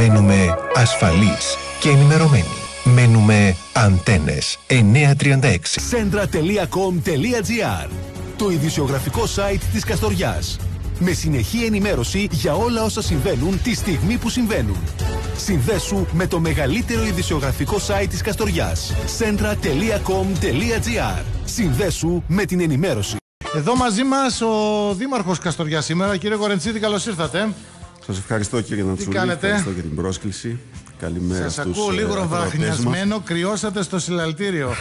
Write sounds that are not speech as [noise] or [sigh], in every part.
Μένουμε ασφαλείς και ενημερωμένοι. Μένουμε αντένες 936. Centra.com.gr Το ειδησιογραφικό site της Καστοριάς. Με συνεχή ενημέρωση για όλα όσα συμβαίνουν τη στιγμή που συμβαίνουν. Συνδέσου με το μεγαλύτερο ειδησιογραφικό site της Καστοριάς. Centra.com.gr Συνδέσου με την ενημέρωση. Εδώ μαζί μας ο Δήμαρχος Καστοριάς σήμερα, κύριε Κορεντσίδη, καλώς ήρθατε. Σας ευχαριστώ κύριε Νατσούλη. Κάνετε? Ευχαριστώ για την πρόσκληση. Καλημέρα σας. ακούω ε, λίγο βραχνιασμένο, κρυώσατε στο συλλαλτήριο. [laughs]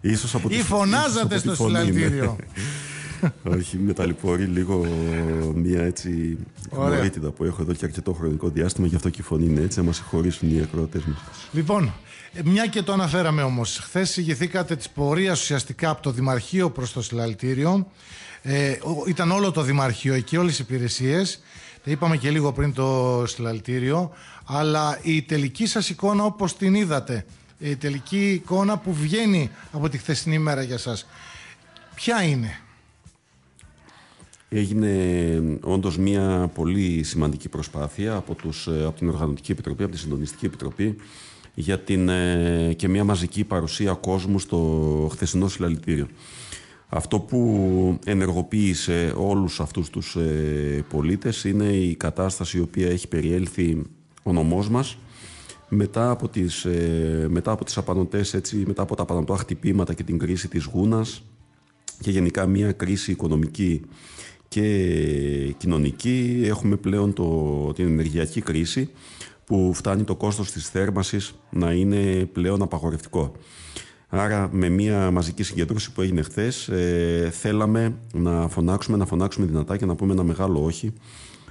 ίσως από Ή φωνάζατε στο συλλαλτήριο. Ναι. [laughs] Όχι, με τα λιπόρη, λίγο μια έτσι γνωρίτιδα που έχω εδώ και αρκετό χρονικό διάστημα, γι' αυτό και η φωνή είναι έτσι, να μας συγχωρήσουν οι ακροατές μας. Λοιπόν, μια και το αναφέραμε όμως. Χθες ηγηθήκατε της πορείας ουσιαστικά από το Δημαρχείο προς το συλλαλτήριο. Ε, ήταν όλο το Δημαρχείο εκεί, όλες οι υπηρεσίες. Τα είπαμε και λίγο πριν το συλλαλητήριο. Αλλά η τελική σας εικόνα όπως την είδατε, η τελική εικόνα που βγαίνει από τη χθεσινή μέρα για σας, ποια είναι? Έγινε ε, όντως μια πολύ σημαντική προσπάθεια από, τους, ε, από την Οργανωτική Επιτροπή, από τη Συντονιστική Επιτροπή για την, ε, και μια μαζική παρουσία κόσμου στο χθεσινό συλλαλητήριο. Αυτό που ενεργοποίησε όλους αυτούς τους ε, πολίτες είναι η κατάσταση η οποία έχει περιέλθει ο νομός μας μετά από τις, ε, μετά από τις έτσι, μετά από τα απανοτά χτυπήματα και την κρίση της γούνας και γενικά μια κρίση οικονομική και κοινωνική έχουμε πλέον το, την ενεργειακή κρίση που φτάνει το κόστος της θέρμασης να είναι πλέον απαγορευτικό. Άρα με μια μαζική συγκέντρωση που έγινε χθες, ε, θέλαμε να φωνάξουμε, να φωνάξουμε δυνατά και να πούμε ένα μεγάλο όχι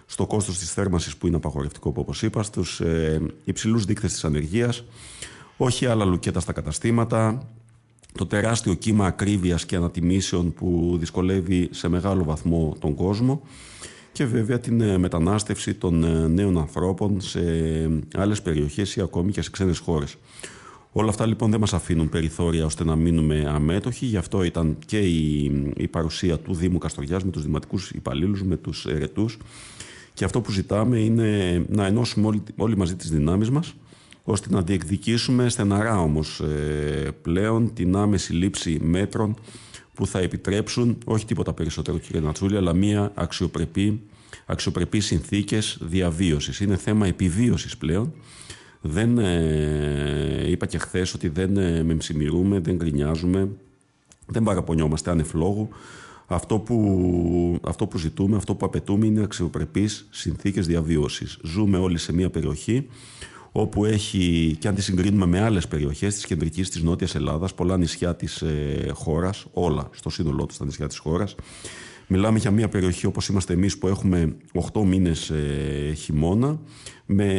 στο κόστος της θέρμανσης που είναι απαγορευτικό όπως είπα, στους ε, υψηλούς δείκτες της ανεργίας, όχι άλλα λουκέτα στα καταστήματα, το τεράστιο κύμα ακρίβειας και ανατιμήσεων που δυσκολεύει σε μεγάλο βαθμό τον κόσμο και βέβαια την ε, μετανάστευση των ε, νέων ανθρώπων σε άλλες περιοχές ή ακόμη και σε ξένες χώρες. Όλα αυτά λοιπόν δεν μας αφήνουν περιθώρια ώστε να μείνουμε αμέτωχοι. Γι' αυτό ήταν και η, παρουσία του Δήμου Καστοριάς με τους δημοτικούς υπαλλήλους, με τους ερετούς. Και αυτό που ζητάμε είναι να ενώσουμε όλοι, όλοι μαζί τις δυνάμεις μας ώστε να διεκδικήσουμε στεναρά όμως ε, πλέον την άμεση λήψη μέτρων που θα επιτρέψουν όχι τίποτα περισσότερο κύριε Νατσούλη αλλά μία αξιοπρεπή, αξιοπρεπή συνθήκες διαβίωσης. Είναι θέμα επιβίωσης πλέον δεν, ε, είπα και χθες ότι δεν ε, δεν γκρινιάζουμε, δεν παραπονιόμαστε ανεφλόγου. Αυτό που, αυτό που ζητούμε, αυτό που απαιτούμε είναι αξιοπρεπείς συνθήκες διαβίωσης. Ζούμε όλοι σε μια περιοχή όπου έχει, και αν τη συγκρίνουμε με άλλες περιοχές της κεντρικής της Νότιας Ελλάδας, πολλά νησιά της ε, χώρας, όλα στο σύνολό τους τα νησιά της χώρας. Μιλάμε για μια περιοχή όπως είμαστε εμείς που έχουμε 8 μήνες ε, χειμώνα με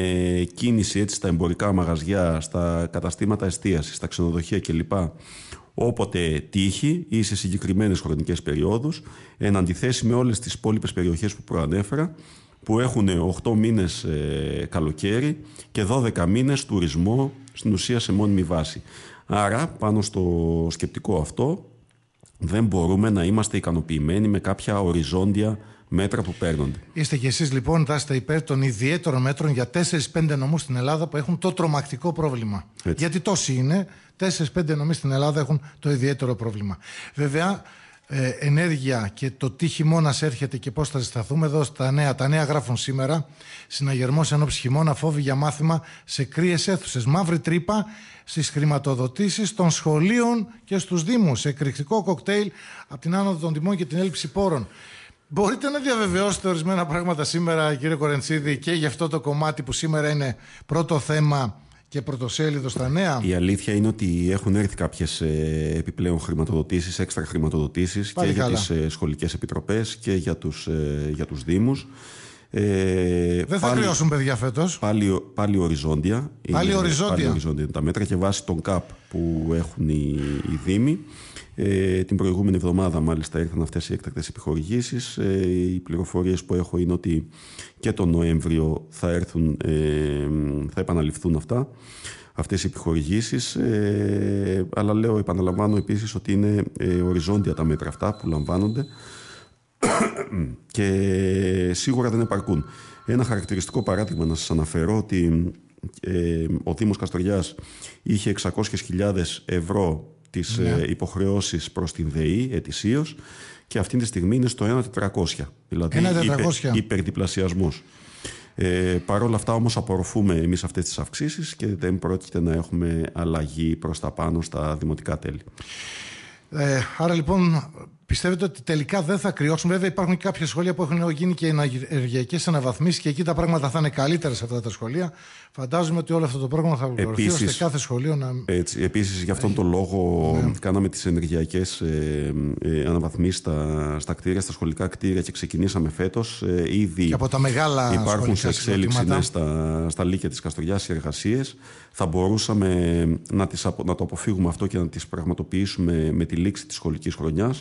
κίνηση έτσι στα εμπορικά μαγαζιά, στα καταστήματα εστίασης, στα ξενοδοχεία κλπ όποτε τύχει ή σε συγκεκριμένες χρονικές περιόδους εν αντιθέσει με όλες τις υπόλοιπες περιοχές που προανέφερα που έχουν 8 μήνες ε, καλοκαίρι και 12 μήνες τουρισμό στην ουσία σε μόνιμη βάση. Άρα πάνω στο σκεπτικό αυτό δεν μπορούμε να είμαστε ικανοποιημένοι με κάποια οριζόντια μέτρα που παίρνονται. Είστε κι εσείς λοιπόν, θα υπέρ των ιδιαίτερων μέτρων για 4-5 νομούς στην Ελλάδα που έχουν το τρομακτικό πρόβλημα. Έτσι. Γιατί τόσοι είναι, 4-5 νομοί στην Ελλάδα έχουν το ιδιαίτερο πρόβλημα. Βέβαια, ε, ενέργεια και το τι χειμώνας έρχεται και πώς θα ζεσταθούμε εδώ στα νέα. Τα νέα γράφουν σήμερα. Συναγερμός ενόψη χειμώνα, φόβη για μάθημα σε κρύες αίθουσες. Μαύρη τρύπα στις χρηματοδοτήσεις των σχολείων και στους Δήμους. Εκρηκτικό κοκτέιλ από την άνοδο των τιμών και την έλλειψη πόρων. Μπορείτε να διαβεβαιώσετε ορισμένα πράγματα σήμερα, κύριε Κορεντσίδη, και για αυτό το κομμάτι που σήμερα είναι πρώτο θέμα και πρωτοσέλιδο στα νέα. Η αλήθεια είναι ότι έχουν έρθει κάποιες ε, επιπλέον χρηματοδοτήσεις, έξτρα χρηματοδοτήσεις και για τις ε, σχολικές επιτροπές και για τους τους ε, Δήμους. Ε, Δεν θα πάλι, κρυώσουν παιδιά φέτος. Πάλι, πάλι, οριζόντια. Πάλι οριζόντια. τα μέτρα και βάσει των ΚΑΠ που έχουν οι, οι Δήμοι. Ε, την προηγούμενη εβδομάδα μάλιστα ήρθαν αυτές οι έκτακτες επιχορηγήσεις. Ε, οι πληροφορίες που έχω είναι ότι και τον Νοέμβριο θα, έρθουν, ε, θα επαναληφθούν αυτά, αυτές οι επιχορηγήσεις. Ε, αλλά λέω, επαναλαμβάνω επίσης ότι είναι ε, οριζόντια τα μέτρα αυτά που λαμβάνονται και σίγουρα δεν επαρκούν. Ένα χαρακτηριστικό παράδειγμα να σας αναφέρω ότι ε, ο Δήμος Καστοριάς είχε 600.000 ευρώ τις ναι. ε, υποχρεώσεις προς την ΔΕΗ ετησίως και αυτή τη στιγμή είναι στο 1.400 δηλαδή 1, υπε, υπερδιπλασιασμός. Ε, Παρ' όλα αυτά όμως απορροφούμε εμείς αυτές τις αυξήσεις και δεν πρόκειται να έχουμε αλλαγή προς τα πάνω στα δημοτικά τέλη. Ε, άρα λοιπόν Πιστεύετε ότι τελικά δεν θα κρυώσουν. Βέβαια, υπάρχουν και κάποια σχολεία που έχουν γίνει και ενεργειακές αναβαθμίσεις και εκεί τα πράγματα θα είναι καλύτερα σε αυτά τα σχολεία. Φαντάζομαι ότι όλο αυτό το πρόγραμμα θα ολοκληρωθεί ώστε κάθε σχολείο να. Έτσι, επίσης, γι' αυτόν τον λόγο ναι. κάναμε τις ενεργειακές ε, ε αναβαθμίσεις στα, κτίρια, στα σχολικά κτίρια και ξεκινήσαμε φέτος. Ε, ήδη από τα μεγάλα υπάρχουν σε εξέλιξη ναι, στα, στα λύκια της Καστοριάς οι εργασίες. Θα μπορούσαμε να, τις, να το αποφύγουμε αυτό και να τις πραγματοποιήσουμε με τη λήξη της σχολικής χρονιάς.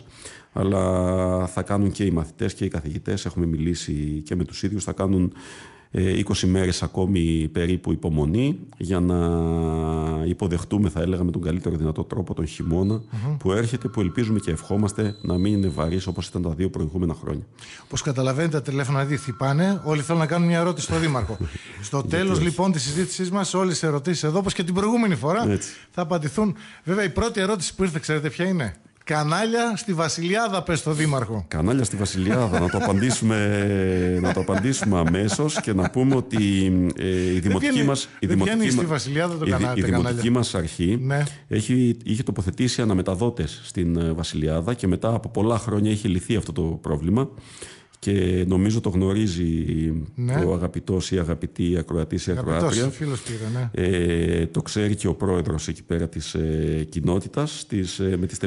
Αλλά θα κάνουν και οι μαθητές και οι καθηγητές. Έχουμε μιλήσει και με τους ίδιους. Θα κάνουν 20 ε, μέρες ακόμη περίπου υπομονή για να υποδεχτούμε θα έλεγα με τον καλύτερο δυνατό τρόπο τον χειμωνα που έρχεται που ελπίζουμε και ευχόμαστε να μην είναι βαρύς όπως ήταν τα δύο προηγούμενα χρόνια. Όπως καταλαβαίνετε τα τηλέφωνα ήδη πάνε, Όλοι θέλουν να κάνουν μια ερώτηση στον Δήμαρχο. [laughs] στο τέλος λοιπόν της συζήτησής μας όλες οι ερωτήσεις εδώ όπως και την προηγούμενη φορά θα απαντηθούν. Βέβαια η πρώτη ερώτηση που ήρθε ξέρετε ποια είναι. Κανάλια στη Βασιλιάδα, πες στο Δήμαρχο. Κανάλια στη Βασιλιάδα. να το απαντήσουμε, απαντήσουμε αμέσως και να πούμε ότι ε, η δημοτική μας. Η δημοτική, στη δημοτική μας αρχή ναι. έχει, είχε τοποθετήσει αναμεταδότες στην ε, Βασιλιάδα και μετά από πολλά χρόνια έχει λυθεί αυτό το πρόβλημα και νομίζω το γνωρίζει ναι. ο αγαπητός ή αγαπητή ακροατής ή ακροάτρια. Ναι. ε, το ξέρει και ο πρόεδρος εκεί πέρα της ε, κοινότητας. Ε, με, τις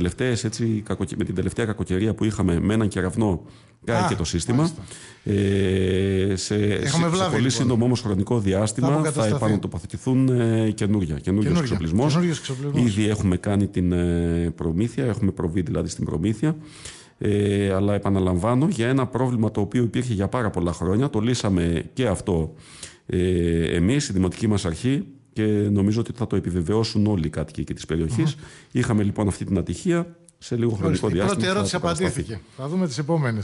με την τελευταία κακοκαιρία που είχαμε με έναν κεραυνό κάει και το σύστημα. Ε, σε, σε, πολύ λοιπόν. σύντομο χρονικό διάστημα θα, θα επανατοποθετηθούν ε, καινούργια. εξοπλισμό. εξοπλισμός. Ήδη έχουμε κάνει την ε, προμήθεια, έχουμε προβεί δηλαδή στην προμήθεια ε, αλλά επαναλαμβάνω για ένα πρόβλημα το οποίο υπήρχε για πάρα πολλά χρόνια, το λύσαμε και αυτό ε, εμείς, η Δημοτική μας Αρχή και νομίζω ότι θα το επιβεβαιώσουν όλοι οι κάτοικοι εκεί της περιοχης Είχαμε λοιπόν αυτή την ατυχία σε λίγο χρονικό διάστημα. Η πρώτη ερώτηση απαντήθηκε. Θα δούμε τις επόμενες.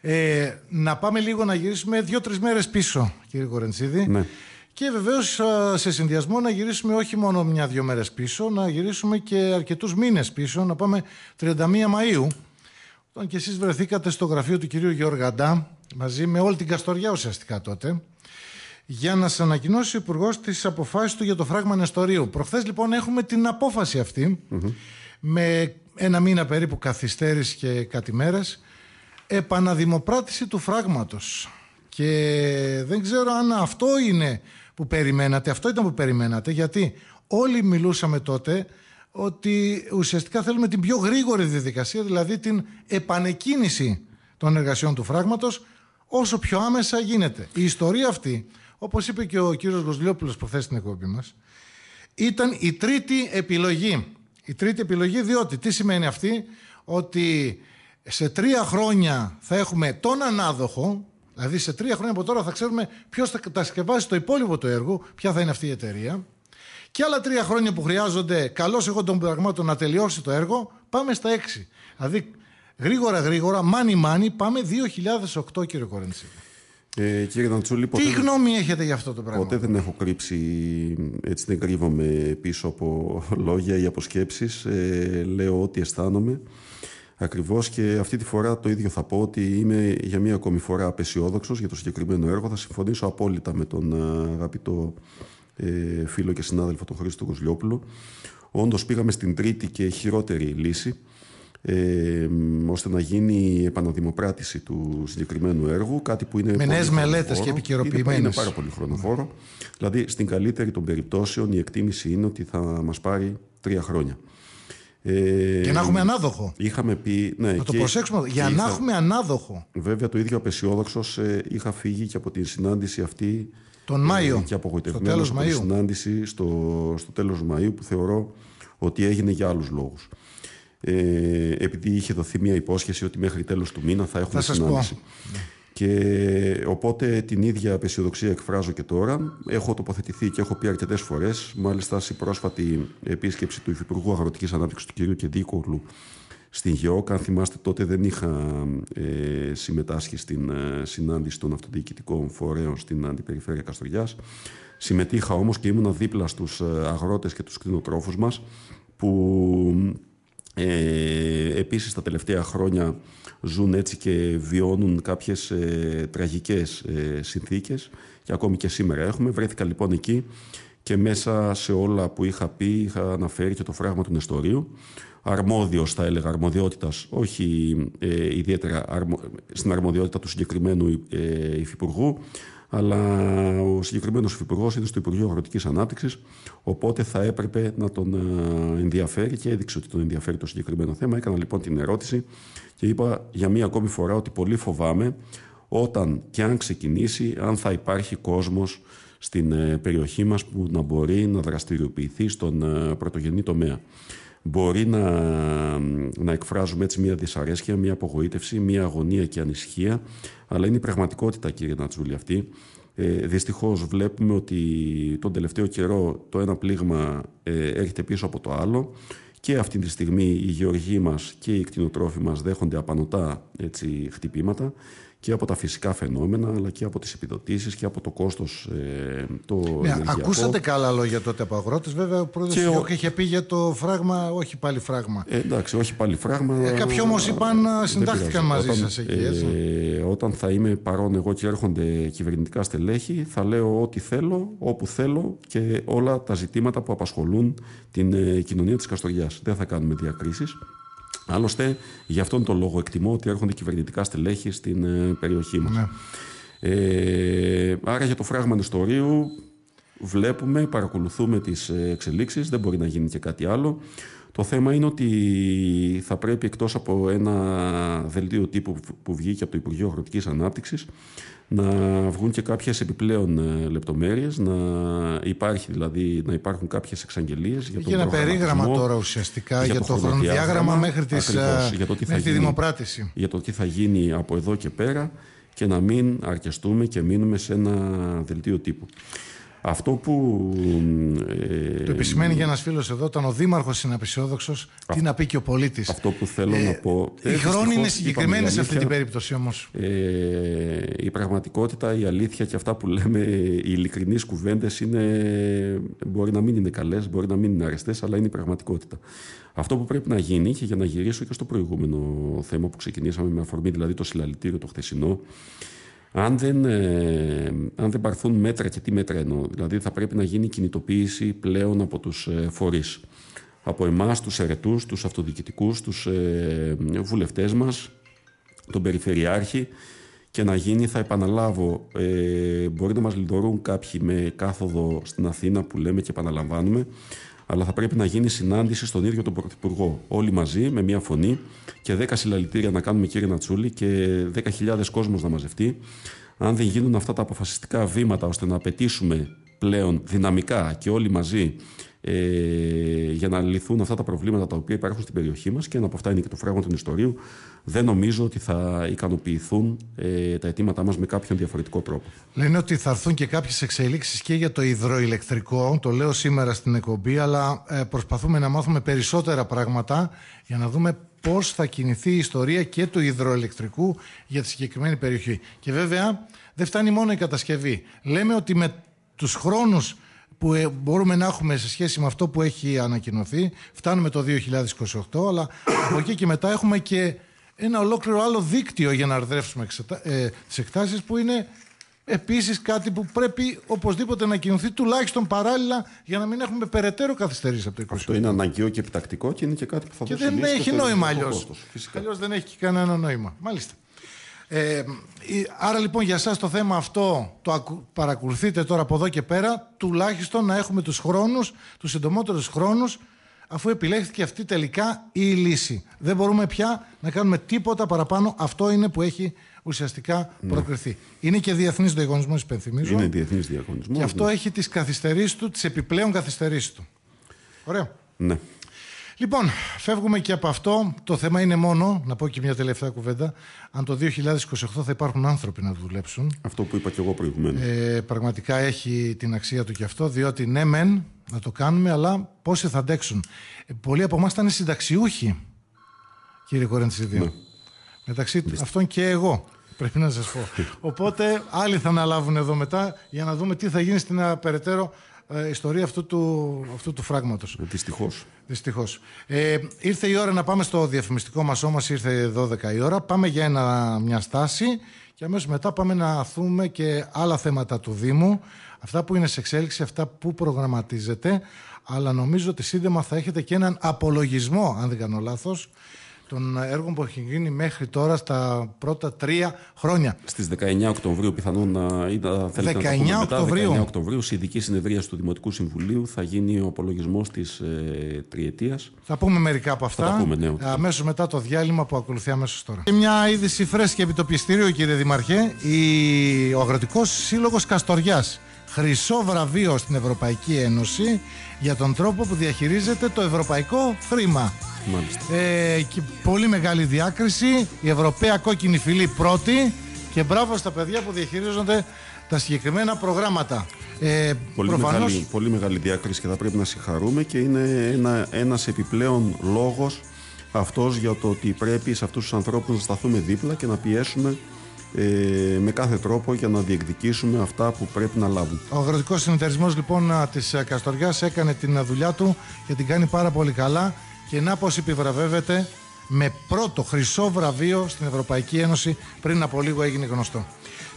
Ε, να πάμε λίγο να γυρίσουμε δύο-τρει μέρες πίσω, κύριε Κορεντσίδη. Ναι. Και βεβαίως ε, σε συνδυασμό να γυρίσουμε όχι μόνο μια-δύο μέρες πίσω, να γυρίσουμε και αρκετούς μήνες πίσω, να πάμε 31 Μαου. Τον λοιπόν, και εσείς βρεθήκατε στο γραφείο του κυρίου Γεωργαντά μαζί με όλη την Καστοριά ουσιαστικά τότε για να σας ανακοινώσει ο Υπουργός τις αποφάσεις του για το φράγμα Νεστορίου. Προχθές λοιπόν έχουμε την απόφαση με ένα μήνα περίπου καθυστέρηση και κάτι μέρες, επαναδημοπράτηση του φράγματος. Και δεν ξέρω αν αυτό είναι που περιμένατε, αυτό ήταν που περιμένατε, γιατί όλοι μιλούσαμε τότε ότι ουσιαστικά θέλουμε την πιο γρήγορη διαδικασία, δηλαδή την επανεκκίνηση των εργασιών του φράγματος όσο πιο άμεσα γίνεται. Η ιστορία αυτή, όπως είπε και ο κύριος Γοσλιόπουλος προθέσει στην εκπομπή μας, ήταν η τρίτη επιλογή. Η τρίτη επιλογή διότι τι σημαίνει αυτή, ότι σε τρία χρόνια θα έχουμε τον ανάδοχο, δηλαδή σε τρία χρόνια από τώρα θα ξέρουμε ποιος θα κατασκευάσει το υπόλοιπο του έργου, ποια θα είναι αυτή η εταιρεία, και άλλα τρία χρόνια που χρειάζονται, καλώς εγώ των πραγμάτων να τελειώσει το έργο, πάμε στα έξι. Δηλαδή, γρήγορα, γρήγορα, μάνι, μάνι, πάμε 2008, κύριε Κορεντσί. Ε, κύριε Ναντσούλη, ποτέ... Τι γνώμη έχετε για αυτό το πράγμα. Ποτέ δεν έχω κρύψει, έτσι δεν κρύβομαι πίσω από [laughs] λόγια ή από Ε, λέω ό,τι αισθάνομαι. ακριβώς και αυτή τη φορά το ίδιο θα πω ότι είμαι για μία ακόμη φορά απεσιόδοξος για το συγκεκριμένο έργο. Θα συμφωνήσω απόλυτα με τον αγαπητό ε, φίλο και συνάδελφο τον Χρήστο Κοσλιόπουλο. Όντως πήγαμε στην τρίτη και χειρότερη λύση ε, ώστε να γίνει η επαναδημοκράτηση του συγκεκριμένου έργου. Κάτι που είναι. Με νέε μελέτες και επικαιροποιημένες. Είναι πάρα πολύ χρονοφόρο. Δηλαδή, στην καλύτερη των περιπτώσεων, η εκτίμηση είναι ότι θα μας πάρει τρία χρόνια. Ε, και να έχουμε ανάδοχο. Είχαμε πει. Ναι, να το και, προσέξουμε. Για και να είχα, έχουμε ανάδοχο. Βέβαια, το ίδιο απεσιόδοξος ε, είχα φύγει και από την συνάντηση αυτή τον Μάιο. Ε, και τέλος Μαΐου. τη συνάντηση στο, στο τέλος Μαΐου που θεωρώ ότι έγινε για άλλους λόγους. Ε, επειδή είχε δοθεί μια υπόσχεση ότι μέχρι τέλος του μήνα θα έχουμε συνάντηση. Και οπότε την ίδια απεσιοδοξία εκφράζω και τώρα. Έχω τοποθετηθεί και έχω πει αρκετές φορές. Μάλιστα, στην πρόσφατη επίσκεψη του Υφυπουργού Αγροτικής Ανάπτυξης του κ. Κεντίκογλου στην ΓΕΟΚ. Αν θυμάστε τότε δεν είχα ε, συμμετάσχει στην ε, συνάντηση των αυτοδιοικητικών φορέων στην Αντιπεριφέρεια Καστοριάς. Συμμετείχα όμως και ήμουνα δίπλα στους ε, αγρότες και τους κτηνοτρόφους μας που ε, επίσης τα τελευταία χρόνια ζουν έτσι και βιώνουν κάποιες ε, τραγικές συνθήκες και ακόμη και σήμερα έχουμε. Βρέθηκα λοιπόν εκεί και μέσα σε όλα που είχα πει είχα αναφέρει και το φράγμα του Νεστορίου αρμόδιος θα έλεγα αρμοδιότητας, όχι ε, ιδιαίτερα αρμο, στην αρμοδιότητα του συγκεκριμένου ε, υφυπουργού, αλλά ο συγκεκριμένος υφυπουργός είναι στο Υπουργείο Αγροτικής Ανάπτυξης, οπότε θα έπρεπε να τον ε, ενδιαφέρει και έδειξε ότι τον ενδιαφέρει το συγκεκριμένο θέμα. Έκανα λοιπόν την ερώτηση και είπα για μία ακόμη φορά ότι πολύ φοβάμαι όταν και αν ξεκινήσει, αν θα υπάρχει κόσμος στην ε, περιοχή μας που να μπορεί να δραστηριοποιηθεί στον ε, πρωτογενή τομέα μπορεί να, εκφράζουμε έτσι μια δυσαρέσκεια, μια απογοήτευση, μια αγωνία και ανησυχία, αλλά είναι η πραγματικότητα κύριε Νατσούλη αυτή. Ε, δυστυχώς βλέπουμε ότι τον τελευταίο καιρό το ένα πλήγμα ε, έρχεται πίσω από το άλλο και αυτή τη στιγμή οι γεωργοί μας και οι κτηνοτρόφοι μας δέχονται απανοτά έτσι, χτυπήματα και από τα φυσικά φαινόμενα, αλλά και από τις επιδοτήσεις και από το κόστος ε, το ναι, Ακούσατε καλά λόγια τότε από αγρότες. Βέβαια, ο πρόεδρος ο... είχε πει για το φράγμα, όχι πάλι φράγμα. Ε, εντάξει, όχι πάλι φράγμα. Ε, κάποιοι όμως είπαν, ε, συντάχθηκαν μαζί σας εκεί. Ε, όταν θα είμαι παρόν εγώ και έρχονται κυβερνητικά στελέχη, θα λέω ό,τι θέλω, όπου θέλω και όλα τα ζητήματα που απασχολούν την ε, κοινωνία της Καστοριάς. Δεν θα κάνουμε διακρίσεις. Άλλωστε, γι' αυτόν τον λόγο εκτιμώ ότι έρχονται κυβερνητικά στελέχη στην ε, περιοχή μας. Ναι. Ε, άρα για το φράγμα ιστορίου βλέπουμε, παρακολουθούμε τις ε, εξελίξεις, δεν μπορεί να γίνει και κάτι άλλο. Το θέμα είναι ότι θα πρέπει εκτός από ένα δελτίο τύπου που βγήκε από το Υπουργείο Αγροτικής Ανάπτυξης να βγουν και κάποιες επιπλέον ε, λεπτομέρειες, να, υπάρχει, δηλαδή, να υπάρχουν κάποιες εξαγγελίες για τον Για ένα περίγραμμα τώρα ουσιαστικά για, το, χρονοδιάγραμμα μέχρι, ε, τι τη δημοπράτηση. Για το τι θα γίνει από εδώ και πέρα και να μην αρκεστούμε και μείνουμε σε ένα δελτίο τύπου. Αυτό που. Ε, το επισημαίνει για ένας φίλος εδώ, όταν ο Δήμαρχος είναι απεσιόδοξος, τι να πει και ο πολίτης. Αυτό που θέλω ε, να πω. Ε, οι ε, χρόνοι είναι συγκεκριμένοι σε αυτή την περίπτωση όμως. η πραγματικότητα, η αλήθεια και αυτά που λέμε, οι ειλικρινείς κουβέντες είναι. μπορεί να μην είναι καλές, μπορεί να μην είναι αρεστές, αλλά είναι η πραγματικότητα. Αυτό που πρέπει να γίνει, και για να γυρίσω και στο προηγούμενο θέμα που ξεκινήσαμε με αφορμή δηλαδή το συλλαλητήριο το χθεσινό, αν δεν, ε, αν δεν πάρθουν μέτρα, και τι μέτρα εννοώ, δηλαδή θα πρέπει να γίνει κινητοποίηση πλέον από τους ε, φορείς. Από εμάς, τους ερετούς, τους αυτοδιοικητικούς, τους ε, βουλευτές μας, τον Περιφερειάρχη και να γίνει, θα επαναλάβω, μπορεί να μας λιδωρούν κάποιοι με κάθοδο στην Αθήνα που λέμε και επαναλαμβάνουμε, αλλά θα πρέπει να γίνει συνάντηση στον ίδιο τον Πρωθυπουργό. Όλοι μαζί, με μία φωνή και δέκα συλλαλητήρια να κάνουμε, κύριε Νατσούλη, και 10.000 κόσμος να μαζευτεί. Αν δεν γίνουν αυτά τα αποφασιστικά βήματα ώστε να απαιτήσουμε πλέον δυναμικά και όλοι μαζί ε, για να λυθούν αυτά τα προβλήματα τα οποία υπάρχουν στην περιοχή μας και ένα από αυτά είναι και το φράγμα του ιστορίου δεν νομίζω ότι θα ικανοποιηθούν ε, τα αιτήματά μας με κάποιον διαφορετικό τρόπο. Λένε ότι θα έρθουν και κάποιες εξελίξεις και για το υδροηλεκτρικό, το λέω σήμερα στην εκπομπή, αλλά ε, προσπαθούμε να μάθουμε περισσότερα πράγματα για να δούμε πώς θα κινηθεί η ιστορία και του υδροηλεκτρικού για τη συγκεκριμένη περιοχή. Και βέβαια δεν φτάνει μόνο η κατασκευή. Λέμε ότι με τους χρόνους που ε, μπορούμε να έχουμε σε σχέση με αυτό που έχει ανακοινωθεί. Φτάνουμε το 2028, αλλά από εκεί και μετά έχουμε και ένα ολόκληρο άλλο δίκτυο για να αρδρεύσουμε τι εκτάσει, τις εκτάσεις που είναι επίσης κάτι που πρέπει οπωσδήποτε να κινηθεί τουλάχιστον παράλληλα για να μην έχουμε περαιτέρω καθυστερήσεις από το 20. Αυτό είναι αναγκαίο και επιτακτικό και είναι και κάτι που θα Και δεν έχει νόημα αλλιώ. Αλλιώς δεν έχει κανένα νόημα. Μάλιστα. Ε, άρα λοιπόν για σας το θέμα αυτό το παρακολουθείτε τώρα από εδώ και πέρα τουλάχιστον να έχουμε τους χρόνους, τους συντομότερους χρόνους αφού επιλέχθηκε αυτή τελικά η λύση. Δεν μπορούμε πια να κάνουμε τίποτα παραπάνω. Αυτό είναι που έχει ουσιαστικά ναι. προκριθεί. Είναι και διεθνής διαγωνισμός, υπενθυμίζω. Είναι διεθνής διαγωνισμός. Και αυτό ναι. έχει τις καθυστερήσεις του, τις επιπλέον καθυστερήσεις του. Ωραία. Ναι. Λοιπόν, φεύγουμε και από αυτό. Το θέμα είναι μόνο, να πω και μια τελευταία κουβέντα, αν το 2028 θα υπάρχουν άνθρωποι να δουλέψουν. Αυτό που είπα και εγώ προηγουμένως. Ε, πραγματικά έχει την αξία του και αυτό, διότι ναι μεν να το κάνουμε, αλλά πόσοι θα αντέξουν. Ε, πολλοί από εμάς ήταν συνταξιούχοι, κύριε Κορεντσίδη. Ναι. Μεταξύ αυτών και εγώ πρέπει να σας πω. [laughs] Οπότε άλλοι θα αναλάβουν εδώ μετά για να δούμε τι θα γίνει στην ε, περαιτέρω ε, ιστορία αυτού του, αυτού του φράγματος. Ε, δυστυχώς. Δυστυχώς. Ε, ήρθε η ώρα να πάμε στο διαφημιστικό μας όμως Ήρθε 12 η ώρα. Πάμε για μια στάση και αμέσως μετά πάμε να αθούμε και άλλα θέματα του Δήμου. Αυτά που είναι σε εξέλιξη, αυτά που προγραμματίζεται. Αλλά νομίζω ότι σύντομα θα έχετε και έναν απολογισμό, αν δεν κάνω λάθος, των έργων που έχει γίνει μέχρι τώρα στα πρώτα τρία χρόνια. Στις 19 Οκτωβρίου πιθανόν να 19 Οκτωβρίου. Οκτωβρίου. 19 Οκτωβρίου σε ειδική συνεδρία του Δημοτικού Συμβουλίου θα γίνει ο απολογισμός της ε, τριετίας. Θα πούμε μερικά από αυτά. Θα ναι, αμέσως μετά το διάλειμμα που ακολουθεί αμέσως τώρα. Και ε, μια είδηση φρέσκη επί το πιστήριο κύριε Δημαρχέ, η, ο αγροτικός σύλλογος Καστοριάς. χρυσό βραβείο στην Ευρωπαϊκή Ένωση για τον τρόπο που διαχειρίζεται το ευρωπαϊκό χρήμα. Ε, και πολύ μεγάλη διάκριση. Η Ευρωπαία κόκκινη φυλή πρώτη. Και μπράβο στα παιδιά που διαχειρίζονται τα συγκεκριμένα προγράμματα. Ε, πολύ, μεγάλη, πολύ μεγάλη διάκριση και θα πρέπει να συγχαρούμε και είναι ένα, ένας επιπλέον λόγος αυτός για το ότι πρέπει σε αυτούς τους ανθρώπους να σταθούμε δίπλα και να πιέσουμε ε, με κάθε τρόπο για να διεκδικήσουμε αυτά που πρέπει να λάβουν. Ο αγροτικός συνεταιρισμός λοιπόν της Καστοριάς έκανε την δουλειά του και την κάνει πάρα πολύ καλά και να πως επιβραβεύεται με πρώτο χρυσό βραβείο στην Ευρωπαϊκή Ένωση πριν από λίγο έγινε γνωστό.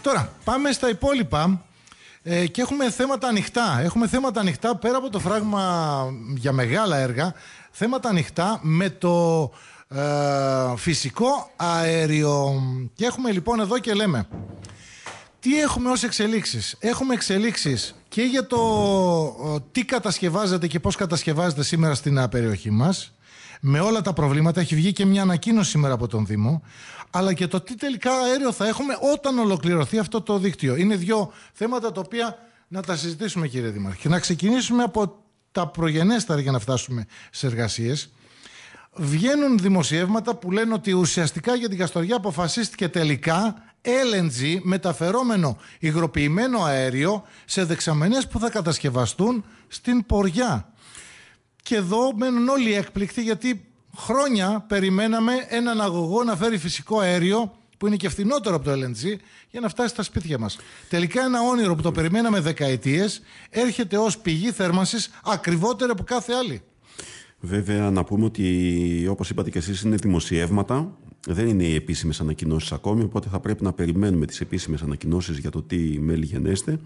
Τώρα πάμε στα υπόλοιπα ε, και έχουμε θέματα ανοιχτά. Έχουμε θέματα ανοιχτά πέρα από το φράγμα για μεγάλα έργα, θέματα ανοιχτά με το ε, φυσικό αέριο. Και έχουμε λοιπόν εδώ και λέμε, τι έχουμε ως εξελίξεις. Έχουμε εξελίξεις και για το ε, τι κατασκευάζεται και πώς κατασκευάζεται σήμερα στην περιοχή μας με όλα τα προβλήματα. Έχει βγει και μια ανακοίνωση σήμερα από τον Δήμο. Αλλά και το τι τελικά αέριο θα έχουμε όταν ολοκληρωθεί αυτό το δίκτυο. Είναι δύο θέματα τα οποία να τα συζητήσουμε, κύριε Δήμαρχε. Να ξεκινήσουμε από τα προγενέστερα για να φτάσουμε σε εργασίες. Βγαίνουν δημοσιεύματα που λένε ότι ουσιαστικά για την Καστοριά αποφασίστηκε τελικά LNG μεταφερόμενο υγροποιημένο αέριο σε δεξαμενές που θα κατασκευαστούν στην Ποριά. Και εδώ μένουν όλοι έκπληκτοι γιατί χρόνια περιμέναμε έναν αγωγό να φέρει φυσικό αέριο που είναι και φθηνότερο από το LNG για να φτάσει στα σπίτια μας. Τελικά ένα όνειρο που το περιμέναμε δεκαετίες έρχεται ως πηγή θέρμανσης ακριβότερο από κάθε άλλη. Βέβαια να πούμε ότι όπως είπατε και εσείς είναι δημοσιεύματα δεν είναι οι επίσημες ανακοινώσεις ακόμη οπότε θα πρέπει να περιμένουμε τις επίσημες ανακοινώσεις για το τι μέλη γενέστε.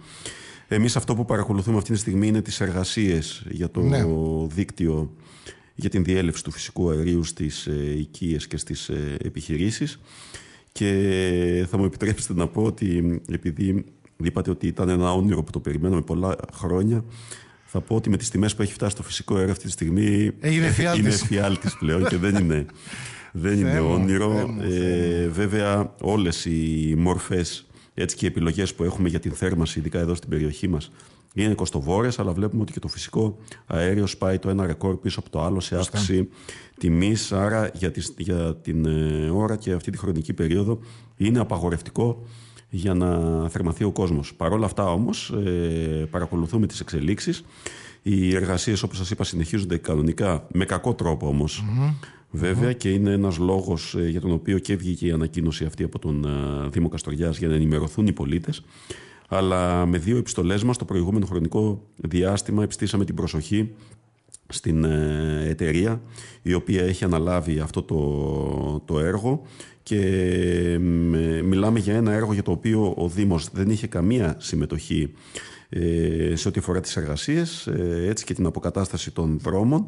Εμείς αυτό που παρακολουθούμε αυτή τη στιγμή είναι τις εργασίες για το ναι. δίκτυο για την διέλευση του φυσικού αερίου στις ε, οικίες και στις ε, επιχειρήσεις και θα μου επιτρέψετε να πω ότι επειδή είπατε ότι ήταν ένα όνειρο που το περιμέναμε πολλά χρόνια θα πω ότι με τις τιμές που έχει φτάσει το φυσικό αέριο αυτή τη στιγμή [laughs] είναι φιάλτης πλέον και δεν είναι, δεν όνειρο. Ε, βέβαια όλες οι μορφές έτσι και οι επιλογές που έχουμε για την θέρμανση, ειδικά εδώ στην περιοχή μας, είναι κοστοβόρες, αλλά βλέπουμε ότι και το φυσικό αέριο σπάει το ένα ρεκόρ πίσω από το άλλο σε αύξηση τιμής. Άρα για, τις, για την ε, ώρα και αυτή τη χρονική περίοδο είναι απαγορευτικό για να θερμαθεί ο κόσμος. Παρ' όλα αυτά όμως, ε, παρακολουθούμε τις εξελίξεις. Οι εργασίες, όπως σας είπα, συνεχίζονται κανονικά, με κακό τρόπο βέβαια και είναι ένας λόγος ε, για τον οποίο και βγήκε η ανακοίνωση αυτή από τον ε, Δήμο Καστοριάς για να ενημερωθούν οι πολίτες. Αλλά με δύο επιστολές μας το προηγούμενο χρονικό διάστημα επιστήσαμε την προσοχή στην ε, εταιρεία η οποία έχει αναλάβει αυτό το, το έργο και μιλάμε για ένα έργο για το οποίο ο Δήμος δεν είχε καμία συμμετοχή σε ό,τι αφορά τις εργασίες έτσι και την αποκατάσταση των δρόμων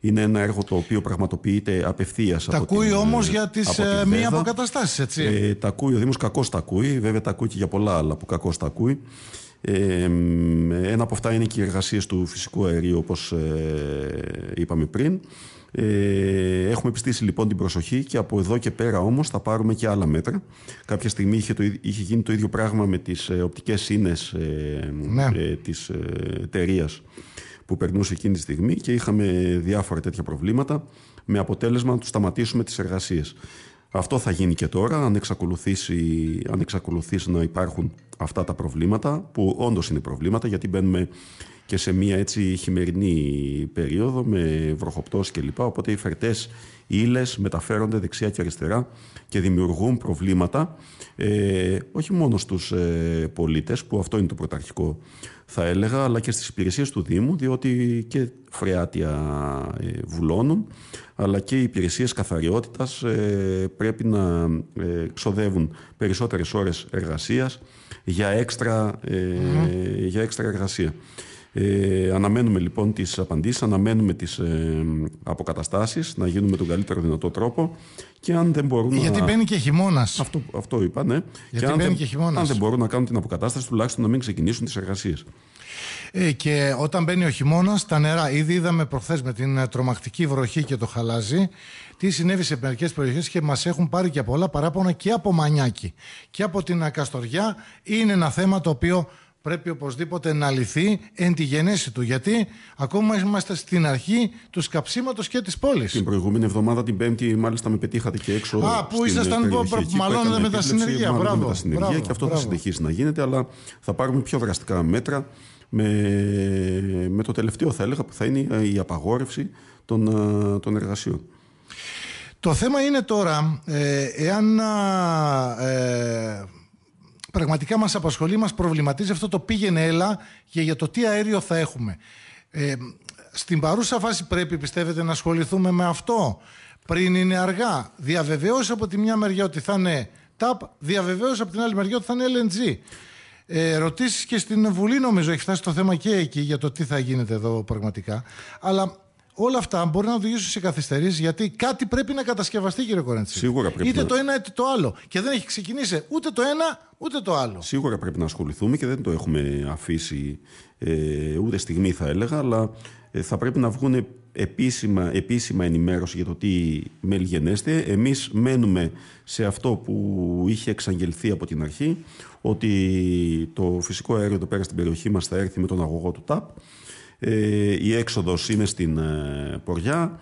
είναι ένας έργο το οποίο πραγματοποιείται απευθείας. Τα ακούει όμως ε, για τι μη αποκαταστάσεις, έτσι. Ε, τα ακούει ο Δήμος, κακώς τα ακούει. Βέβαια τα ακούει και για πολλά άλλα που κακώς τα ακούει. Ε, ένα από αυτά είναι και οι εργασίες του φυσικού αερίου, όπως ε, είπαμε πριν. Ε, έχουμε επιστήσει λοιπόν την προσοχή και από εδώ και πέρα όμως θα πάρουμε και άλλα μέτρα. Κάποια στιγμή είχε, το, είχε γίνει το ίδιο πράγμα με τις ε, οπτικές σύνες ε, ναι. της εταιρείας που περνούσε εκείνη τη στιγμή και είχαμε διάφορα τέτοια προβλήματα με αποτέλεσμα να τους σταματήσουμε τις εργασίες. Αυτό θα γίνει και τώρα, αν εξακολουθήσει, αν εξακολουθήσει να υπάρχουν αυτά τα προβλήματα, που όντως είναι προβλήματα, γιατί μπαίνουμε και σε μια έτσι χειμερινή περίοδο με βροχοπτώσεις κλπ. Οπότε οι φερτές ύλες μεταφέρονται δεξιά και αριστερά και δημιουργούν προβλήματα ε, όχι μόνο στους ε, πολίτες που αυτό είναι το πρωταρχικό θα έλεγα, αλλά και στις υπηρεσίες του Δήμου, διότι και φρεάτια ε, βουλώνουν, αλλά και οι υπηρεσίες καθαριότητας ε, πρέπει να ε, ξοδεύουν περισσότερες ώρες εργασίας για εξτρα για έξτρα εργασία. Ε, αναμένουμε λοιπόν τις απαντήσεις, αναμένουμε τις ε, αποκαταστάσεις, να γίνουμε τον καλύτερο δυνατό τρόπο και αν δεν μπορούν Γιατί να... μπαίνει και χειμώνας. Αυτό, αυτό είπα, ναι. Γιατί και αν, μπαίνει δεν, και αν δεν μπορούν να κάνουν την αποκατάσταση, τουλάχιστον να μην ξεκινήσουν τις εργασίες. Ε, και όταν μπαίνει ο χειμώνας, τα νερά, ήδη είδαμε προχθές με την ε, τρομακτική βροχή και το χαλάζι, τι συνέβη σε μερικές περιοχές και μας έχουν πάρει και πολλά παράπονα και από μανιάκι και από την ακαστοριά. Είναι ένα θέμα το οποίο πρέπει οπωσδήποτε να λυθεί εν τη γενέση του. Γιατί ακόμα είμαστε στην αρχή του σκαψίματος και της πόλης. Την προηγούμενη εβδομάδα, την Πέμπτη, μάλιστα με πετύχατε και έξω. Α, πού ήσασταν, ε, μάλλον με τα συνεργεία. Μπράβο. Και αυτό μπράβο. θα συνεχίσει να γίνεται, αλλά θα πάρουμε πιο δραστικά μέτρα. Με, με το τελευταίο θα έλεγα που θα είναι η απαγόρευση των, ε, των εργασιών. Το θέμα είναι τώρα ε, εάν ε, πραγματικά μας απασχολεί, μας προβληματίζει αυτό το πήγαινε έλα και για το τι αέριο θα έχουμε. Ε, στην παρούσα φάση πρέπει πιστεύετε να ασχοληθούμε με αυτό πριν είναι αργά. Διαβεβαίωσε από τη μια μεριά ότι θα είναι TAP, διαβεβαίωσε από την άλλη μεριά ότι θα είναι LNG. Ε, ρωτήσεις και στην Βουλή νομίζω έχει φτάσει το θέμα και εκεί για το τι θα γίνεται εδώ πραγματικά. Αλλά όλα αυτά μπορεί να οδηγήσουν σε καθυστερήσεις γιατί κάτι πρέπει να κατασκευαστεί, κύριε Κορέντσι. Σίγουρα πρέπει. Είτε το ένα είτε το άλλο. Και δεν έχει ξεκινήσει ούτε το ένα ούτε το άλλο. Σίγουρα πρέπει να ασχοληθούμε και δεν το έχουμε αφήσει ε, ούτε στιγμή, θα έλεγα, αλλά ε, θα πρέπει να βγουν επίσημα, επίσημα ενημέρωση για το τι μελγενέστε. Εμείς μένουμε σε αυτό που είχε εξαγγελθεί από την αρχή, ότι το φυσικό αέριο εδώ πέρα στην περιοχή μας θα έρθει με τον αγωγό του ΤΑΠ. Ε, η έξοδος είναι στην ε, ποριά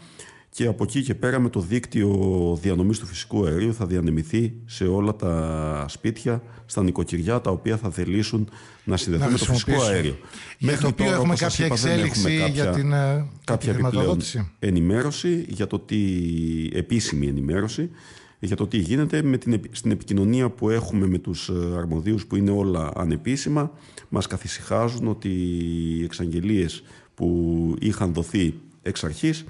και από εκεί και πέρα με το δίκτυο διανομής του φυσικού αερίου θα διανεμηθεί σε όλα τα σπίτια, στα νοικοκυριά τα οποία θα θελήσουν να συνδεθούν με το φυσικό αέριο. Για Μέχρι το οποίο έχουμε κάποια εξέλιξη για την ε, κάποια επιπλέον ενημέρωση για το τι επίσημη ενημέρωση για το τι γίνεται με την, στην επικοινωνία που έχουμε με τους ε, αρμοδίους που είναι όλα ανεπίσημα. Μας καθησυχάζουν ότι οι εξαγγελίες που είχαν δοθεί εξ αρχής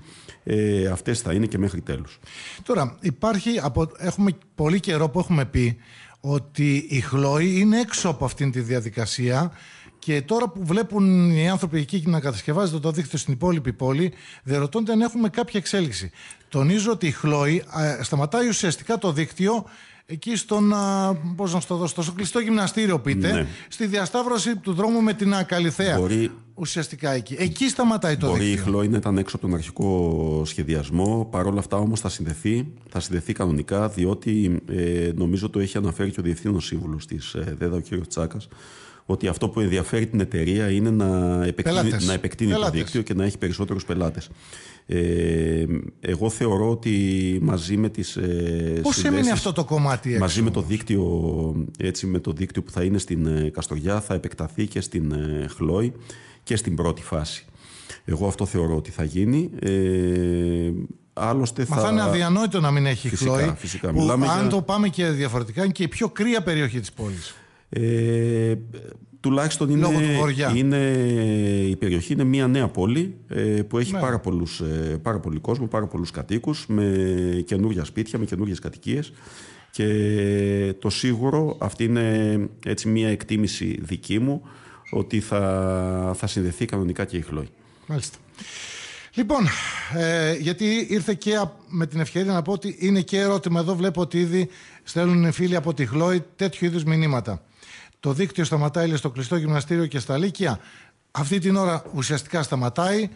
ε, αυτές θα είναι και μέχρι τέλους. Τώρα υπάρχει, από, έχουμε πολύ καιρό που έχουμε πει ότι η χλώη είναι έξω από αυτήν τη διαδικασία και τώρα που βλέπουν οι άνθρωποι εκεί να κατασκευάζεται το δίκτυο στην υπόλοιπη πόλη, διαρωτώνται αν έχουμε κάποια εξέλιξη. Τονίζω ότι η χλώη ε, σταματάει ουσιαστικά το δίκτυο εκεί στον, πώς να στο δώσω, στο κλειστό γυμναστήριο πείτε, ναι. στη διασταύρωση του δρόμου με την Ακαλυθέα. Ουσιαστικά εκεί. Εκεί σταματάει το δίκτυο. Μπορεί η χλώη να ήταν έξω από τον αρχικό σχεδιασμό, παρόλα αυτά όμως θα συνδεθεί, θα συνδεθεί κανονικά, διότι ε, νομίζω το έχει αναφέρει και ο Διευθύνων Σύμβουλος της ε, ΔΕΔΑ, ο κ ότι αυτό που ενδιαφέρει την εταιρεία είναι να επεκτείνει, να το δίκτυο και να έχει περισσότερους πελάτες. Ε, εγώ θεωρώ ότι μαζί με τις ε, Πώς έμεινε αυτό το κομμάτι έξω, Μαζί με το, δίκτυο, έτσι, με το δίκτυο που θα είναι στην ε, Καστοριά θα επεκταθεί και στην ε, Χλόη και στην πρώτη φάση. Εγώ αυτό θεωρώ ότι θα γίνει. Ε, Άλλωστε θα... Μα θα είναι αδιανόητο να μην έχει φυσικά, χλόη. αν το πάμε και διαφορετικά, είναι και η πιο κρύα περιοχή της πόλης. Ε, τουλάχιστον είναι, είναι, η περιοχή είναι μια νέα πόλη ε, που έχει ναι. πάρα, πολλούς, ε, πάρα πολύ κόσμο, πάρα πολλούς κατοίκους με καινούργια σπίτια, με καινούργιες κατοικίες και το σίγουρο αυτή είναι έτσι μια εκτίμηση δική μου ότι θα, θα συνδεθεί κανονικά και η Χλόη. Λοιπόν, ε, γιατί ήρθε και με την ευκαιρία να πω ότι είναι και ερώτημα εδώ. Βλέπω ότι ήδη στέλνουν φίλοι από τη Χλόη τέτοιου είδους μηνύματα. Το δίκτυο σταματάει στο κλειστό γυμναστήριο και στα Λύκεια. Αυτή την ώρα ουσιαστικά σταματάει.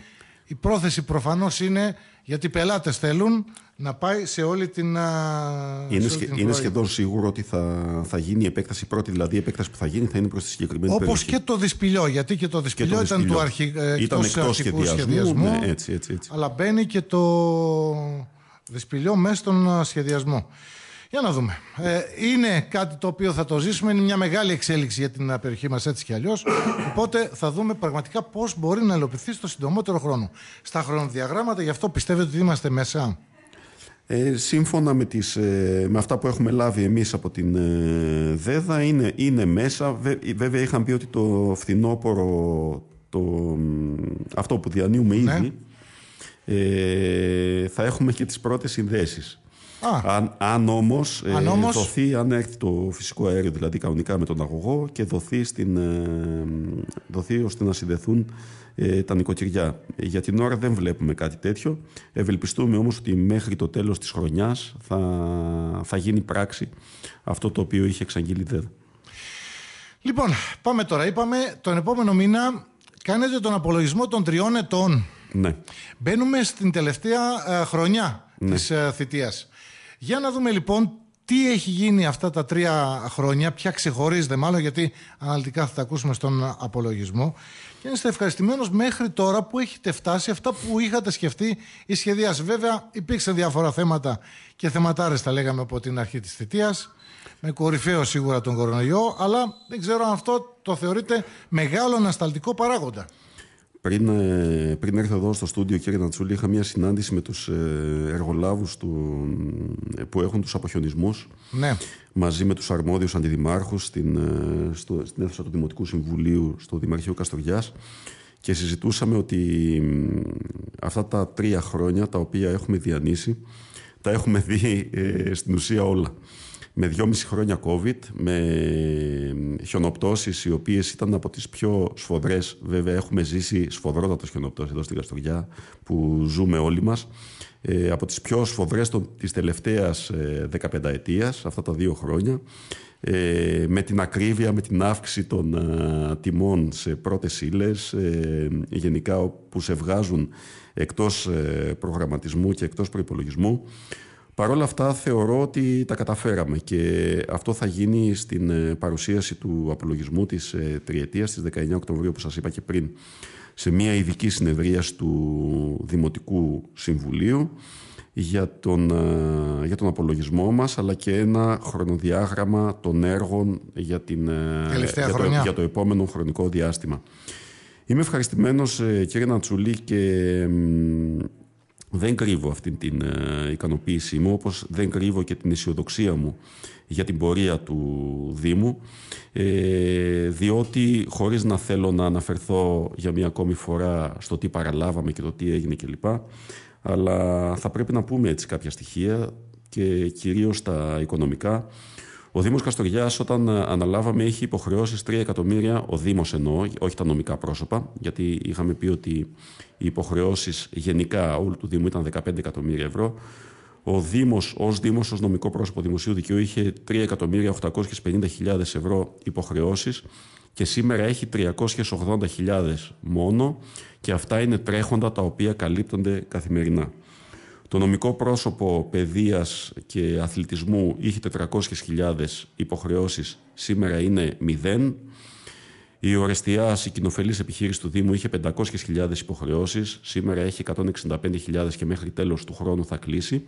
Η πρόθεση προφανώς είναι, γιατί οι πελάτες θέλουν, να πάει σε όλη την. Είναι, είναι σχεδόν σίγουρο ότι θα, θα γίνει η επέκταση πρώτη, δηλαδή η επέκταση που θα γίνει θα είναι προς τη συγκεκριμένη Όπως περιοχή. Όπω και το δυσπηλιό, γιατί και το δυσπηλιό, ήταν του αρχι... Ε, εκτός σχεδιασμού. Ναι, αλλά μπαίνει και το δυσπηλιό μέσα στον σχεδιασμό. Για να δούμε. Ε, είναι κάτι το οποίο θα το ζήσουμε. Είναι μια μεγάλη εξέλιξη για την περιοχή μας έτσι κι αλλιώς. Οπότε θα δούμε πραγματικά πώς μπορεί να ελοπιθεί στο συντομότερο χρόνο. Στα χρονοδιαγράμματα, γι' αυτό πιστεύετε ότι είμαστε μέσα. Ε, σύμφωνα με, τις, ε, με αυτά που έχουμε λάβει εμείς από την ε, ΔΕΔΑ είναι, είναι μέσα. βέβαια είχαν πει ότι το φθινόπωρο, αυτό που διανύουμε ναι. ήδη, ε, θα έχουμε και τις πρώτες συνδέσεις. Α. Αν, αν όμως ε, όμως... δοθεί το φυσικό αέριο, δηλαδή κανονικά με τον αγωγό και δοθεί, στην, ε, δοθεί ώστε να συνδεθούν ε, τα νοικοκυριά. Για την ώρα δεν βλέπουμε κάτι τέτοιο. Ευελπιστούμε όμως ότι μέχρι το τέλος της χρονιάς θα, θα γίνει πράξη αυτό το οποίο είχε εξαγγείλει Λοιπόν, πάμε τώρα. Είπαμε τον επόμενο μήνα κάνετε τον απολογισμό των τριών ετών. Ναι. Μπαίνουμε στην τελευταία ε, χρονιά ναι. της θητείας. Για να δούμε λοιπόν τι έχει γίνει αυτά τα τρία χρόνια, πια ξεχωρίζεται μάλλον, γιατί αναλυτικά θα τα ακούσουμε στον απολογισμό. Και είστε ευχαριστημένος μέχρι τώρα που έχετε φτάσει αυτά που είχατε σκεφτεί ή σχεδιάσει. Βέβαια, υπήρξαν διάφορα θέματα και θεματάρες, τα λέγαμε από την αρχή της θητείας. Με κορυφαίο σίγουρα τον κορονοϊό, αλλά δεν ξέρω αν αυτό το θεωρείτε μεγάλο ανασταλτικό παράγοντα. Πριν, ε, πριν έρθω εδώ στο στούντιο, κύριε Νατσούλη, είχα μια συνάντηση με τους ε, εργολάβους του, ε, που έχουν τους αποχιονισμούς ναι. μαζί με τους αρμόδιους αντιδημάρχους στην, στο, στην αίθουσα του Δημοτικού Συμβουλίου στο Δημαρχείο Καστοριάς και συζητούσαμε ότι αυτά τα τρία χρόνια τα οποία έχουμε διανύσει τα έχουμε δει στην ουσία όλα με δυόμιση χρόνια COVID, με χιονοπτώσεις οι οποίες ήταν από τις πιο σφοδρές. Βέβαια έχουμε ζήσει σφοδρότατος χιονοπτώσεις εδώ στην Καστοριά που ζούμε όλοι μας. Ε, από τις πιο σφοδρές των της τελευταίας ε, 15 ετίας, αυτά τα δύο χρόνια. Ε, με την ακρίβεια, με την αύξηση των ε, τιμών σε πρώτες ύλες, ε, γενικά που σε βγάζουν εκτός προγραμματισμού και εκτός προϋπολογισμού. Παρ' όλα αυτά θεωρώ ότι τα καταφέραμε και αυτό θα γίνει στην ε, παρουσίαση του απολογισμού της ε, τριετίας στις 19 Οκτωβρίου που σας είπα και πριν σε μια ειδική συνεδρία του Δημοτικού Συμβουλίου για τον, ε, για τον απολογισμό μας αλλά και ένα χρονοδιάγραμμα των έργων για, την, για το, για το επόμενο χρονικό διάστημα. Είμαι ευχαριστημένος κύριε Νατσούλη και δεν κρύβω αυτή την ε, ικανοποίησή μου, όπως δεν κρύβω και την αισιοδοξία μου για την πορεία του Δήμου, ε, διότι χωρίς να θέλω να αναφερθώ για μία ακόμη φορά στο τι παραλάβαμε και το τι έγινε κλπ, αλλά θα πρέπει να πούμε έτσι κάποια στοιχεία και κυρίως τα οικονομικά. Ο Δήμος Καστοριάς όταν ε, αναλάβαμε έχει υποχρεώσεις 3 εκατομμύρια, ο Δήμος εννοώ, όχι τα νομικά πρόσωπα, γιατί είχαμε πει ότι οι υποχρεώσεις γενικά όλου του Δήμου ήταν 15 εκατομμύρια ευρώ. Ο Δήμος, ως Δήμος, ως νομικό πρόσωπο δημοσίου δικαιού, είχε 3.850.000 ευρώ υποχρεώσεις και σήμερα έχει 380.000 μόνο και αυτά είναι τρέχοντα τα οποία καλύπτονται καθημερινά. Το νομικό πρόσωπο παιδείας και αθλητισμού είχε 400.000 υποχρεώσεις σήμερα είναι 0, η ορεστιά κοινοφελή επιχείρηση του Δήμου είχε 500.000 υποχρεώσεις. Σήμερα έχει 165.000 και μέχρι τέλος του χρόνου θα κλείσει.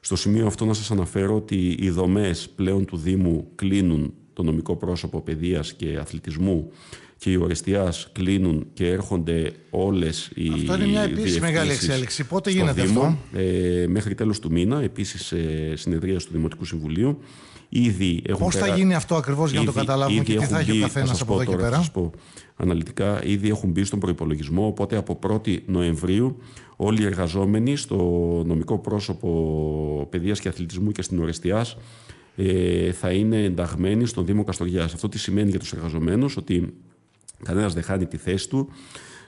Στο σημείο αυτό να σας αναφέρω ότι οι δομές πλέον του Δήμου κλείνουν το νομικό πρόσωπο παιδείας και αθλητισμού και οι ορεστιάς κλείνουν και έρχονται όλες οι Αυτό είναι μια επίσης μεγάλη εξέλιξη. Πότε γίνεται αυτό? Ε, μέχρι τέλος του μήνα, επίσης ε, συνεδρία του Δημοτικού Συμβουλίου. Ήδη έχουν Πώς θα γίνει αυτό ακριβώς για να το καταλάβουμε και τι θα έχει ο καθένας από εδώ και πέρα. Σας πω, αναλυτικά, ήδη έχουν μπει στον προϋπολογισμό, οπότε από 1η Νοεμβρίου όλοι οι εργαζόμενοι στο νομικό πρόσωπο παιδείας και αθλητισμού και στην Ορεστιάς ε, θα είναι ενταγμένοι στον Δήμο Καστοριάς. Αυτό τι σημαίνει για τους εργαζομένους, ότι κανένας δεν χάνει τη θέση του,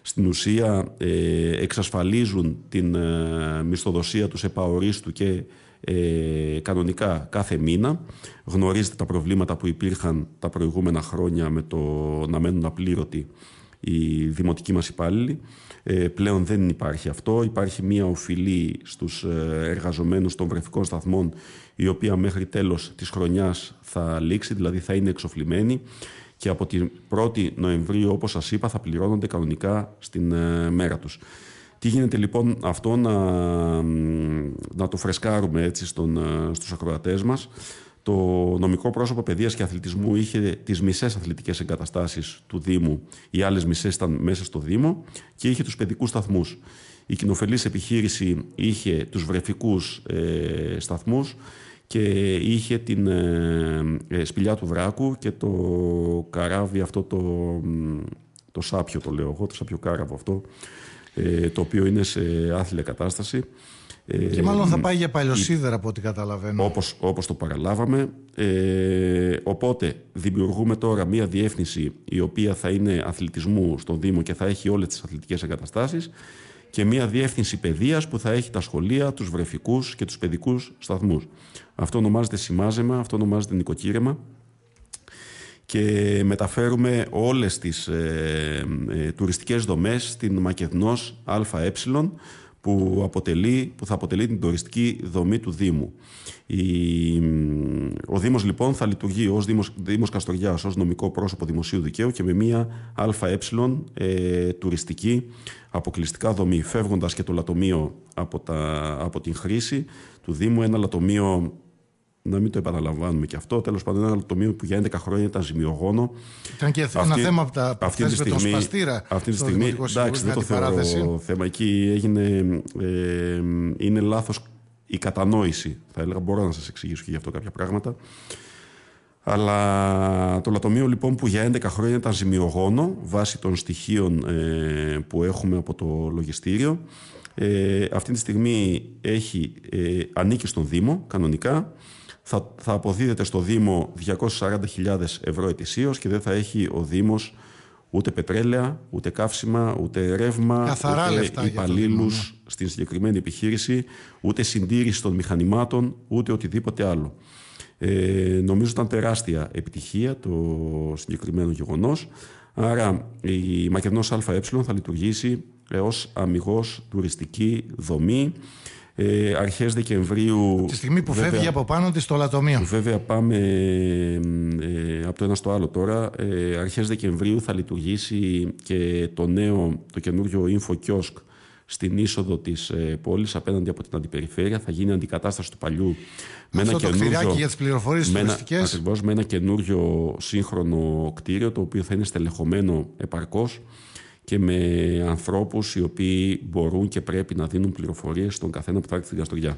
στην ουσία ε, εξασφαλίζουν την ε, μισθοδοσία τους επαορίστου και ε, κανονικά κάθε μήνα. Γνωρίζετε τα προβλήματα που υπήρχαν τα προηγούμενα χρόνια με το να μένουν απλήρωτοι οι δημοτικοί μας υπάλληλοι. Ε, πλέον δεν υπάρχει αυτό. Υπάρχει μία οφειλή στους ε, εργαζομένους των βρεφικών σταθμών η οποία μέχρι τέλος της χρονιάς θα λήξει, δηλαδή θα είναι εξοφλημένη και από την 1η Νοεμβρίου, όπως σας είπα, θα πληρώνονται κανονικά στην ε, μέρα τους. Τι γίνεται λοιπόν αυτό να, να το φρεσκάρουμε έτσι στον, ε, στους ακροατές μας. Το νομικό πρόσωπο παιδείας και αθλητισμού είχε τις μισές αθλητικές εγκαταστάσεις του Δήμου. Οι άλλες μισές ήταν μέσα στο Δήμο και είχε τους παιδικούς σταθμούς. Η κοινοφελής επιχείρηση είχε τους βρεφικούς ε, σταθμούς και είχε την ε, ε σπηλιά του Βράκου και το καράβι αυτό το, το σάπιο το λέω εγώ, το σάπιο κάραβο αυτό ε, το οποίο είναι σε άθλια κατάσταση. Ε, και μάλλον θα πάει για παλιοσίδερα από ό,τι καταλαβαίνω. Όπως, όπως το παραλάβαμε. Ε, οπότε δημιουργούμε τώρα μία διεύθυνση η οποία θα είναι αθλητισμού στον Δήμο και θα έχει όλες τις αθλητικές εγκαταστάσεις και μία διεύθυνση παιδείας που θα έχει τα σχολεία, τους βρεφικούς και τους παιδικούς σταθμούς. Αυτό ονομάζεται σημάζεμα, αυτό ονομάζεται νοικοκύρεμα και μεταφέρουμε όλες τις ε, ε, τουριστικές δομές στην Μακεδνός ΑΕ που, αποτελεί, που θα αποτελεί την τουριστική δομή του Δήμου. Η, ο Δήμος λοιπόν θα λειτουργεί ως Δήμος, Δήμος Καστοριάς, ως νομικό πρόσωπο δημοσίου δικαίου και με μία ΑΕ ε, τουριστική αποκλειστικά δομή, φεύγοντας και το λατομείο από, τα, από την χρήση του Δήμου, ένα λατομείο να μην το επαναλαμβάνουμε και αυτό. Τέλος πάντων, ένα τομείο που για 11 χρόνια ήταν ζημιογόνο. Ήταν και ένα θέμα από τα αυτή τη στιγμή, Αυτή τη στιγμή, εντάξει, δεν το θεωρώ θέμα. Εκεί έγινε, ε, είναι λάθος η κατανόηση. Θα έλεγα, μπορώ να σας εξηγήσω και γι' αυτό κάποια πράγματα. Αλλά το λατομείο λοιπόν που για 11 χρόνια ήταν ζημιογόνο βάσει των στοιχείων ε, που έχουμε από το λογιστήριο ε, αυτή τη στιγμή έχει, ε, ανήκει στον Δήμο κανονικά θα, θα αποδίδεται στο Δήμο 240.000 ευρώ ετησίως και δεν θα έχει ο Δήμος ούτε πετρέλαια, ούτε καύσιμα, ούτε ρεύμα, ούτε λεφτά υπαλλήλους ναι. στην συγκεκριμένη επιχείρηση, ούτε συντήρηση των μηχανημάτων, ούτε οτιδήποτε άλλο. Ε, νομίζω ήταν τεράστια επιτυχία το συγκεκριμένο γεγονός. Άρα η Μακεδονός ΑΕ θα λειτουργήσει ως αμυγός τουριστική δομή ε, αρχές Δεκεμβρίου... Τη στιγμή που φεύγει από πάνω της το λατομείο. βέβαια πάμε ε, από το ένα στο άλλο τώρα. Ε, αρχές Δεκεμβρίου θα λειτουργήσει και το νέο, το καινούριο info kiosk στην είσοδο της ε, πόλης απέναντι από την αντιπεριφέρεια. Θα γίνει αντικατάσταση του παλιού με Αυτό ένα καινούριο. για τις πληροφορίες τουριστικέ. με ένα καινούριο σύγχρονο κτίριο, το οποίο θα είναι στελεχωμένο επαρκώς και με ανθρώπους οι οποίοι μπορούν και πρέπει να δίνουν πληροφορίες στον καθένα που θα έρθει στην Καστοριά.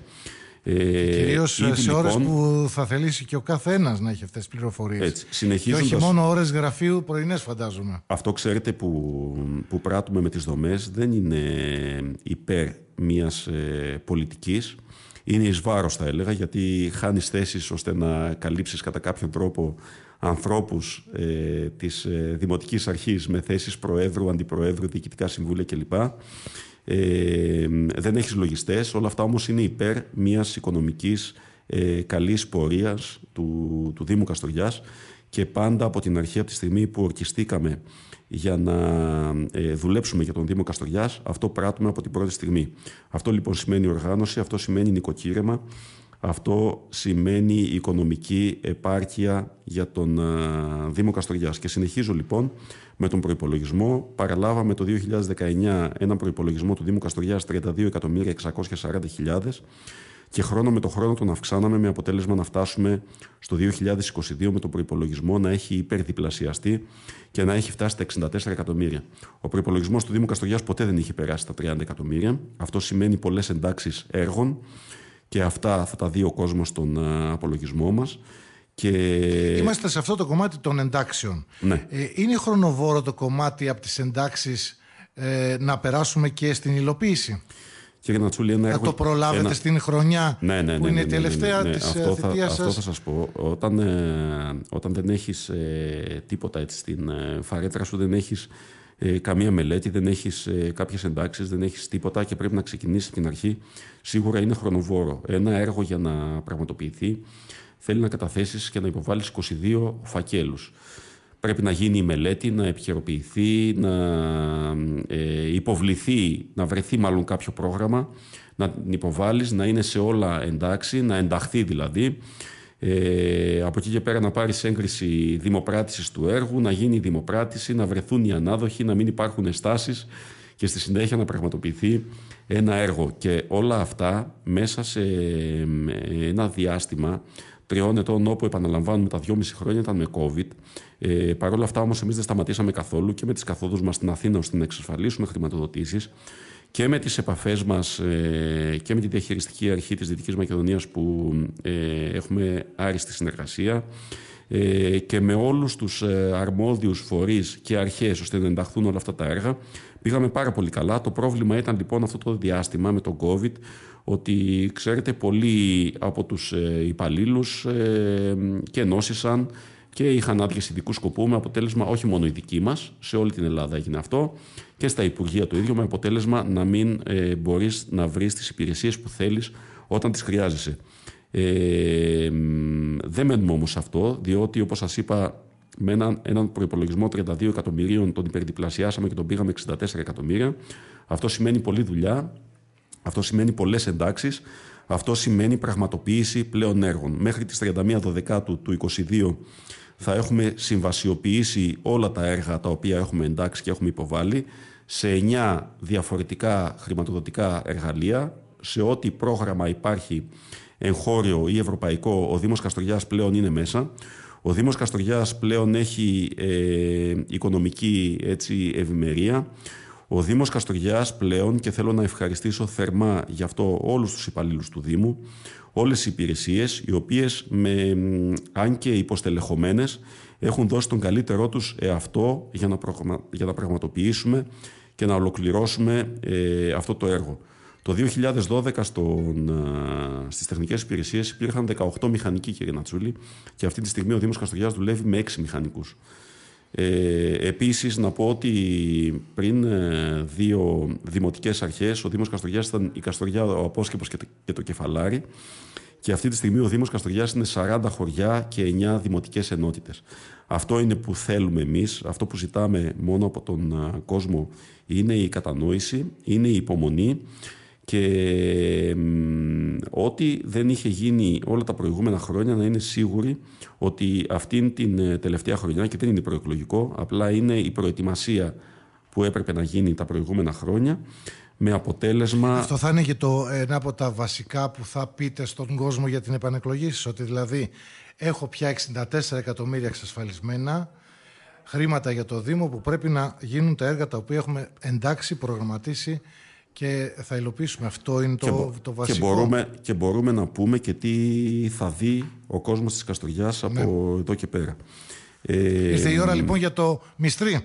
Ε, Κυρίως σε λοιπόν, ώρες που θα θελήσει και ο καθένας να έχει αυτές τις πληροφορίες. Και όχι μόνο ώρες γραφείου πρωινές, φαντάζομαι. Αυτό ξέρετε που, που πράττουμε με τις δομές δεν είναι υπέρ μιας ε, πολιτικής. Είναι εις βάρος, θα έλεγα, γιατί χάνεις θέσεις ώστε να καλύψεις κατά κάποιον τρόπο ανθρώπους ε, της ε, Δημοτικής Αρχής με θέσεις Προέδρου, Αντιπροέδρου, Διοικητικά Συμβούλια κλπ. Ε, δεν έχεις λογιστές, όλα αυτά όμως είναι υπέρ μιας οικονομικής ε, καλής πορείας του, του Δήμου Καστοριάς και πάντα από την αρχή, από τη στιγμή που ορκιστήκαμε για να ε, δουλέψουμε για τον Δήμο Καστοριάς, αυτό πράττουμε από την πρώτη στιγμή. Αυτό λοιπόν σημαίνει οργάνωση, αυτό σημαίνει νοικοκύρεμα, αυτό σημαίνει οικονομική επάρκεια για τον ε, Δήμο Καστοριάς. Και συνεχίζω λοιπόν με τον προϋπολογισμό. Παραλάβαμε το 2019 έναν προϋπολογισμό του Δήμου Καστοριάς 32.640.000 και χρόνο με το χρόνο τον αυξάναμε με αποτέλεσμα να φτάσουμε στο 2022 με τον προϋπολογισμό να έχει υπερδιπλασιαστεί και να έχει φτάσει τα 64 εκατομμύρια. Ο προϋπολογισμός του Δήμου Καστοριάς ποτέ δεν είχε περάσει τα 30 εκατομμύρια. Αυτό σημαίνει πολλές εντάξεις έργων και αυτά θα τα δει ο κόσμος στον ε, απολογισμό μας. Και... Είμαστε σε αυτό το κομμάτι των εντάξεων. Ναι. Ε, είναι χρονοβόρο το κομμάτι από τις εντάξεις ε, να περάσουμε και στην υλοποίηση. Να τσούλη, ένα θα το προλάβετε στην χρονιά που είναι η τελευταία της αυτό σας. Αυτό θα σας πω. Όταν, ε, όταν δεν έχεις τίποτα έτσι στην φαρέτρα σου, δεν έχεις ε, καμία μελέτη, δεν έχεις ε, κάποιες εντάξεις, δεν έχεις τίποτα και πρέπει να ξεκινήσεις την αρχή. Σίγουρα είναι χρονοβόρο. Ένα έργο για να πραγματοποιηθεί θέλει να καταθέσεις και να υποβάλεις 22 φακέλους. Πρέπει να γίνει η μελέτη, να επικαιροποιηθεί, να ε, υποβληθεί, να βρεθεί μάλλον κάποιο πρόγραμμα, να την υποβάλεις, να είναι σε όλα εντάξει, να ενταχθεί δηλαδή ε, από εκεί και πέρα να πάρεις έγκριση δημοπράτησης του έργου, να γίνει η δημοπράτηση, να βρεθούν οι ανάδοχοι, να μην υπάρχουν εστάσεις και στη συνέχεια να πραγματοποιηθεί ένα έργο. Και όλα αυτά μέσα σε ε, ένα διάστημα τριών ετών όπου επαναλαμβάνουμε τα δυόμιση χρόνια ήταν με COVID. Ε, Παρ' όλα αυτά όμως εμείς δεν σταματήσαμε καθόλου και με τις καθόδους μας στην Αθήνα ώστε να εξασφαλίσουμε χρηματοδοτήσεις και με τις επαφές μας ε, και με την διαχειριστική αρχή της Δυτικής Μακεδονίας που ε, έχουμε άριστη συνεργασία ε, και με όλους τους αρμόδιους φορείς και αρχές ώστε να ενταχθούν όλα αυτά τα έργα πήγαμε πάρα πολύ καλά. Το πρόβλημα ήταν λοιπόν αυτό το διάστημα με τον COVID ότι ξέρετε πολλοί από τους υπαλλήλους και νόσησαν και είχαν άδειες ειδικού σκοπού με αποτέλεσμα όχι μόνο η δική μας, σε όλη την Ελλάδα έγινε αυτό και στα Υπουργεία το ίδιο, με αποτέλεσμα να μην ε, μπορείς να βρεις τις υπηρεσίες που θέλεις όταν τις χρειάζεσαι. Ε, δεν μένουμε όμως αυτό, διότι όπως σας είπα, με έναν, έναν προπολογισμό 32 εκατομμυρίων τον υπερδιπλασιάσαμε και τον πήγαμε 64 εκατομμύρια. Αυτό σημαίνει πολλή δουλειά, αυτό σημαίνει πολλές εντάξεις, αυτό σημαίνει πραγματοποίηση πλέον έργων. Μέχρι τις 31 Δεκάτου του 2022 θα έχουμε συμβασιοποιήσει όλα τα έργα τα οποία έχουμε εντάξει και έχουμε υποβάλει σε εννιά διαφορετικά χρηματοδοτικά εργαλεία, σε ό,τι πρόγραμμα υπάρχει εγχώριο ή ευρωπαϊκό, ο Δήμος Καστοριάς πλέον είναι μέσα. Ο Δήμος Καστοριάς πλέον έχει ε, οικονομική έτσι, ευημερία. Ο Δήμος Καστοριάς πλέον, και θέλω να ευχαριστήσω θερμά γι' αυτό όλους τους υπαλλήλους του Δήμου, όλες οι υπηρεσίες οι οποίες με, αν και υποστελεχωμένες έχουν δώσει τον καλύτερό τους εαυτό για να, για να πραγματοποιήσουμε και να ολοκληρώσουμε ε, αυτό το έργο. Το 2012 στον, ε, στις τεχνικές υπηρεσίες υπήρχαν 18 μηχανικοί κύριε Νατσούλη και αυτή τη στιγμή ο Δήμος Καστοριάς δουλεύει με 6 μηχανικούς. Ε, επίσης να πω ότι πριν ε, δύο δημοτικές αρχές ο Δήμος Καστοριάς ήταν η Καστοριά, ο Απόσκεπος και το, και το Κεφαλάρι και αυτή τη στιγμή ο Δήμος Καστοριάς είναι 40 χωριά και 9 δημοτικές ενότητες. Αυτό είναι που θέλουμε εμείς. αυτό που ζητάμε μόνο από τον κόσμο είναι η κατανόηση, είναι η υπομονή και ό,τι δεν είχε γίνει όλα τα προηγούμενα χρόνια να είναι σίγουροι ότι αυτήν την ε, τελευταία χρονιά και δεν είναι προεκλογικό, απλά είναι η προετοιμασία που έπρεπε να γίνει τα προηγούμενα χρόνια με αποτέλεσμα. Αυτό θα είναι και το, ένα από τα βασικά που θα πείτε στον κόσμο για την επανεκλογή ότι δηλαδή έχω πια 64 εκατομμύρια εξασφαλισμένα χρήματα για το Δήμο που πρέπει να γίνουν τα έργα τα οποία έχουμε εντάξει, προγραμματίσει και θα υλοποιήσουμε. Αυτό είναι το, το βασικό. Και μπορούμε, και μπορούμε να πούμε και τι θα δει ο κόσμος της Καστοριάς από ναι. εδώ και πέρα. Ήρθε η ώρα ε, λοιπόν για το μυστρή.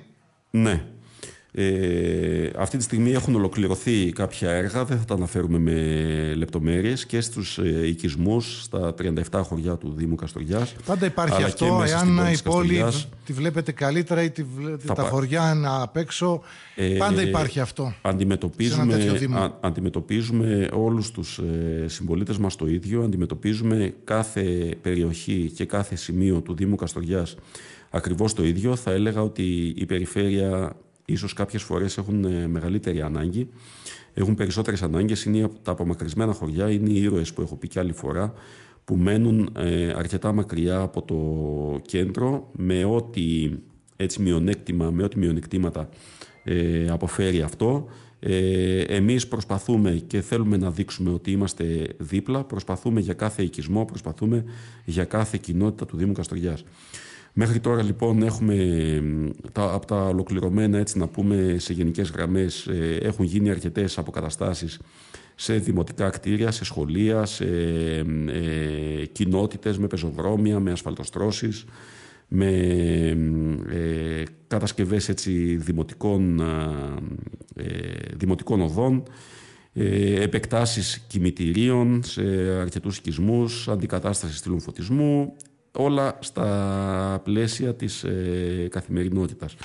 Ναι, ε, αυτή τη στιγμή έχουν ολοκληρωθεί κάποια έργα, δεν θα τα αναφέρουμε με λεπτομέρειες και στους ε, στα 37 χωριά του Δήμου Καστοριάς. Πάντα υπάρχει αυτό, εάν η πόλη τη βλέπετε καλύτερα ή τη, τα, τα χωριά να απ' έξω, ε, πάντα υπάρχει αυτό. Αντιμετωπίζουμε, αντιμετωπίζουμε όλους τους ε, μας το ίδιο, αντιμετωπίζουμε κάθε περιοχή και κάθε σημείο του Δήμου Καστοριάς Ακριβώς το ίδιο, θα έλεγα ότι η περιφέρεια ίσως κάποιες φορές έχουν ε, μεγαλύτερη ανάγκη, έχουν περισσότερες ανάγκες, είναι τα απομακρυσμένα χωριά, είναι οι ήρωες που έχω πει και άλλη φορά, που μένουν ε, αρκετά μακριά από το κέντρο, με ό,τι έτσι μειονέκτημα, με ό,τι μειονεκτήματα ε, αποφέρει αυτό. Ε, εμείς προσπαθούμε και θέλουμε να δείξουμε ότι είμαστε δίπλα, προσπαθούμε για κάθε οικισμό, προσπαθούμε για κάθε κοινότητα του Δήμου Καστοριάς. Μέχρι τώρα λοιπόν έχουμε τα, από τα ολοκληρωμένα έτσι να πούμε σε γενικές γραμμές ε, έχουν γίνει αρκετές αποκαταστάσεις σε δημοτικά κτίρια, σε σχολεία, σε ε, κοινότητες με πεζοδρόμια, με ασφαλτοστρώσεις, με ε, κατασκευές έτσι, δημοτικών, ε, δημοτικών οδών, ε, επεκτάσεις κημητηρίων σε αρκετούς οικισμούς, αντικατάσταση του φωτισμού, όλα στα πλαίσια της ε, καθημερινότητας.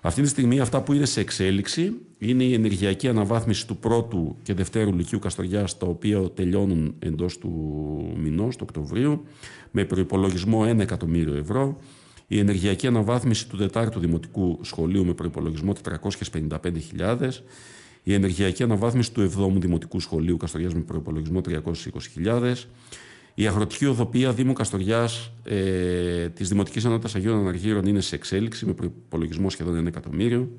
Αυτή τη στιγμή αυτά που είναι σε εξέλιξη είναι η ενεργειακή αναβάθμιση του πρώτου και δευτέρου Λυκείου Καστοριάς τα οποία τελειώνουν εντός του μηνός, του Οκτωβρίου με προϋπολογισμό 1 εκατομμύριο ευρώ η ενεργειακή αναβάθμιση του τετάρτου δημοτικού σχολείου με προϋπολογισμό 455.000 η ενεργειακή αναβάθμιση του 7ου Δημοτικού Σχολείου καστορία με προπολογισμό 320.000 η αγροτική οδοπία Δήμου Καστοριάς ε, της Δημοτικής Ανώτα Αγίων Αναργύρων είναι σε εξέλιξη με προπολογισμό σχεδόν 1 εκατομμύριο.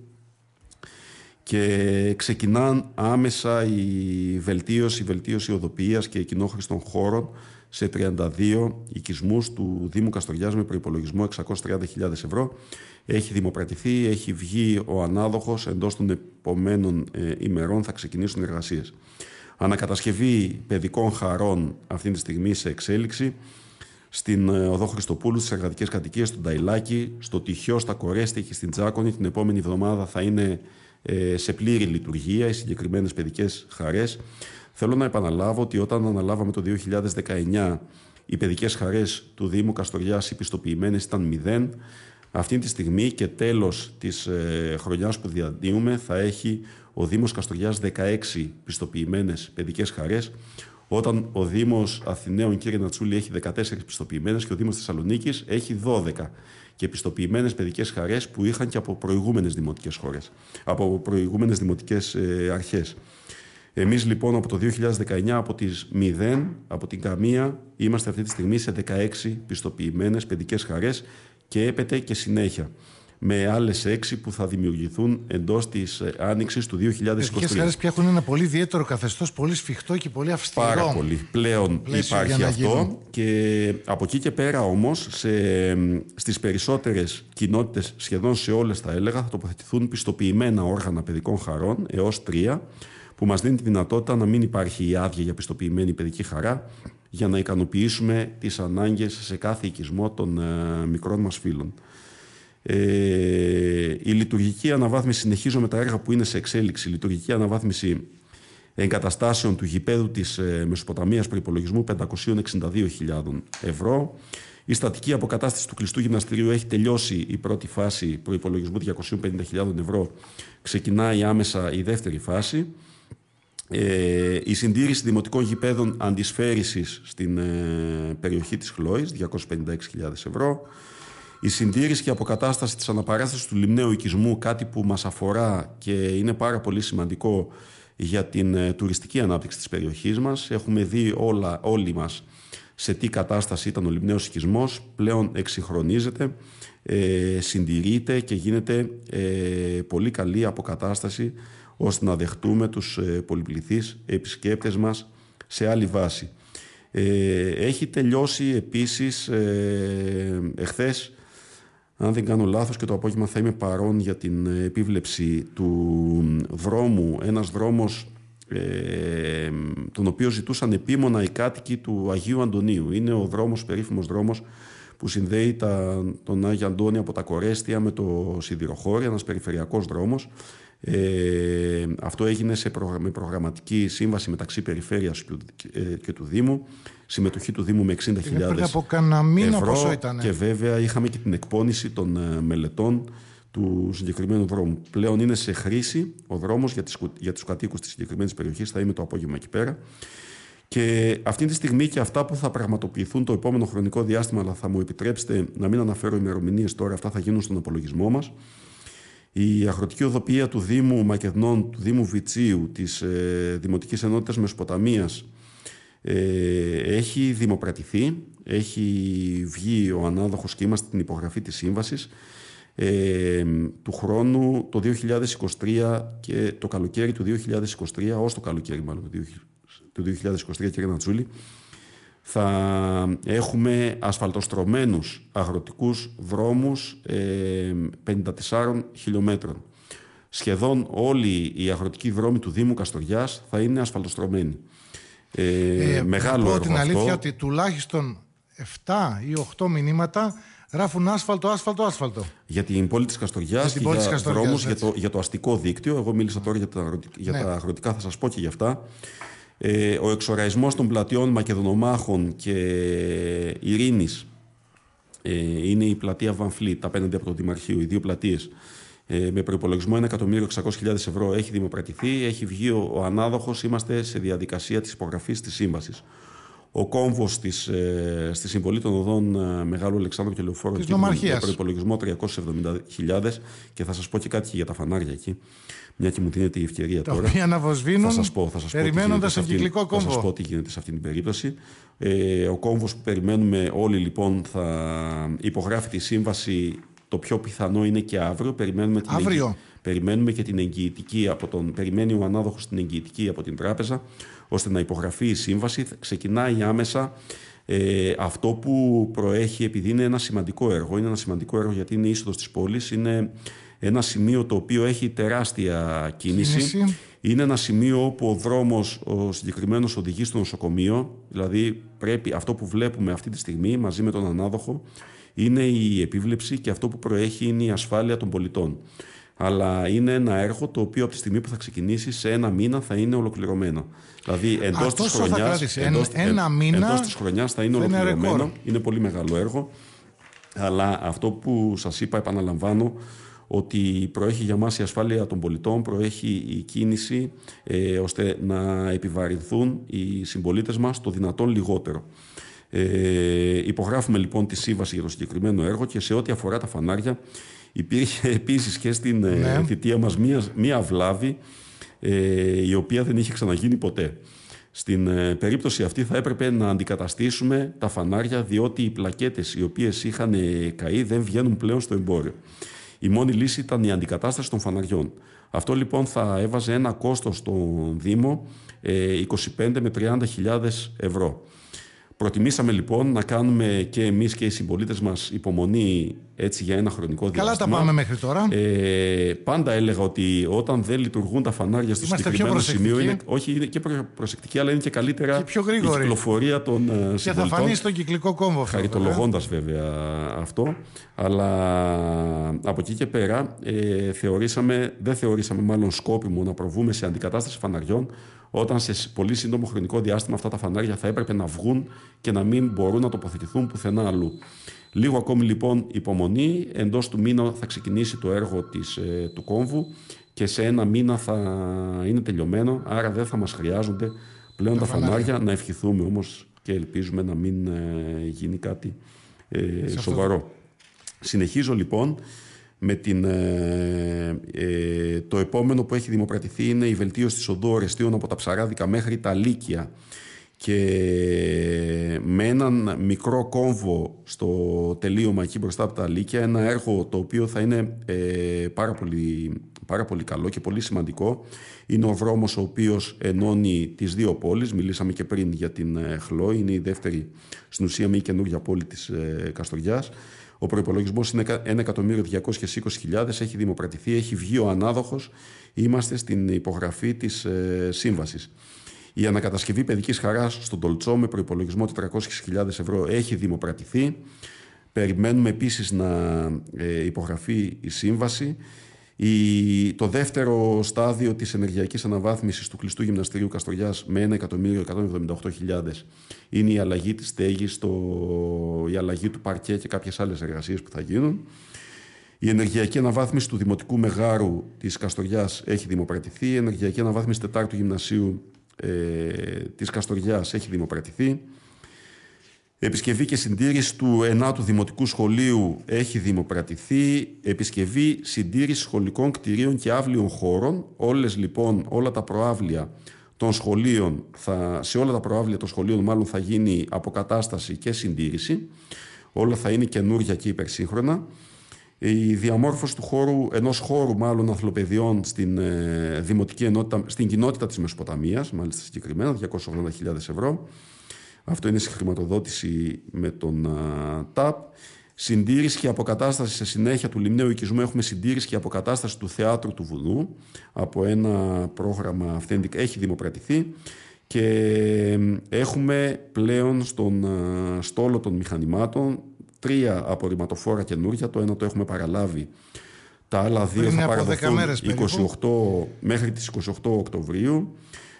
Και ξεκινά άμεσα η βελτίωση, η βελτίωση οδοπία και κοινόχρηστων χώρων σε 32 οικισμούς του Δήμου Καστοριάς, με προϋπολογισμό 630.000 ευρώ. Έχει δημοπρατηθεί, έχει βγει ο ανάδοχος εντός των επομένων ε, ημερών θα ξεκινήσουν οι εργασίες. Ανακατασκευή παιδικών χαρών αυτή τη στιγμή σε εξέλιξη στην ε, Οδό Χριστοπούλου, στις εργατικές κατοικίες, στον Ταϊλάκι, στο Τυχιό, στα Κορέστια και στην Τζάκονη. Την επόμενη εβδομάδα θα είναι ε, σε πλήρη λειτουργία οι συγκεκριμένες παιδικές χαρές. Θέλω να επαναλάβω ότι όταν αναλάβαμε το 2019 οι παιδικές χαρές του Δήμου Καστοριάς οι ήταν μηδέν. Αυτή τη στιγμή και τέλος της ε, χρονιάς που διανύουμε θα έχει ο Δήμος Καστοριάς 16 πιστοποιημένες παιδικές χαρές, όταν ο Δήμος Αθηναίων κύριε Νατσούλη έχει 14 πιστοποιημένες και ο Δήμος Θεσσαλονίκης έχει 12 και πιστοποιημένες παιδικές χαρές που είχαν και από προηγούμενες δημοτικές χώρες, από προηγούμενες δημοτικές ε, αρχές. Εμείς λοιπόν από το 2019 από τις 0, από την καμία, είμαστε αυτή τη στιγμή σε 16 πιστοποιημένες παιδικές χαρές και έπεται και συνέχεια με άλλες έξι που θα δημιουργηθούν εντός της ε, άνοιξης του 2023. Οι χαρές πια έχουν ένα πολύ ιδιαίτερο καθεστώς, πολύ σφιχτό και πολύ αυστηρό. Πάρα πολύ. Πλέον υπάρχει αυτό. Και από εκεί και πέρα όμως, στις περισσότερες κοινότητες, σχεδόν σε όλες τα έλεγα, θα τοποθετηθούν πιστοποιημένα όργανα παιδικών χαρών έως τρία, που μας δίνει τη δυνατότητα να μην υπάρχει η άδεια για πιστοποιημένη παιδική χαρά για να ικανοποιήσουμε τις ανάγκες σε κάθε οικισμό των ε, μικρών μας φίλων. Ε, η λειτουργική αναβάθμιση, συνεχίζω με τα έργα που είναι σε εξέλιξη, η λειτουργική αναβάθμιση εγκαταστάσεων του γηπέδου της ε, Μεσοποταμίας προϋπολογισμού 562.000 ευρώ. Η στατική αποκατάσταση του κλειστού γυμναστηρίου έχει τελειώσει η πρώτη φάση προϋπολογισμού 250.000 ευρώ. Ξεκινάει άμεσα η δεύτερη φάση. Ε, η συντήρηση δημοτικών γηπέδων αντισφαίρησης στην ε, περιοχή της Χλώης 256.000 ευρώ. Η συντήρηση και αποκατάσταση της αναπαράστασης του λιμναίου οικισμού, κάτι που μας αφορά και είναι πάρα πολύ σημαντικό για την ε, τουριστική ανάπτυξη της περιοχής μας. Έχουμε δει όλα, όλοι μας σε τι κατάσταση ήταν ο λιμναίος οικισμός, πλέον εξυγχρονίζεται, συντηρείται και γίνεται πολύ καλή αποκατάσταση ώστε να δεχτούμε τους ε, πολυπληθείς επισκέπτες μας σε άλλη βάση. Ε, έχει τελειώσει επίσης ε, εχθές, αν δεν κάνω λάθος και το απόγευμα θα είμαι παρόν για την επίβλεψη του δρόμου, ένας δρόμος τον οποίο ζητούσαν επίμονα οι κάτοικοι του Αγίου Αντωνίου. Είναι ο δρόμος, περίφημος δρόμος που συνδέει τον Άγιο Αντώνη από τα Κορέστια με το Σιδηροχώρι, ένας περιφερειακός δρόμος ε, αυτό έγινε σε προγραμματική σύμβαση μεταξύ περιφέρειας ε, και του Δήμου, συμμετοχή του Δήμου με 60.000 ε, από μήνα ευρώ και βέβαια είχαμε και την εκπόνηση των ε, μελετών του συγκεκριμένου δρόμου. Πλέον είναι σε χρήση ο δρόμος για, τις, για τους κατοίκους της συγκεκριμένης περιοχής, θα είμαι το απόγευμα εκεί πέρα. Και αυτή τη στιγμή και αυτά που θα πραγματοποιηθούν το επόμενο χρονικό διάστημα, αλλά θα μου επιτρέψετε να μην αναφέρω ημερομηνίες τώρα, αυτά θα γίνουν στον απολογισμό μας. Η αγροτική οδοπία του Δήμου Μακεδνών, του Δήμου Βιτσίου, της ε, Δημοτικής Ενότητας Μεσοποταμίας ε, έχει δημοπρατηθεί, έχει βγει ο ανάδοχος και στην υπογραφή της σύμβασης ε, του χρόνου το 2023 και το καλοκαίρι του 2023, ως το καλοκαίρι μάλλον του 2023 κύριε Νατσούλη, θα έχουμε ασφαλτοστρωμένους αγροτικούς δρόμους 54 ε, χιλιόμετρων. Σχεδόν όλοι οι αγροτικοί δρόμοι του Δήμου Καστοριάς θα είναι ασφαλτοστρωμένοι. Ε, ε, μεγάλο πω την αλήθεια ότι τουλάχιστον 7 ή 8 μηνύματα γράφουν άσφαλτο, άσφαλτο, άσφαλτο. Για την πόλη της Καστοριάς και για, για, το, για το αστικό δίκτυο. Εγώ μίλησα τώρα για τα, ναι. αγροτικά, θα σας πω και για αυτά ε, ο εξοραϊσμός των πλατιών Μακεδονομάχων και Ειρήνης ε, είναι η πλατεία Βανφλή, τα απέναντι από το Δημαρχείο, οι δύο πλατείες ε, με προπολογισμό 1.600.000 ευρώ έχει δημοπρατηθεί, έχει βγει ο, ο ανάδοχος, είμαστε σε διαδικασία της υπογραφής της σύμβασης. Ο κόμβος ε, στη συμβολή των οδών ε, Μεγάλου Αλεξάνδρου και Λεωφόρου έχει προπολογισμό 370.000 και θα σας πω και κάτι για τα φανάρια εκεί μια και μου δίνεται η ευκαιρία τώρα. Οποία θα σας πω, θα σας περιμένοντας κόμβο. Θα σας πω τι γίνεται σε αυτή την περίπτωση. Ε, ο κόμβος που περιμένουμε όλοι λοιπόν θα υπογράφει τη σύμβαση το πιο πιθανό είναι και αύριο. Περιμένουμε την αύριο. Περιμένουμε και την εγγυητική από τον... Περιμένει ο ανάδοχος την εγγυητική από την τράπεζα ώστε να υπογραφεί η σύμβαση. Ξεκινάει άμεσα ε, αυτό που προέχει επειδή είναι ένα σημαντικό έργο. Είναι ένα σημαντικό έργο γιατί είναι είσοδος της πόλης. Είναι ένα σημείο το οποίο έχει τεράστια κίνηση. Είναι ένα σημείο όπου ο δρόμος ο συγκεκριμένος οδηγεί στο νοσοκομείο, δηλαδή πρέπει αυτό που βλέπουμε αυτή τη στιγμή μαζί με τον ανάδοχο είναι η επίβλεψη και αυτό που προέχει είναι η ασφάλεια των πολιτών. Αλλά είναι ένα έργο το οποίο από τη στιγμή που θα ξεκινήσει σε ένα μήνα θα είναι ολοκληρωμένο. Δηλαδή εντός τη χρονιά. Εντός, ένα Εντός της χρονιάς θα είναι ολοκληρωμένο. Είναι, είναι πολύ μεγάλο έργο. Αλλά αυτό που σας είπα, επαναλαμβάνω, ότι προέχει για μας η ασφάλεια των πολιτών, προέχει η κίνηση ε, ώστε να επιβαρυνθούν οι συμπολίτες μας το δυνατόν λιγότερο. Ε, υπογράφουμε λοιπόν τη σύμβαση για το συγκεκριμένο έργο και σε ό,τι αφορά τα φανάρια υπήρχε [laughs] επίσης και στην ε, ναι. θητεία μας μία, βλάβη ε, η οποία δεν είχε ξαναγίνει ποτέ. Στην περίπτωση αυτή θα έπρεπε να αντικαταστήσουμε τα φανάρια διότι οι πλακέτες οι οποίες είχαν καεί δεν βγαίνουν πλέον στο εμπόριο. Η μόνη λύση ήταν η αντικατάσταση των φαναριών. Αυτό λοιπόν θα έβαζε ένα κόστος στον Δήμο ε, 25 με 30 χιλιάδες ευρώ. Προτιμήσαμε λοιπόν να κάνουμε και εμείς και οι συμπολίτες μας υπομονή έτσι για ένα χρονικό διάστημα. Καλά τα πάμε μέχρι τώρα. Ε, πάντα έλεγα ότι όταν δεν λειτουργούν τα φανάρια στο Είμαστε συγκεκριμένο σημείο, είναι, όχι είναι και προσεκτική αλλά είναι και καλύτερα και πιο η κυκλοφορία των και ε, συμπολιτών. Και θα φανεί στον κυκλικό κόμβο. Ε. Χαριτολογώντας βέβαια. βέβαια αυτό. Αλλά από εκεί και πέρα ε, θεωρήσαμε, δεν θεωρήσαμε μάλλον σκόπιμο να προβούμε σε αντικατάσταση φαναριών όταν σε πολύ σύντομο χρονικό διάστημα αυτά τα φανάρια θα έπρεπε να βγουν και να μην μπορούν να τοποθετηθούν πουθενά αλλού. Λίγο ακόμη λοιπόν υπομονή, εντός του μήνα θα ξεκινήσει το έργο της, ε, του κόμβου και σε ένα μήνα θα είναι τελειωμένο, άρα δεν θα μας χρειάζονται πλέον τα, φανάρια. Να ευχηθούμε όμως και ελπίζουμε να μην ε, γίνει κάτι ε, σοβαρό. Συνεχίζω λοιπόν με την, το επόμενο που έχει δημοκρατηθεί είναι η βελτίωση της οδού Ορεστίων από τα Ψαράδικα μέχρι τα Λύκια και με έναν μικρό κόμβο στο τελείωμα εκεί μπροστά από τα Λύκια ένα έργο το οποίο θα είναι ε, πάρα, πολύ, πάρα πολύ καλό και πολύ σημαντικό είναι ο δρόμος ο οποίος ενώνει τις δύο πόλεις μιλήσαμε και πριν για την ε, χλόη είναι η δεύτερη στην ουσία μη καινούργια πόλη της ε, Καστοριάς ο προπολογισμό είναι 1.220.000, έχει δημοκρατηθεί, έχει βγει ο ανάδοχος. Είμαστε στην υπογραφή της ε, σύμβασης σύμβαση. Η ανακατασκευή παιδικής χαράς στον Τολτσό με προπολογισμό 400.000 ευρώ έχει δημοπρατηθεί. Περιμένουμε επίσης να ε, υπογραφεί η σύμβαση. Η, το δεύτερο στάδιο της ενεργειακής αναβάθμισης του κλειστού γυμναστηρίου Καστοριάς με 1.178.000 είναι η αλλαγή της στέγης, το, η αλλαγή του παρκέ και κάποιες άλλες εργασίες που θα γίνουν. Η ενεργειακή αναβάθμιση του Δημοτικού Μεγάρου της Καστοριά έχει δημοπρατηθεί. Η ενεργειακή αναβάθμιση Τετάρτου Γυμνασίου ε, της Καστοριάς έχει δημοπρατηθεί. Επισκευή και συντήρηση του ενάτου Δημοτικού Σχολείου έχει δημοπρατηθεί. Επισκευή συντήρηση σχολικών κτηρίων και αύλιων χώρων. Όλες λοιπόν, όλα τα προάβλια των σχολείων, θα, σε όλα τα προάβλια των σχολείων μάλλον θα γίνει αποκατάσταση και συντήρηση. Όλα θα είναι καινούργια και υπερσύγχρονα η διαμόρφωση του χώρου, ενός χώρου μάλλον αθλοπαιδιών στην ε, δημοτική ενότητα, στην κοινότητα της Μεσοποταμίας, μάλιστα συγκεκριμένα, 280.000 ευρώ. Αυτό είναι χρηματοδότηση με τον ΤΑΠ. Συντήρηση και αποκατάσταση σε συνέχεια του λιμνέου οικισμού έχουμε συντήρηση και αποκατάσταση του θεάτρου του Βουδού από ένα πρόγραμμα Authentic έχει δημοπρατηθεί και έχουμε πλέον στον στόλο των μηχανημάτων τρία απορριμματοφόρα καινούργια. Το ένα το έχουμε παραλάβει. Τα άλλα δύο θα παραδοθούν λοιπόν. μέχρι τις 28 Οκτωβρίου.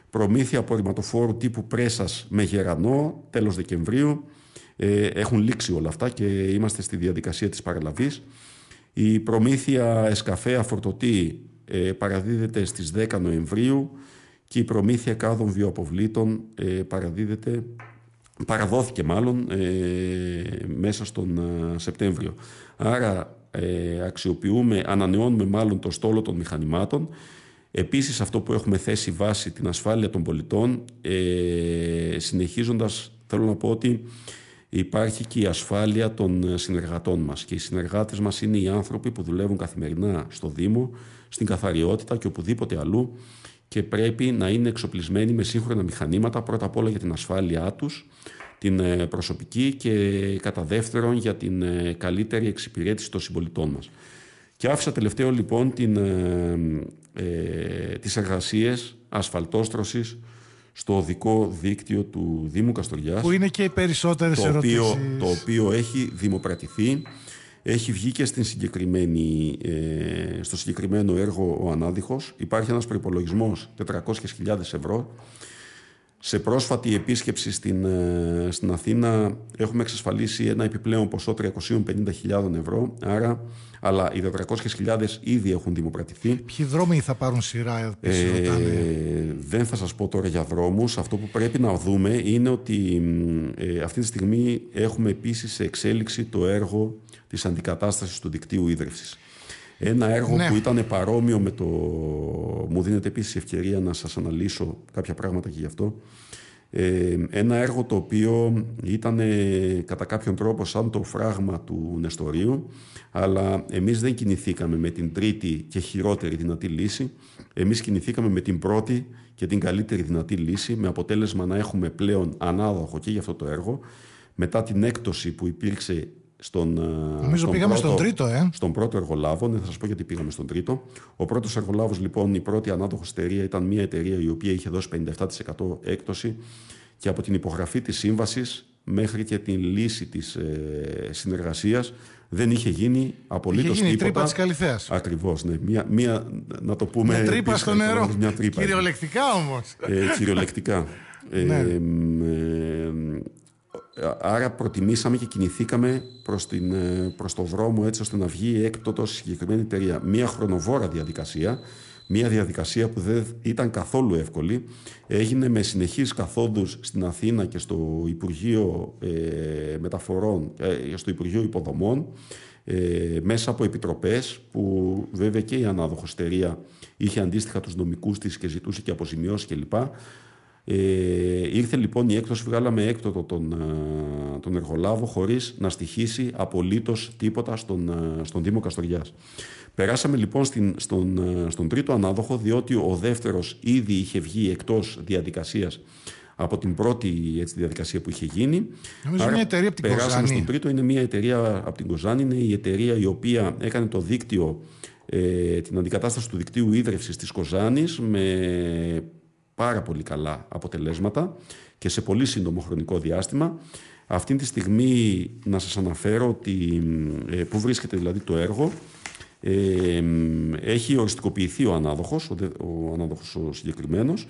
Προμήθεια απορριμματοφόρου τύπου πρέσας με γερανό τέλος Δεκεμβρίου. Ε, έχουν λήξει όλα αυτά και είμαστε στη διαδικασία της παραλαβής. Η προμήθεια εσκαφέα φορτωτή ε, παραδίδεται στις 10 Νοεμβρίου και η προμήθεια κάδων βιοαποβλήτων ε, παραδίδεται, παραδόθηκε μάλλον ε, μέσα στον ε, Σεπτέμβριο. Άρα ε, αξιοποιούμε, ανανεώνουμε μάλλον το στόλο των μηχανημάτων. Επίσης αυτό που έχουμε θέσει βάση την ασφάλεια των πολιτών, ε, συνεχίζοντας θέλω να πω ότι υπάρχει και η ασφάλεια των ε, συνεργατών μας και οι συνεργάτες μας είναι οι άνθρωποι που δουλεύουν καθημερινά στο Δήμο, στην καθαριότητα και οπουδήποτε αλλού και πρέπει να είναι εξοπλισμένοι με σύγχρονα μηχανήματα πρώτα απ' όλα για την ασφάλειά τους την ε, προσωπική και κατά δεύτερον για την ε, καλύτερη εξυπηρέτηση των συμπολιτών μας. Και άφησα τελευταίο λοιπόν την, ε, ε, τις εργασίες ασφαλτόστρωσης στο οδικό δίκτυο του Δήμου Καστοριάς που είναι και οι περισσότερες το ερωτήσεις το οποίο έχει δημοπρατηθεί έχει βγει και στην συγκεκριμένη, στο συγκεκριμένο έργο ο ανάδειχος υπάρχει ένας προπολογισμό 400.000 ευρώ σε πρόσφατη επίσκεψη στην, ε, στην Αθήνα έχουμε εξασφαλίσει ένα επιπλέον ποσό 350.000 ευρώ, άρα, αλλά οι 400.000 ήδη έχουν δημοκρατηθεί. Ποιοι δρόμοι θα πάρουν σειρά, ε, ε, Δεν θα σας πω τώρα για δρόμους. Αυτό που πρέπει να δούμε είναι ότι ε, αυτή τη στιγμή έχουμε επίσης σε εξέλιξη το έργο της αντικατάστασης του δικτύου ίδρυυσης. Ένα έργο ναι. που ήταν παρόμοιο με το. Μου δίνεται επίσης ευκαιρία να σας αναλύσω κάποια πράγματα και γι' αυτό. Ε, ένα έργο το οποίο ήταν κατά κάποιον τρόπο σαν το φράγμα του Νεστορίου αλλά εμείς δεν κινηθήκαμε με την τρίτη και χειρότερη δυνατή λύση εμείς κινηθήκαμε με την πρώτη και την καλύτερη δυνατή λύση με αποτέλεσμα να έχουμε πλέον ανάδοχο και για αυτό το έργο μετά την έκπτωση που υπήρξε στον, ε, Νομίζω στον πήγαμε πρώτο, στον τρίτο, ε. Στον πρώτο εργολάβο, ναι, θα σας πω γιατί πήγαμε στον τρίτο. Ο πρώτος εργολάβος, λοιπόν, η πρώτη ανάδοχος εταιρεία ήταν μια εταιρεία η οποία είχε δώσει 57% έκπτωση και από την υπογραφή της σύμβασης μέχρι και την λύση της ε, συνεργασίας δεν είχε γίνει απολύτως τίποτα. η τρύπα της Καλυθέας. Ακριβώς, ναι. Μία, μία, να το πούμε. Μια τρύπα στο νερό. κυριολεκτικά όμως. Ε, κυριολεκτικά. ναι. ε, άρα προτιμήσαμε και κινηθήκαμε προς, την, ε, προς το δρόμο έτσι ώστε να βγει έκτοτο η συγκεκριμένη εταιρεία. Μία χρονοβόρα διαδικασία, μία διαδικασία που δεν ήταν καθόλου εύκολη. Έγινε με συνεχείς καθόδους στην Αθήνα και στο Υπουργείο ε, Μεταφορών, ε, στο Υπουργείο Υποδομών, ε, μέσα από επιτροπές που βέβαια και η ανάδοχος εταιρεία είχε αντίστοιχα τους νομικούς της και ζητούσε και αποζημιώσεις κλπ. Ε, ήρθε λοιπόν η έκπτωση, βγάλαμε έκτοτο τον, ε, τον εργολάβο χωρίς να στοιχήσει απολύτως τίποτα στον, ε, στον Δήμο Καστοριάς. Περάσαμε λοιπόν στην, στον, ε, στον τρίτο ανάδοχο διότι ο δεύτερος ήδη είχε βγει εκτός διαδικασίας από την πρώτη έτσι, διαδικασία που είχε γίνει. Νομίζω μια εταιρεία από την περάσαμε Κοζάνη. στον τρίτο, είναι μια εταιρεία από την Κοζάνη, είναι η εταιρεία η οποία έκανε το δίκτυο την αντικατάσταση του δικτύου ίδρυυσης της Κοζάνης με πάρα πολύ καλά αποτελέσματα και σε πολύ σύντομο χρονικό διάστημα. Αυτή τη στιγμή να σας αναφέρω ότι, ε, που βρίσκεται δηλαδή το έργο. Ε, έχει οριστικοποιηθεί ο ανάδοχος, ο, ο ανάδοχος ο συγκεκριμένος.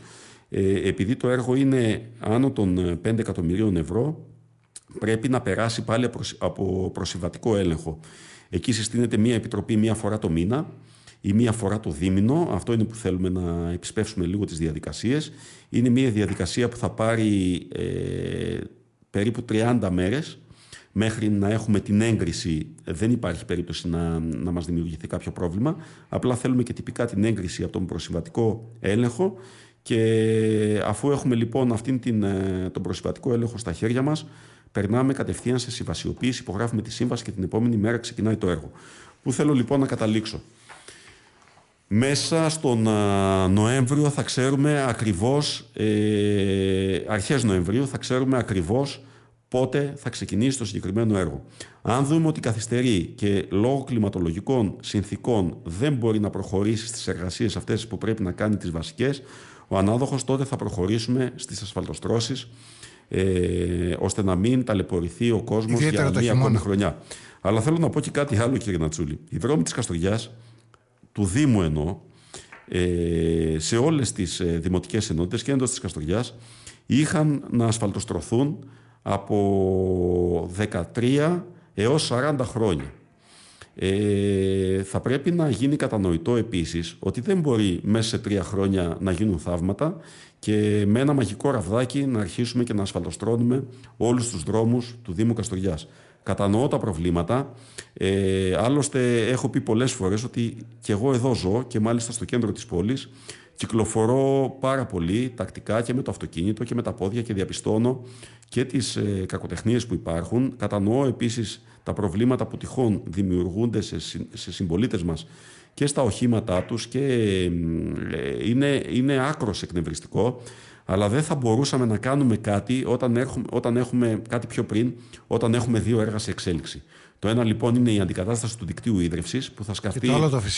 Ε, επειδή το έργο είναι άνω των 5 ε, εκατομμυρίων ευρώ, πρέπει να περάσει πάλι από προσυμβατικό έλεγχο. Εκεί συστήνεται μία επιτροπή μία φορά το μήνα, η μία φορά το δίμηνο. Αυτό είναι που θέλουμε να επισπεύσουμε λίγο τις διαδικασίες. Είναι μία διαδικασία που θα πάρει ε, περίπου 30 μέρες μέχρι να έχουμε την έγκριση δεν υπάρχει περίπτωση να, να μας δημιουργηθεί κάποιο πρόβλημα. Απλά θέλουμε και τυπικά την έγκριση από τον προσυμβατικό έλεγχο και αφού έχουμε λοιπόν αυτήν την, ε, τον προσυμβατικό έλεγχο στα χέρια μας περνάμε κατευθείαν σε συμβασιοποίηση, υπογράφουμε τη σύμβαση και την επόμενη μέρα ξεκινάει το έργο. Πού θέλω λοιπόν να καταλήξω. Μέσα στον Νοέμβριο θα ξέρουμε ακριβώς, ε, αρχές Νοεμβρίου θα ξέρουμε ακριβώς πότε θα ξεκινήσει το συγκεκριμένο έργο. Αν δούμε ότι καθυστερεί και λόγω κλιματολογικών συνθήκων δεν μπορεί να προχωρήσει στις εργασίες αυτές που πρέπει να κάνει τις βασικές, ο ανάδοχος τότε θα προχωρήσουμε στις ασφαλτοστρώσεις ε, ώστε να μην ταλαιπωρηθεί ο κόσμος για μία ακόμη χρονιά. Αλλά θέλω να πω και κάτι άλλο κύριε Νατσούλη. Οι δρόμοι της Καστοριάς του Δήμου ενώ, ε, σε όλες τις ε, δημοτικές ενότητες και εντός της Καστοριάς είχαν να ασφαλτοστρωθούν από 13 έως 40 χρόνια. Ε, θα πρέπει να γίνει κατανοητό επίσης ότι δεν μπορεί μέσα σε τρία χρόνια να γίνουν θαύματα και με ένα μαγικό ραβδάκι να αρχίσουμε και να ασφαλτοστρώνουμε όλους τους δρόμους του Δήμου Καστοριάς κατανοώ τα προβλήματα. Ε, άλλωστε έχω πει πολλές φορές ότι και εγώ εδώ ζω και μάλιστα στο κέντρο της πόλης κυκλοφορώ πάρα πολύ τακτικά και με το αυτοκίνητο και με τα πόδια και διαπιστώνω και τις ε, κακοτεχνίες που υπάρχουν. Κατανοώ επίσης τα προβλήματα που τυχόν δημιουργούνται σε, σε συμπολίτες μας και στα οχήματά τους και ε, ε, είναι, είναι άκρος εκνευριστικό αλλά δεν θα μπορούσαμε να κάνουμε κάτι όταν έχουμε, όταν έχουμε κάτι πιο πριν, όταν έχουμε δύο έργα σε εξέλιξη. Το ένα λοιπόν είναι η αντικατάσταση του δικτύου ίδρυυσης που θα σκαφτεί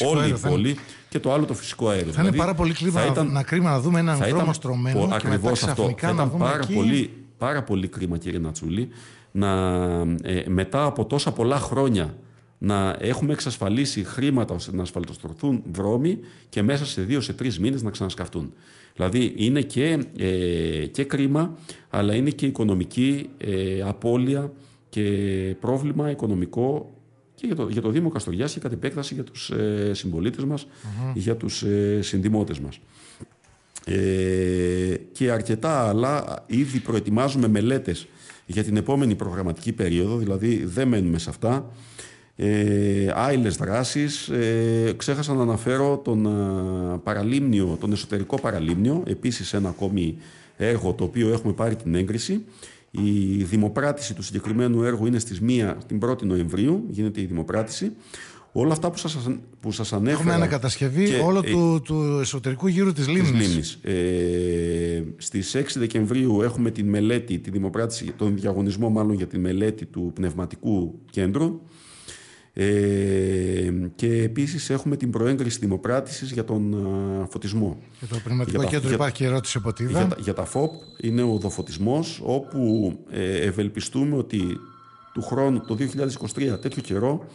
όλη η πόλη και το άλλο το φυσικό αέριο. Θα είναι δηλαδή, πάρα πολύ κλίμα, ήταν... να κρίμα να δούμε έναν δρόμο στρωμένο. Ακριβώ αυτό. Θα ήταν να πάρα, εκεί... πολύ, πάρα πολύ κρίμα, κύριε Νατσούλη, να ε, μετά από τόσα πολλά χρόνια να έχουμε εξασφαλίσει χρήματα ώστε να ασφαλτοστρωθούν δρόμοι και μέσα σε δύο σε τρεις μήνες να ξανασκαφτούν. Δηλαδή είναι και, ε, και κρίμα, αλλά είναι και οικονομική ε, απώλεια και πρόβλημα οικονομικό και για το, για το Δήμο Καστοριάς και κατ' επέκταση για τους ε, συμπολίτες μας, για τους ε, συνδημότες μας. Ε, και αρκετά άλλα ήδη προετοιμάζουμε μελέτες για την επόμενη προγραμματική περίοδο, δηλαδή δεν μένουμε σε αυτά ε, άειλες δράσεις. Ε, ξέχασα να αναφέρω τον ε, παραλίμνιο, τον εσωτερικό παραλίμνιο, επίσης ένα ακόμη έργο το οποίο έχουμε πάρει την έγκριση. Η δημοπράτηση του συγκεκριμένου έργου είναι στις 1, την 1η Νοεμβρίου, γίνεται η δημοπράτηση. Όλα αυτά που σας, που σας ανέφερα... Έχουμε ανακατασκευή και, όλο ε, του, του εσωτερικού γύρου της λίμνης. Της λίμνης. Ε, στις 6 Δεκεμβρίου έχουμε την μελέτη, τη δημοπράτηση, τον διαγωνισμό μάλλον για τη μελέτη του πνευματικού κέντρου. Ε, και επίσης έχουμε την προέγκριση δημοπράτησης για τον φωτισμό. Για το πνευματικό για κέντρο τα, υπάρχει για, ερώτηση από για, τα ΦΟΠ είναι ο δοφωτισμός όπου ε, ευελπιστούμε ότι του χρόνου, το 2023, τέτοιο καιρό,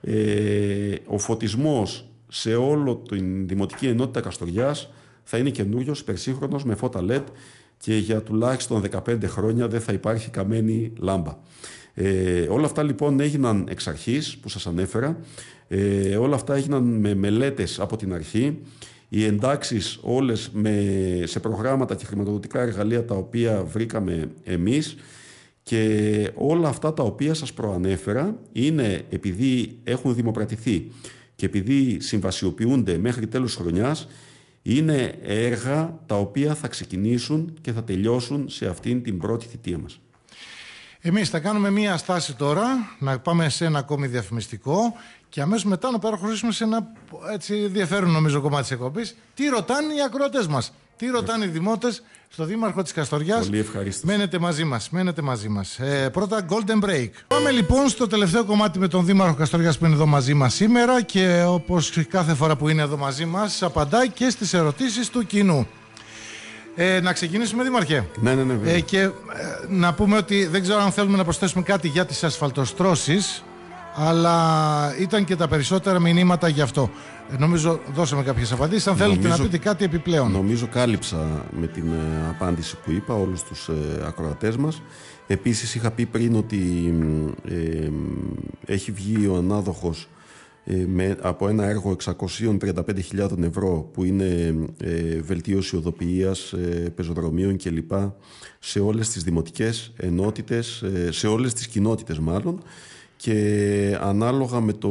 ε, ο φωτισμός σε όλο την Δημοτική Ενότητα Καστοριάς θα είναι καινούριος, υπερσύγχρονος, με φώτα LED και για τουλάχιστον 15 χρόνια δεν θα υπάρχει καμένη λάμπα. Ε, όλα αυτά λοιπόν έγιναν εξ αρχής που σας ανέφερα. Ε, όλα αυτά έγιναν με μελέτες από την αρχή. Οι εντάξεις όλες με, σε προγράμματα και χρηματοδοτικά εργαλεία τα οποία βρήκαμε εμείς και όλα αυτά τα οποία σας προανέφερα είναι επειδή έχουν δημοπρατηθεί και επειδή συμβασιοποιούνται μέχρι τέλος χρονιάς είναι έργα τα οποία θα ξεκινήσουν και θα τελειώσουν σε αυτήν την πρώτη θητεία μας. Εμείς θα κάνουμε μία στάση τώρα, να πάμε σε ένα ακόμη διαφημιστικό και αμέσως μετά να παραχωρήσουμε σε ένα έτσι ενδιαφέρον νομίζω κομμάτι της εκπομπής. Τι ρωτάνε οι ακροατές μας, τι ρωτάνε οι δημότες στο Δήμαρχο της Καστοριάς. Πολύ ευχαριστώ. Μένετε μαζί μας, μένετε μαζί μας. Ε, πρώτα Golden Break. Πάμε λοιπόν στο τελευταίο κομμάτι με τον Δήμαρχο Καστοριάς που είναι εδώ μαζί μας σήμερα και όπως κάθε φορά που είναι εδώ μαζί μας απαντάει και στις ερωτήσεις του κοινού. Ε, να ξεκινήσουμε, Δημαρχέ. Ναι, ναι, ναι. Ε, και ε, να πούμε ότι δεν ξέρω αν θέλουμε να προσθέσουμε κάτι για τις ασφαλτοστρώσεις, αλλά ήταν και τα περισσότερα μηνύματα γι' αυτό. Ε, νομίζω δώσαμε κάποιες απαντήσεις. Αν νομίζω, να πείτε κάτι επιπλέον. Νομίζω κάλυψα με την ε, απάντηση που είπα όλους τους ε, ακροατές μας. Επίσης είχα πει πριν ότι ε, έχει βγει ο ανάδοχος ε, με, από ένα έργο 635.000 ευρώ που είναι ε, βελτίωση οδοποιίας, ε, πεζοδρομίων κλπ. σε όλες τις δημοτικές ενότητες, ε, σε όλες τις κοινότητες μάλλον και ανάλογα με το,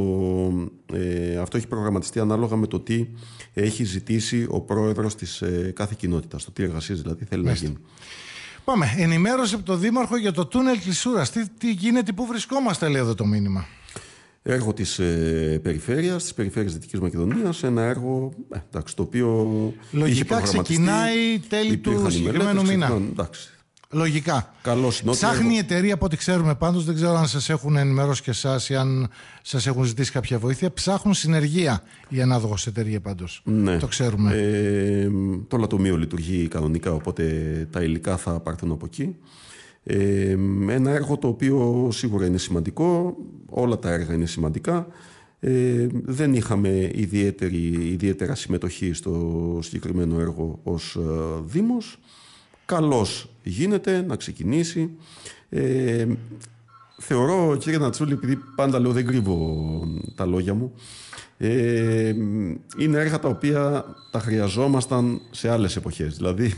αυτό έχει προγραμματιστεί ανάλογα με το τι έχει ζητήσει ο πρόεδρος της κάθε κοινότητας, το τι εργασίες δηλαδή θέλει να γίνει. Πάμε. Ενημέρωση από τον Δήμαρχο για το τούνελ Κλεισούρας. Τι, τι γίνεται, πού βρισκόμαστε λέει εδώ το μήνυμα έργο της ε, περιφέρειας, της περιφέρειας Δυτικής Μακεδονίας, ένα έργο ε, εντάξει, το οποίο Λογικά είχε ξεκινάει τέλη του συγκεκριμένου μήνα. Εντάξει. Λογικά. Ψάχνει η εταιρεία από ό,τι ξέρουμε πάντως, δεν ξέρω αν σας έχουν ενημερώσει και εσάς ή αν σας έχουν ζητήσει κάποια βοήθεια. Ψάχνουν συνεργεία η ανάδοχο εταιρεία πάντως. Ναι. Το ξέρουμε. Ε, το λατομείο λειτουργεί κανονικά, οπότε τα υλικά θα πάρθουν από εκεί ένα έργο το οποίο σίγουρα είναι σημαντικό, όλα τα έργα είναι σημαντικά. δεν είχαμε ιδιαίτερη, ιδιαίτερα συμμετοχή στο συγκεκριμένο έργο ως ε, Δήμος. Καλώς γίνεται να ξεκινήσει. Ε, θεωρώ, κύριε Νατσούλη, επειδή πάντα λέω δεν κρύβω τα λόγια μου, ε, είναι έργα τα οποία τα χρειαζόμασταν σε άλλες εποχές, δηλαδή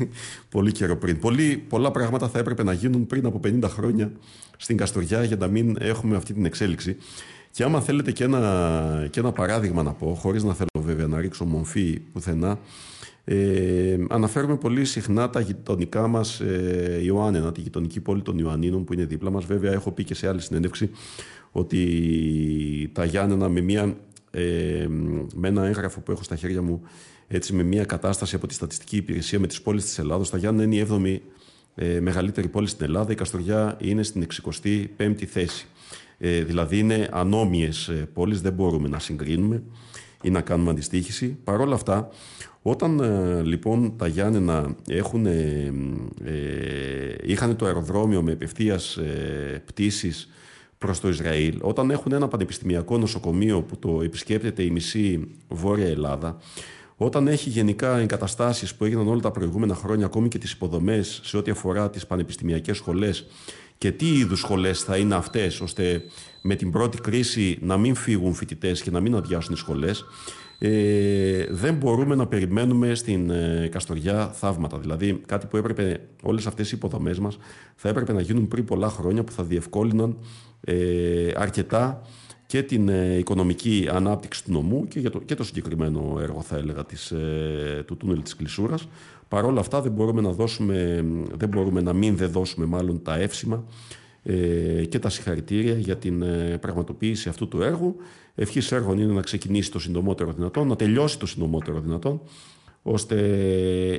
πολύ καιρό πριν. Πολύ, πολλά πράγματα θα έπρεπε να γίνουν πριν από 50 χρόνια στην Καστοριά για να μην έχουμε αυτή την εξέλιξη. Και άμα θέλετε και ένα, και ένα παράδειγμα να πω, χωρίς να θέλω βέβαια να ρίξω μορφή πουθενά, ε, αναφέρουμε πολύ συχνά τα γειτονικά μας ε, Ιωάννενα, τη γειτονική πόλη των Ιωαννίνων που είναι δίπλα μας. Βέβαια, έχω πει και σε άλλη συνέντευξη ότι τα Γιάννενα με μια ε, με ένα έγγραφο που έχω στα χέρια μου, έτσι, με μια κατάσταση από τη Στατιστική Υπηρεσία με τις πόλεις της Ελλάδος. Τα Γιάννενα είναι η 7η ε, μεγαλύτερη πόλη στην Ελλάδα. Η Καστοριά είναι στην 65η θέση. Ε, δηλαδή είναι ανώμιες ε, πόλεις, δεν μπορούμε να συγκρίνουμε ή να κάνουμε αντιστοίχηση. Παρ' όλα αυτά, όταν δηλαδη ε, ειναι ανωμοιε πόλει. τα Γιάννενα έχουν, είχαν το αεροδρόμιο με επευθείας πτήσεις προς το Ισραήλ, όταν έχουν ένα πανεπιστημιακό νοσοκομείο που το επισκέπτεται η μισή Βόρεια Ελλάδα, όταν έχει γενικά εγκαταστάσεις που έγιναν όλα τα προηγούμενα χρόνια, ακόμη και τις υποδομές σε ό,τι αφορά τις πανεπιστημιακές σχολές και τι είδους σχολές θα είναι αυτές, ώστε με την πρώτη κρίση να μην φύγουν φοιτητές και να μην αδειάσουν οι σχολές, ε, δεν μπορούμε να περιμένουμε στην ε, Καστοριά θαύματα. Δηλαδή, κάτι που έπρεπε, όλες αυτές οι υποδομές μας θα έπρεπε να γίνουν πριν πολλά χρόνια που θα διευκόλυναν ε, αρκετά και την ε, οικονομική ανάπτυξη του νομού και, για το, και το συγκεκριμένο έργο θα έλεγα της, ε, του τούνελ της Κλεισούρας. Παρ' όλα αυτά δεν μπορούμε να, δώσουμε, δεν μπορούμε να μην δε δώσουμε μάλλον τα εύσημα ε, και τα συγχαρητήρια για την πραγματοποίηση αυτού του έργου. Ευχής έργων είναι να ξεκινήσει το συντομότερο δυνατόν, να τελειώσει το συντομότερο δυνατόν, ώστε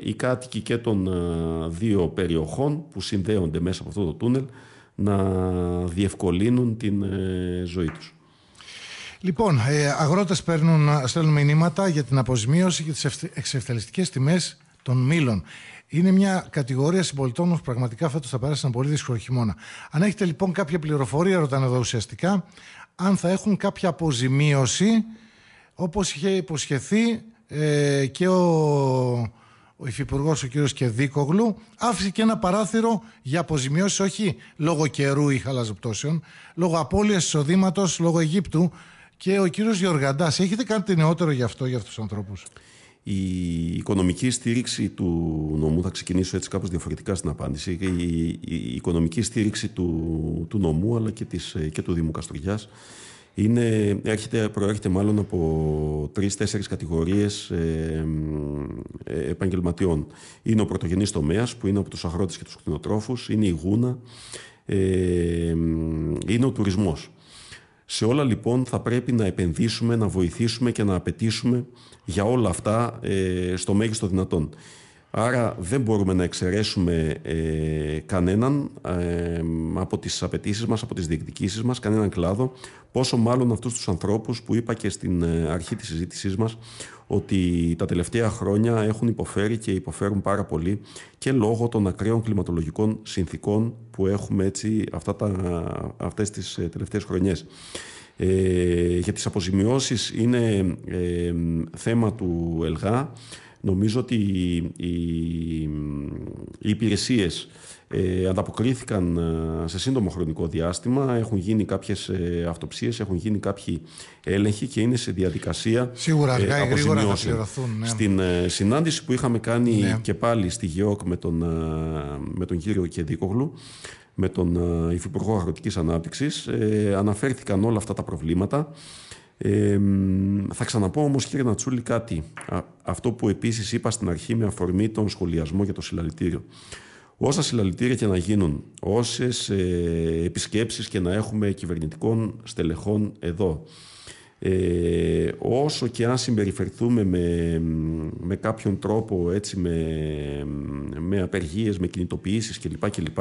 οι κάτοικοι και των δύο περιοχών που συνδέονται μέσα από αυτό το τούνελ να διευκολύνουν την ε, ζωή τους. Λοιπόν, ε, αγρότες παίρνουν, στέλνουν μηνύματα για την αποζημίωση και τις εξευτελιστικές τιμές των μήλων. Είναι μια κατηγορία συμπολιτών που πραγματικά φέτος θα πέρασαν πολύ δύσκολο χειμώνα. Αν έχετε λοιπόν κάποια πληροφορία, ρωτάνε εδώ ουσιαστικά, αν θα έχουν κάποια αποζημίωση, όπως είχε υποσχεθεί ε, και ο ο Υφυπουργός ο κ. Κεδίκογλου άφησε και ένα παράθυρο για αποζημιώσεις, όχι λόγω καιρού ή χαλαζοπτώσεων, λόγω απώλειας εισοδήματος, λόγω Αιγύπτου. Και ο κ. Γεωργαντάς, έχετε κάτι νεότερο γι' αυτό, για αυτούς τους ανθρώπους. Η οικονομική στήριξη του νομού, θα ξεκινήσω έτσι κάπως διαφορετικά στην απάντηση, η, οικονομική στήριξη του, του νομού αλλά και, της, και του Δήμου Καστοριάς είναι, έρχεται, προέρχεται μάλλον από τρει-τέσσερι κατηγορίες ε, ε, επαγγελματιών. Είναι ο πρωτογενής τομέας, που είναι από τους αγρότες και τους κτηνοτρόφους, είναι η γούνα, ε, είναι ο τουρισμός. Σε όλα λοιπόν θα πρέπει να επενδύσουμε, να βοηθήσουμε και να απαιτήσουμε για όλα αυτά στο μέγιστο δυνατόν. Άρα δεν μπορούμε να εξαιρέσουμε ε, κανέναν ε, από τις απαιτήσεις μας, από τις διεκδικήσεις μας, κανέναν κλάδο, πόσο μάλλον αυτούς τους ανθρώπους που είπα και στην ε, αρχή της συζήτησής μας ότι τα τελευταία χρόνια έχουν υποφέρει και υποφέρουν πάρα πολύ και λόγω των ακραίων κλιματολογικών συνθήκων που έχουμε έτσι αυτά τα, αυτές τις τελευταίες χρονιές. για τις αποζημιώσεις είναι θέμα του ΕΛΓΑ. Νομίζω ότι οι, οι υπηρεσίες ε, ανταποκρίθηκαν ε, σε σύντομο χρονικό διάστημα. Έχουν γίνει κάποιες αυτοψίες, έχουν γίνει κάποιοι έλεγχοι και είναι σε διαδικασία. Σίγουρα ε, αργά ή γρήγορα θα πληρωθούν. Ναι. Στην ε, συνάντηση που είχαμε κάνει ναι. και πάλι στη ΓΕΟΚ με τον, με τον κύριο Κεδίκογλου, με τον Υφυπουργό Αγροτικής Ανάπτυξης, αναφέρθηκαν όλα αυτά τα προβλήματα θα ξαναπώ όμως κύριε Νατσούλη κάτι. αυτό που επίσης είπα στην αρχή με αφορμή τον σχολιασμό για το συλλαλητήριο. Όσα συλλαλητήρια και να γίνουν, όσες ε, επισκέψεις και να έχουμε κυβερνητικών στελεχών εδώ, ε, όσο και αν συμπεριφερθούμε με, με κάποιον τρόπο, έτσι, με, με απεργίες, με κινητοποιήσεις κλπ, κλπ,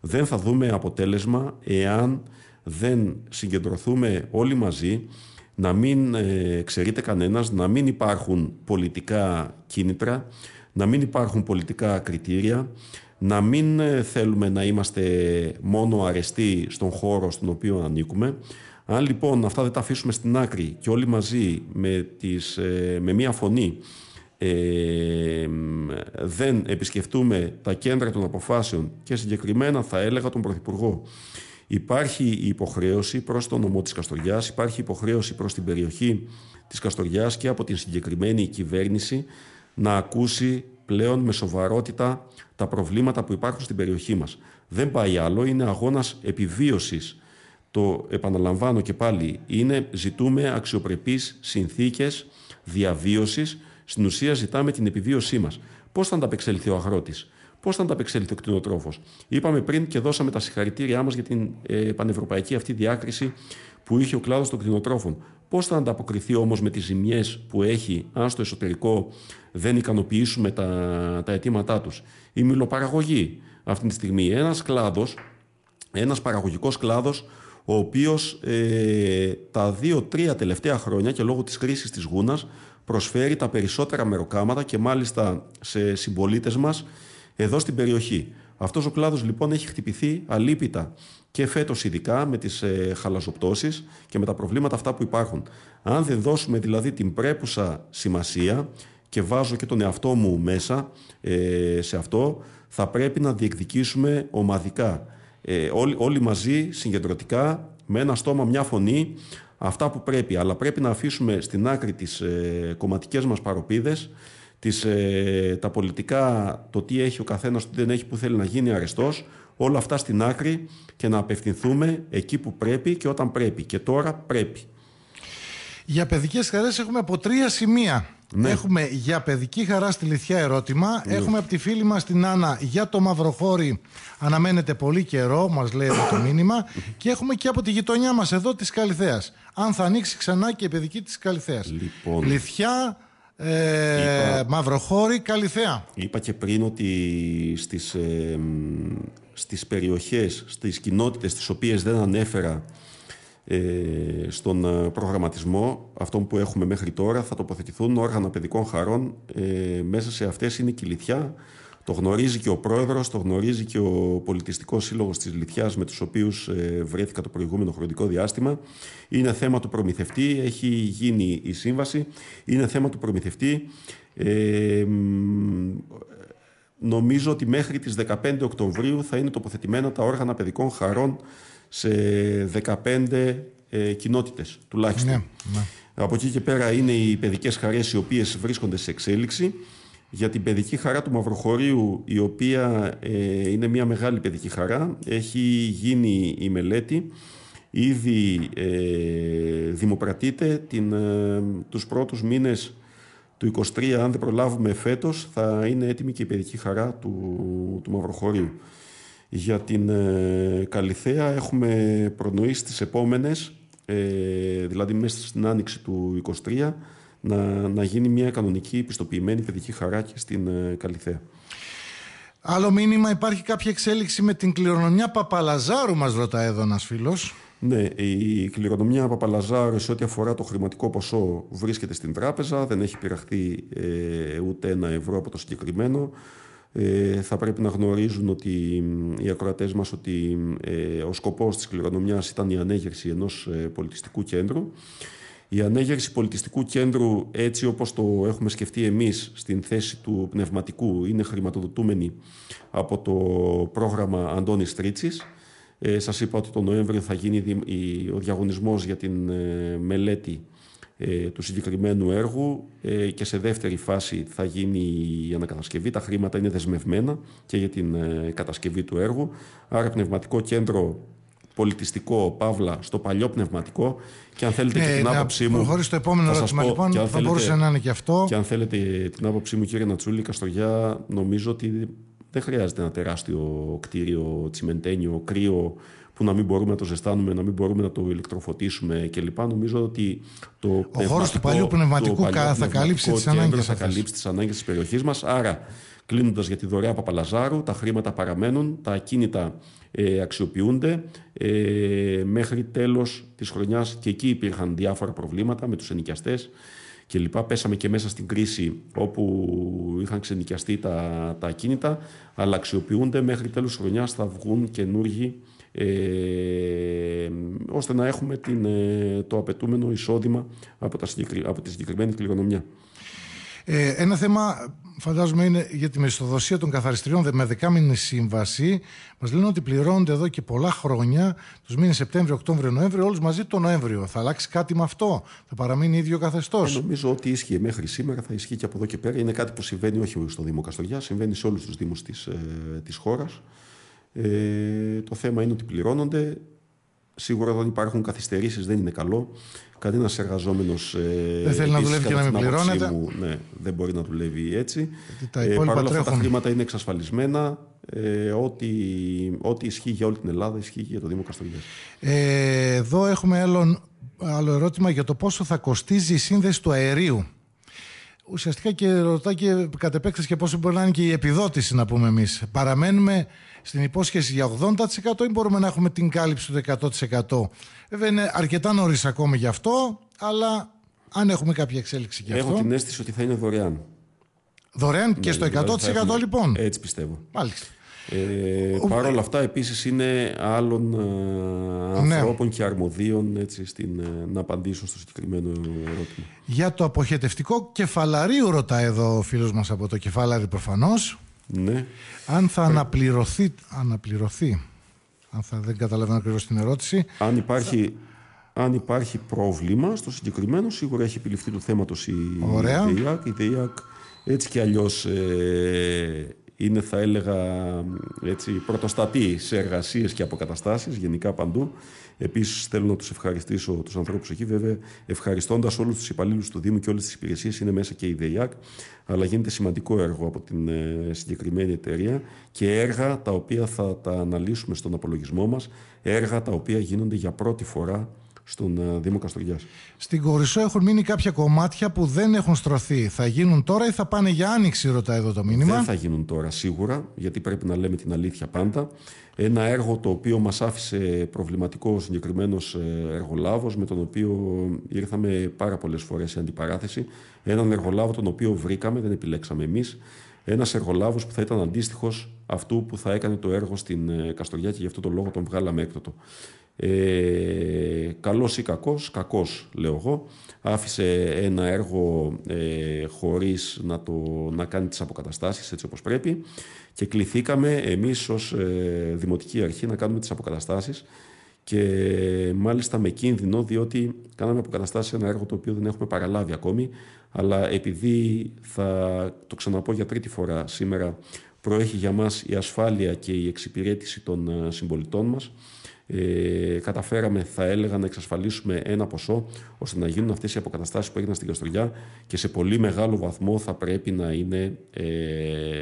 δεν θα δούμε αποτέλεσμα εάν δεν συγκεντρωθούμε όλοι μαζί να μην ε, εξαιρείται κανένας, να μην υπάρχουν πολιτικά κίνητρα, να μην υπάρχουν πολιτικά κριτήρια, να μην ε, θέλουμε να είμαστε μόνο αρεστοί στον χώρο στον οποίο ανήκουμε. Αν λοιπόν αυτά δεν τα αφήσουμε στην άκρη και όλοι μαζί με, ε, μία φωνή δεν επισκεφτούμε τα κέντρα των αποφάσεων και συγκεκριμένα θα έλεγα τον Πρωθυπουργό Υπάρχει η υποχρέωση προς τον νομό της Καστοριάς, υπάρχει υποχρέωση προς την περιοχή της καστοριάς και από την συγκεκριμένη κυβέρνηση να ακούσει πλέον με σοβαρότητα τα προβλήματα που υπάρχουν στην περιοχή μας. Δεν πάει άλλο, είναι αγώνας επιβίωσης, Το επαναλαμβάνω και πάλι, είναι ζητούμε αξιοπρεπείς συνθήκες διαβίωσης στην ουσία ζητάμε την επιβίωσή μας. Πώς θα ανταπεξέλθει ο αγρότης. Πώς θα ανταπεξέλθει ο κτηνοτρόφος. Είπαμε πριν και δώσαμε τα συγχαρητήριά μας για την ε, πανευρωπαϊκή αυτή διάκριση που είχε ο κλάδος των κτηνοτρόφων. Πώς θα ανταποκριθεί όμως με τις ζημιές που έχει, αν στο εσωτερικό δεν ικανοποιήσουμε τα, τα αιτήματά τους. Η μιλοπαραγωγή αυτή τη στιγμή. Ένας κλάδος, ένας παραγωγικός κλάδος, ο οποίος ε, τα δύο-τρία τελευταία χρόνια και λόγω της κρίση της γούνας προσφέρει τα περισσότερα μεροκάματα και μάλιστα σε συμπολίτες μας εδώ στην περιοχή. Αυτός ο κλάδος λοιπόν έχει χτυπηθεί αλήπητα και φέτος, ειδικά με τις ε, χαλαζοπτώσεις και με τα προβλήματα αυτά που υπάρχουν. Αν δεν δώσουμε δηλαδή την πρέπουσα σημασία και βάζω και τον εαυτό μου μέσα ε, σε αυτό, θα πρέπει να διεκδικήσουμε ομαδικά. Ε, όλοι, μαζί, συγκεντρωτικά, με ένα στόμα, μια φωνή, αυτά που πρέπει. Αλλά πρέπει να αφήσουμε στην άκρη τις ε, κομματικές μας παροπίδες τις, ε, τα πολιτικά, το τι έχει ο καθένας τι δεν έχει, που θέλει να γίνει αριστός. όλα αυτά στην άκρη και να απευθυνθούμε εκεί που πρέπει και όταν πρέπει. Και τώρα πρέπει. Για παιδικές χαρές, έχουμε από τρία σημεία. Ναι. Έχουμε για παιδική χαρά στη ληθιά ερώτημα. Ναι. Έχουμε από τη φίλη μας την Άννα για το Μαυροχώρι. Αναμένεται πολύ καιρό, μας λέει εδώ το μήνυμα. [coughs] και έχουμε και από τη γειτονιά μας εδώ της Καλιθέα. Αν θα ανοίξει ξανά και η παιδική της Καλιθέα. Λοιπόν ε, Είπα... Μαυροχώρη, Καλυθέα. Είπα και πριν ότι στις, ε, στις περιοχές, στις κοινότητες τις οποίες δεν ανέφερα ε, στον ε, προγραμματισμό Αυτό που έχουμε μέχρι τώρα θα τοποθετηθούν όργανα παιδικών χαρών ε, μέσα σε αυτές είναι η Κιλιθιά, το γνωρίζει και ο πρόεδρος, το γνωρίζει και ο πολιτιστικός σύλλογος της Λιθιάς, με τους οποίους ε, βρέθηκα το προηγούμενο χρονικό διάστημα. Είναι θέμα του προμηθευτή, έχει γίνει η σύμβαση. Είναι θέμα του προμηθευτή. Ε, νομίζω ότι μέχρι τις 15 Οκτωβρίου θα είναι τοποθετημένα τα όργανα παιδικών χαρών σε 15 ε, κοινότητες τουλάχιστον. Ναι, ναι. Από εκεί και πέρα είναι οι παιδικές χαρές οι οποίες βρίσκονται σε εξέλιξη για την παιδική χαρά του Μαυροχωρίου, η οποία ε, είναι μια μεγάλη παιδική χαρά. Έχει γίνει η μελέτη, ήδη ε, δημοπρατείται την, ε, τους πρώτους μήνες του 23, αν δεν προλάβουμε φέτος, θα είναι έτοιμη και η παιδική χαρά του, του Μαυροχωρίου. Για την ε, έχουμε προνοήσει τις επόμενες, ε, δηλαδή μέσα στην άνοιξη του 23, να, να γίνει μια κανονική πιστοποιημένη παιδική και στην ε, Καλυθέα. Άλλο μήνυμα, υπάρχει κάποια εξέλιξη με την κληρονομιά Παπαλαζάρου, μας ρωτάει εδώ ένας φίλος. Ναι, η κληρονομιά Παπαλαζάρου σε ό,τι αφορά το χρηματικό ποσό βρίσκεται στην τράπεζα, δεν έχει πειραχτεί ε, ούτε ένα ευρώ από το συγκεκριμένο. Ε, θα πρέπει να γνωρίζουν ότι οι ακροατές μας ότι ε, ο σκοπός της κληρονομιάς ήταν η ανέγερση ενός πολιτιστικού κέντρου. Η ανέγερση πολιτιστικού κέντρου έτσι όπως το έχουμε σκεφτεί εμείς στην θέση του πνευματικού είναι χρηματοδοτούμενη από το πρόγραμμα Αντώνης Στρίτσης. Ε, σας είπα ότι τον Νοέμβριο θα γίνει ο διαγωνισμός για την ε, μελέτη ε, του συγκεκριμένου έργου ε, και σε δεύτερη φάση θα γίνει η ανακατασκευή. Τα χρήματα είναι δεσμευμένα και για την κατασκευή του έργου. Άρα Πνευματικό Κέντρο πολιτιστικό, παύλα, στο παλιό πνευματικό. Και αν θέλετε και ναι, την άποψή μου. Χωρί το επόμενο ερώτημα, λοιπόν, θα θέλετε, μπορούσε να είναι και αυτό. Και αν θέλετε την άποψή μου, κύριε Νατσούλη, Καστοριά, νομίζω ότι δεν χρειάζεται ένα τεράστιο κτίριο, τσιμεντένιο, κρύο, που να μην μπορούμε να το ζεστάνουμε, να μην μπορούμε να το ηλεκτροφωτίσουμε κλπ. Νομίζω ότι το. Ο χώρος του παλιού πνευματικού, το παλιό πνευματικό θα καλύψει τις ανάγκε. Θα καλύψει τις ανάγκες της περιοχής μας. Άρα, κλείνοντας για τη δωρεά Παπαλαζάρου, τα χρήματα παραμένουν, τα ακίνητα ε, αξιοποιούνται ε, μέχρι τέλος της χρονιάς και εκεί υπήρχαν διάφορα προβλήματα με τους ενοικιαστές και λοιπά. Πέσαμε και μέσα στην κρίση όπου είχαν ξενοικιαστεί τα, τα ακίνητα αλλά αξιοποιούνται μέχρι τέλος της χρονιάς θα βγουν καινούργοι ε, ώστε να έχουμε την, ε, το απαιτούμενο εισόδημα από, τα, από τη συγκεκριμένη κληρονομιά. Ε, ένα θέμα φαντάζομαι είναι για τη μισθοδοσία των καθαριστριών με δεκάμινη σύμβαση. Μας λένε ότι πληρώνονται εδώ και πολλά χρόνια, τους μήνες Σεπτέμβριο, Οκτώβριο, Νοέμβριο, όλους μαζί το Νοέμβριο. Θα αλλάξει κάτι με αυτό, θα παραμείνει ίδιο καθεστώς. Ε, νομίζω ότι ίσχυε μέχρι σήμερα, θα ισχύει και από εδώ και πέρα. Είναι κάτι που συμβαίνει όχι στο Δήμο Καστοριά, συμβαίνει σε όλους τους Δήμους της ε, χώρας. Ε, το θέμα είναι ότι πληρώνονται. Σίγουρα όταν υπάρχουν καθυστερήσεις δεν είναι καλό. Κανένας εργαζόμενος. Ε, δεν θέλει να δουλεύει και να μην πληρώνεται. ναι, δεν μπορεί να δουλεύει έτσι. Ε, τα υπόλοιπα αυτά τα χρήματα είναι εξασφαλισμένα. Ε, ό,τι, ό,τι ισχύει για όλη την Ελλάδα ισχύει και για το Δήμο Καστοριάς. Ε, εδώ έχουμε άλλο, άλλο ερώτημα για το πόσο θα κοστίζει η σύνδεση του αερίου. Ουσιαστικά και ρωτά και κατ' επέκταση και πόσο μπορεί να είναι και η επιδότηση, να πούμε εμείς. Παραμένουμε στην υπόσχεση για 80% ή μπορούμε να έχουμε την κάλυψη του 100%. Βέβαια είναι αρκετά νωρίς ακόμη γι' αυτό, αλλά αν έχουμε κάποια εξέλιξη γι' αυτό. Έχω την αίσθηση ότι θα είναι δωρεάν. Δωρεάν και ναι, στο 100% δηλαδή λοιπόν. Έτσι πιστεύω. Μάλιστα. Ε, Ο... Παρ' όλα αυτά επίσης είναι άλλων ε, ναι. ανθρώπων και αρμοδίων έτσι, στην, ε, να απαντήσουν στο συγκεκριμένο ερώτημα. Για το αποχετευτικό κεφαλαρίου ρωτάει εδώ ο φίλος μας από το κεφάλαρι προφανώς. Ναι. Αν θα αναπληρωθεί, αναπληρωθεί αν θα δεν καταλαβαίνω ακριβώς την ερώτηση. Αν υπάρχει, αν υπάρχει πρόβλημα στο συγκεκριμένο, σίγουρα έχει επιληφθεί του θέματο η ΔΕΙΑΚ. Η ΔΕΙΑΚ έτσι κι αλλιώς ε, είναι θα έλεγα έτσι, πρωτοστατή σε εργασίες και αποκαταστάσεις γενικά παντού. Επίσης, θέλω να τους ευχαριστήσω τους ανθρώπους εκεί βέβαια ευχαριστώντας όλους τους υπαλλήλους του Δήμου και όλες τις υπηρεσίες είναι μέσα και η ΔΕΙΑΚ αλλά γίνεται σημαντικό έργο από την ε, συγκεκριμένη εταιρεία και έργα τα οποία θα τα αναλύσουμε στον απολογισμό μας, έργα τα οποία γίνονται για πρώτη φορά στον ε, Δήμο Καστοριάς. Στην Κορισό έχουν μείνει κάποια κομμάτια που δεν έχουν στρωθεί. Θα γίνουν τώρα ή θα πάνε για άνοιξη, ρωτάει εδώ το μήνυμα. Δεν θα γίνουν τώρα σίγουρα, γιατί πρέπει να λέμε την αλήθεια πάντα. Ένα έργο το οποίο μας άφησε προβληματικό ο συγκεκριμένος ε, εργολάβος, με τον οποίο ήρθαμε πάρα πολλές φορές σε αντιπαράθεση. Έναν εργολάβο τον οποίο βρήκαμε, δεν επιλέξαμε εμείς. Ένας εργολάβος που θα ήταν αντίστοιχος αυτού που θα έκανε το έργο στην ε, Καστοριά και γι' αυτό τον λόγο τον βγάλαμε έκτοτο. Ε, καλός ή κακός, κακός λέω εγώ άφησε ένα έργο ε, χωρίς να, το, να κάνει τις αποκαταστάσεις έτσι όπως πρέπει και κληθήκαμε εμείς ως ε, Δημοτική Αρχή να κάνουμε τις αποκαταστάσεις και μάλιστα με κίνδυνο διότι κάναμε αποκαταστάσεις σε ένα έργο το οποίο δεν έχουμε παραλάβει ακόμη αλλά επειδή θα το ξαναπώ για τρίτη φορά σήμερα προέχει για μας η ασφάλεια και η εξυπηρέτηση των ε, συμπολιτών μας ε, καταφέραμε, θα έλεγα, να εξασφαλίσουμε ένα ποσό ώστε να γίνουν αυτές οι αποκαταστάσεις που έγιναν στην Καστοριά και σε πολύ μεγάλο βαθμό θα πρέπει να είναι ε,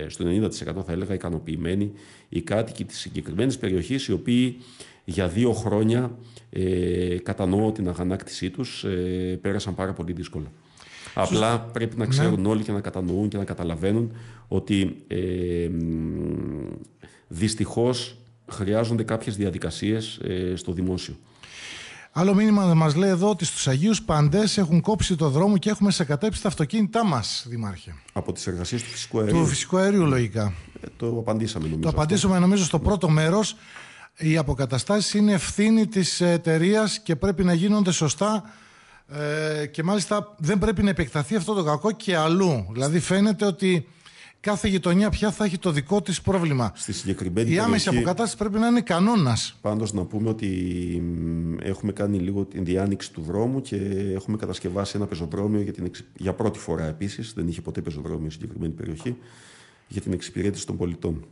στο 90% θα έλεγα ικανοποιημένοι οι κάτοικοι της συγκεκριμένης περιοχής, οι οποίοι για δύο χρόνια ε, κατανοώ την αγανάκτησή τους, ε, πέρασαν πάρα πολύ δύσκολα. Απλά πρέπει να ναι. ξέρουν ναι. όλοι και να κατανοούν και να καταλαβαίνουν ότι ε, δυστυχώς χρειάζονται κάποιες διαδικασίες ε, στο δημόσιο. Άλλο μήνυμα μας λέει εδώ ότι στους Αγίους Παντές έχουν κόψει το δρόμο και έχουμε σε κατέψει τα αυτοκίνητά μας Δημάρχε. Από τις εργασίες του φυσικού αερίου. Του φυσικού αερίου λογικά. Ε, το απαντήσαμε νομίζω. Το απαντήσαμε νομίζω στο ναι. πρώτο μέρος. Οι αποκαταστάσεις είναι ευθύνη της εταιρείας και πρέπει να γίνονται σωστά ε, και μάλιστα δεν πρέπει να επεκταθεί αυτό το κακό και αλλού. Δηλαδή φαίνεται ότι κάθε γειτονιά πια θα έχει το δικό της πρόβλημα. Στη συγκεκριμένη Η άμεση περιοχή... αποκατάσταση πρέπει να είναι κανόνας. Πάντως, να πούμε ότι έχουμε κάνει λίγο την διάνοιξη του δρόμου και έχουμε κατασκευάσει ένα πεζοδρόμιο για, την για πρώτη φορά επίσης. Δεν είχε ποτέ πεζοδρόμιο η συγκεκριμένη περιοχή για την εξυπηρέτηση των πολιτών.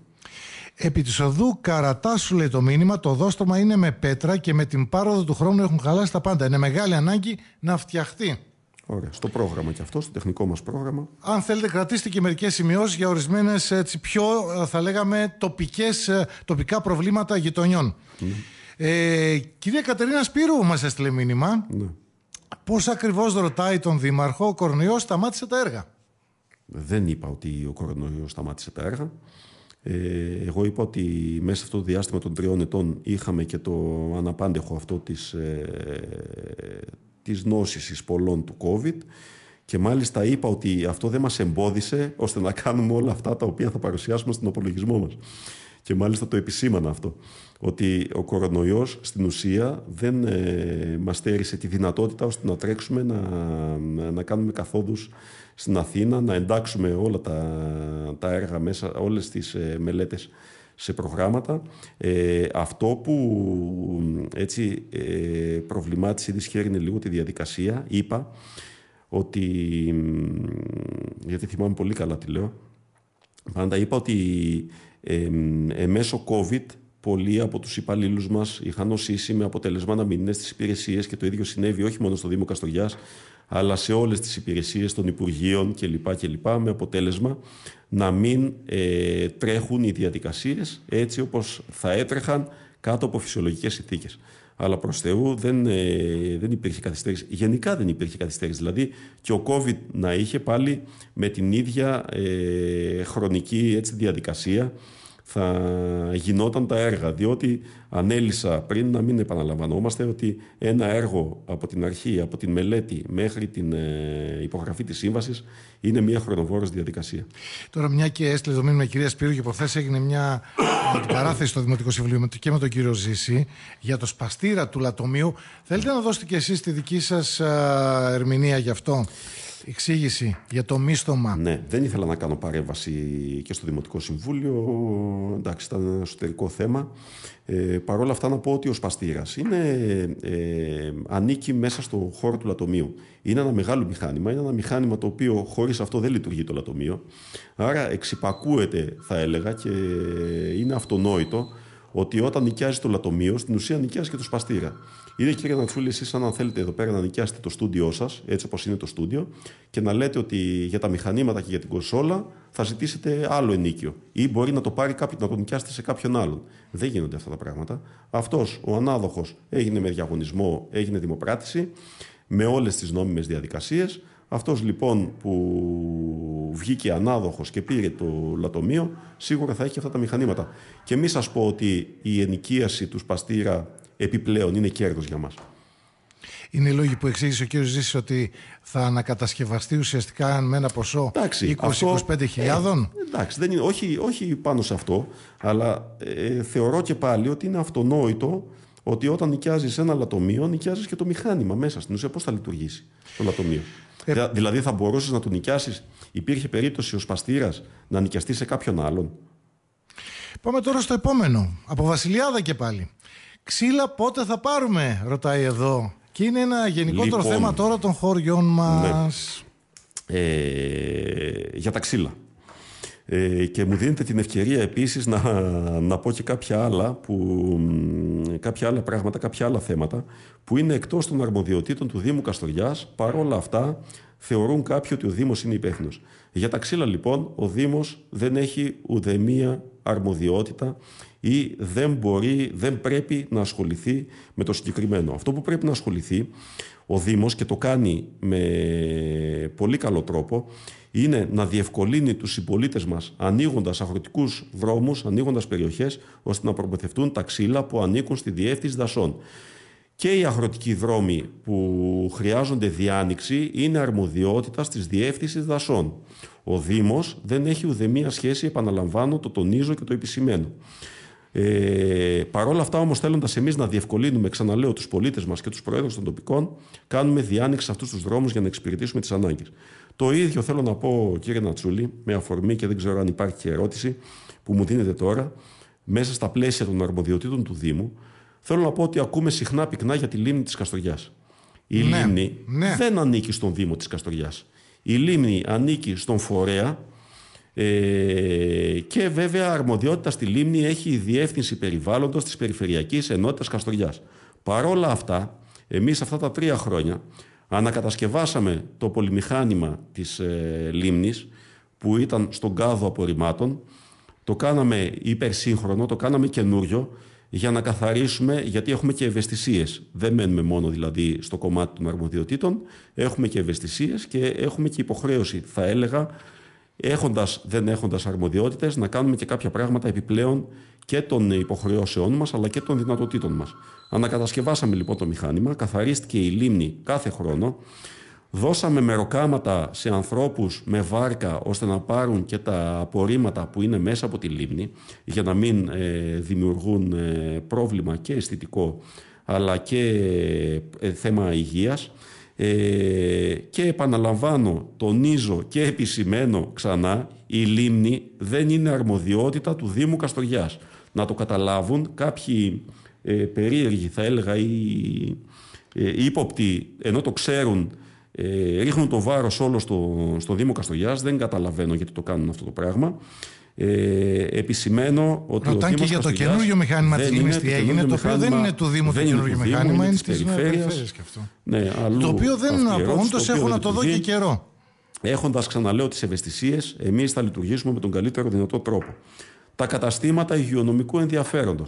Επί της οδού καρατά σου λέει το μήνυμα, το δόστομα είναι με πέτρα και με την πάροδο του χρόνου έχουν χαλάσει τα πάντα. Είναι μεγάλη ανάγκη να φτιαχτεί. Ωραία. Στο πρόγραμμα και αυτό, στο τεχνικό μας πρόγραμμα. Αν θέλετε, κρατήστε και μερικές σημειώσεις για ορισμένες πιο, ε, θα λέγαμε, τοπικές, ε, τοπικά προβλήματα γειτονιών. Ναι. Ε, κυρία Κατερίνα Σπύρου, μας έστειλε μήνυμα. Ναι. Πώς ακριβώς ρωτάει τον Δήμαρχο, ο κορονοϊός σταμάτησε τα έργα. Δεν είπα ότι ο κορονοϊός σταμάτησε τα έργα. Ε, εγώ είπα ότι μέσα σε αυτό το διάστημα των τριών ετών είχαμε και το αναπάντεχο αυτό της, ε, της νόσης εισπολών του COVID και μάλιστα είπα ότι αυτό δεν μας εμπόδισε ώστε να κάνουμε όλα αυτά τα οποία θα παρουσιάσουμε στον απολογισμό μας. Και μάλιστα το επισήμανα αυτό, ότι ο κορονοϊός στην ουσία δεν ε, μας στέρισε τη δυνατότητα ώστε να τρέξουμε, να, να κάνουμε καθόδους στην Αθήνα, να εντάξουμε όλα τα, τα έργα μέσα, όλες τις ε, μελέτες σε προγράμματα. Ε, αυτό που έτσι ε, προβλημάτισε τη λίγο τη διαδικασία, είπα ότι, γιατί θυμάμαι πολύ καλά τι λέω, πάντα είπα ότι ε, μέσω COVID πολλοί από τους υπαλλήλους μας είχαν νοσήσει με αποτέλεσμα να μην είναι στις υπηρεσίες και το ίδιο συνέβη όχι μόνο στο Δήμο Καστοριάς, αλλά σε όλες τις υπηρεσίες των Υπουργείων κλπ. κλπ με αποτέλεσμα να μην ε, τρέχουν οι διαδικασίες έτσι όπως θα έτρεχαν κάτω από φυσιολογικές συνθήκες. Αλλά προς Θεού δεν, ε, δεν υπήρχε καθυστέρηση. Γενικά δεν υπήρχε καθυστέρηση. Δηλαδή και ο COVID να είχε πάλι με την ίδια ε, χρονική διαδικασία θα γινόταν τα έργα. Διότι ανέλησα πριν να μην επαναλαμβανόμαστε ότι ένα έργο από την αρχή, από την μελέτη μέχρι την ε, υπογραφή της σύμβασης είναι μια χρονοβόρος διαδικασία. Τώρα μια και έστειλε το μήνυμα η κυρία Σπύρου και προχθές έγινε μια ε, παράθεση στο Δημοτικό Συμβουλίο και με τον κύριο Ζήση για το σπαστήρα του λατομείου. Θέλετε να δώσετε και εσείς τη δική σας ε, ερμηνεία γι' αυτό. Εξήγηση για το μίστομα. Ναι, δεν ήθελα να κάνω παρέμβαση και στο Δημοτικό Συμβούλιο. Εντάξει, ήταν ένα εσωτερικό θέμα. Ε, Παρ' όλα αυτά, να πω ότι ο Σπαστήρας ε, ανήκει μέσα στο χώρο του λατομείου. Είναι ένα μεγάλο μηχάνημα. Είναι ένα μηχάνημα το οποίο χωρίς αυτό δεν λειτουργεί το λατομείο. Άρα εξυπακούεται, θα έλεγα, και είναι αυτονόητο ότι όταν νοικιάζει το λατομείο, στην ουσία νοικιάζει και το σπαστήρα. Είναι κύριε Νατσούλη, εσείς αν θέλετε εδώ πέρα να νοικιάσετε το στούντιό σας, έτσι όπως είναι το στούντιο, και να λέτε ότι για τα μηχανήματα και για την κονσόλα θα ζητήσετε άλλο ενίκιο. Ή μπορεί να το, πάρει κάποιο, να το νοικιάσετε σε κάποιον άλλον. Δεν γίνονται αυτά τα πράγματα. Αυτός ο ανάδοχος έγινε με διαγωνισμό, έγινε δημοπράτηση, με όλες τις νόμιμες διαδικασίες. Αυτός λοιπόν που βγήκε ανάδοχος και πήρε το λατομείο, σίγουρα θα έχει αυτά τα μηχανήματα. Και μη σας πω ότι η ενοικίαση του σπαστήρα επιπλέον. Είναι κέρδος για μας. Είναι οι λόγοι που εξήγησε ο κύριος Ζήσης ότι θα ανακατασκευαστεί ουσιαστικά με ένα ποσό 20-25 χιλιάδων. Ε, εντάξει, δεν είναι, όχι, όχι πάνω σε αυτό, αλλά ε, θεωρώ και πάλι ότι είναι αυτονόητο ότι όταν νοικιάζεις ένα λατομείο, νοικιάζεις και το μηχάνημα μέσα. Στην ουσία, πώς θα λειτουργήσει το λατομείο. Ε, δηλαδή, θα μπορούσες να το νοικιάσεις, υπήρχε περίπτωση ο σπαστήρας να νοικιαστεί σε κάποιον άλλον. Πάμε τώρα στο επόμενο. Από Βασιλιάδα και πάλι. Ξύλα πότε θα πάρουμε, ρωτάει εδώ. Και είναι ένα γενικότερο λοιπόν, θέμα τώρα των χωριών ναι. μας. Ε, για τα ξύλα. Ε, και μου δίνετε την ευκαιρία επίσης να, να πω και κάποια άλλα, που, κάποια άλλα πράγματα, κάποια άλλα θέματα που είναι εκτός των αρμοδιοτήτων του Δήμου Καστοριάς. Παρόλα αυτά θεωρούν κάποιοι ότι ο Δήμος είναι υπεύθυνος. Για τα ξύλα λοιπόν ο Δήμος δεν έχει ουδέμια αρμοδιότητα ή δεν μπορεί, δεν πρέπει να ασχοληθεί με το συγκεκριμένο. Αυτό που πρέπει να ασχοληθεί ο Δήμος και το κάνει με πολύ καλό τρόπο είναι να διευκολύνει τους συμπολίτες μας ανοίγοντας αγροτικούς δρόμους, ανοίγοντας περιοχές ώστε να προμηθευτούν τα ξύλα που ανήκουν στη διεύθυνση δασών. Και οι αγροτικοί δρόμοι που χρειάζονται διάνοιξη είναι αρμοδιότητα της διεύθυνσης δασών. Ο Δήμος δεν έχει ουδεμία σχέση, επαναλαμβάνω, το τονίζω και το επισημαίνω. Ε, Παρ' όλα αυτά, όμως, θέλοντας εμείς να διευκολύνουμε, ξαναλέω, τους πολίτες μας και τους προέδρους των τοπικών, κάνουμε διάνοιξη σε αυτούς τους δρόμους για να εξυπηρετήσουμε τις ανάγκες. Το ίδιο θέλω να πω, κύριε Νατσούλη, με αφορμή και δεν ξέρω αν υπάρχει και ερώτηση που μου δίνεται τώρα, μέσα στα πλαίσια των αρμοδιοτήτων του Δήμου, θέλω να πω ότι ακούμε συχνά πυκνά για τη λίμνη της Καστοριάς. Η ναι, λίμνη ναι. δεν ανήκει στον Δήμο της Καστοριάς. Η λίμνη ανήκει στον φορέα ε, και βέβαια αρμοδιότητα στη λίμνη έχει η διεύθυνση περιβάλλοντος της Περιφερειακής Ενότητας Καστοριάς. Παρόλα αυτά, εμείς αυτά τα τρία χρόνια ανακατασκευάσαμε το πολυμηχάνημα της ε, λίμνης που ήταν στον κάδο απορριμμάτων. Το κάναμε υπερσύγχρονο, το κάναμε καινούριο για να καθαρίσουμε, γιατί έχουμε και ευαισθησίες. Δεν μένουμε μόνο δηλαδή στο κομμάτι των αρμοδιοτήτων, έχουμε και ευαισθησίες και έχουμε και υποχρέωση, θα έλεγα, έχοντας, δεν έχοντας αρμοδιότητες, να κάνουμε και κάποια πράγματα επιπλέον και των υποχρεώσεών μας αλλά και των δυνατοτήτων μας. Ανακατασκευάσαμε λοιπόν το μηχάνημα, καθαρίστηκε η λίμνη κάθε χρόνο, δώσαμε μεροκάματα σε ανθρώπους με βάρκα ώστε να πάρουν και τα απορρίμματα που είναι μέσα από τη λίμνη για να μην ε, δημιουργούν ε, πρόβλημα και αισθητικό αλλά και ε, θέμα υγείας. Ε, και επαναλαμβάνω, τονίζω και επισημαίνω ξανά, η λίμνη δεν είναι αρμοδιότητα του Δήμου Καστοριάς. Να το καταλάβουν κάποιοι ε, περίεργοι, θα έλεγα, ή ε, ύποπτοι, ενώ το ξέρουν, ε, ρίχνουν το βάρος όλο στο, στο Δήμο Καστοριάς, δεν καταλαβαίνω γιατί το κάνουν αυτό το πράγμα. Ε, επισημένω ότι. Ρωτάνε και για το καινούργιο μηχάνημα τη Λίμνη τι έγινε, το οποίο δεν είναι του Δήμου το καινούργιο μηχάνημα, είναι τη περιφέρεια και αυτό. Ναι, αλλού το οποίο δεν είναι έχω να το δω και καιρό. Έχοντας, ξαναλέω, τις ευαισθησίες, εμείς θα λειτουργήσουμε με τον καλύτερο δυνατό τρόπο. Τα καταστήματα υγειονομικού ενδιαφέροντος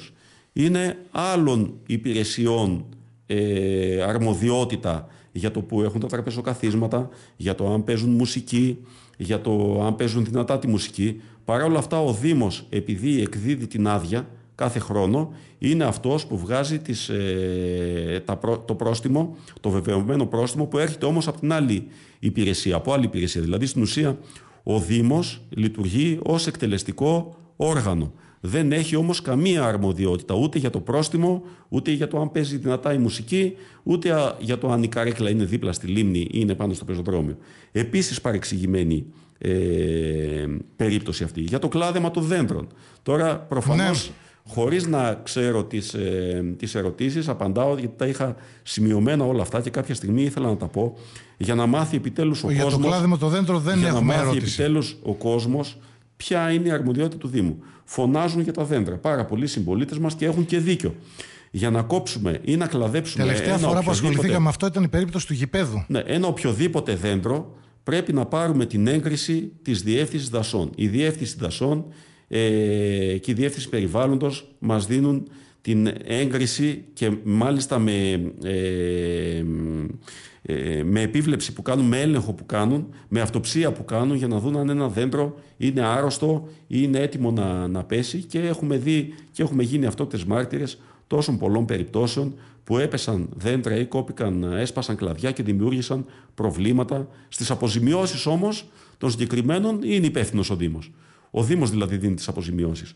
είναι άλλων υπηρεσιών ε, αρμοδιότητα για το που έχουν τα τραπεζοκαθίσματα, για το αν παίζουν μουσική, για το αν παίζουν δυνατά τη μουσική. Παρά όλα αυτά, ο Δήμος, επειδή εκδίδει την άδεια κάθε χρόνο, είναι αυτός που βγάζει τις, ε, τα, το πρόστιμο, το βεβαιωμένο πρόστιμο, που έρχεται όμως από την άλλη υπηρεσία, από άλλη υπηρεσία. Δηλαδή, στην ουσία, ο Δήμος λειτουργεί ως εκτελεστικό όργανο. Δεν έχει όμως καμία αρμοδιότητα ούτε για το πρόστιμο, ούτε για το αν παίζει δυνατά η μουσική, ούτε για το αν η καρέκλα είναι δίπλα στη λίμνη ή είναι πάνω στο πεζοδρόμιο. Επίσης παρεξηγημένη ε, περίπτωση αυτή. Για το κλάδεμα των δέντρων. Τώρα προφανώς... Ναι. Χωρίς να ξέρω τις τις ε, ερωτήσεις, απαντάω γιατί τα είχα σημειωμένα όλα αυτά και κάποια στιγμή ήθελα να τα πω για να μάθει επιτέλους ο κόσμο. Για το κλάδεμα με το δεν για να μάθει επιτέλους ο κόσμος ποια είναι η αρμοδιότητα του Δήμου. Φωνάζουν για τα δέντρα. Πάρα πολλοί συμπολίτες μας και έχουν και δίκιο. Για να κόψουμε ή να κλαδέψουμε. Τελευταία ένα φορά που ασχοληθήκαμε με αυτό ήταν η περίπτωση του γηπέδου. Ναι, ένα οποιοδήποτε δέντρο πρέπει να πάρουμε την έγκριση της διεύθυνσης δασών. Η διεύθυνση δασών ε, και η διεύθυνση περιβάλλοντος μας δίνουν την έγκριση και μάλιστα με. Ε, ε, ε, με επίβλεψη που κάνουν, με έλεγχο που κάνουν, με αυτοψία που κάνουν για να δουν αν ένα δέντρο είναι άρρωστο ή είναι έτοιμο να, να πέσει και έχουμε δει και έχουμε γίνει αυτόπτες μάρτυρες τόσων πολλών περιπτώσεων που έπεσαν δέντρα ή κόπηκαν, έσπασαν κλαδιά και δημιούργησαν προβλήματα. Στις αποζημιώσεις όμως των συγκεκριμένων είναι υπεύθυνος ο Δήμος. Ο Δήμος δηλαδή δίνει τις αποζημιώσεις.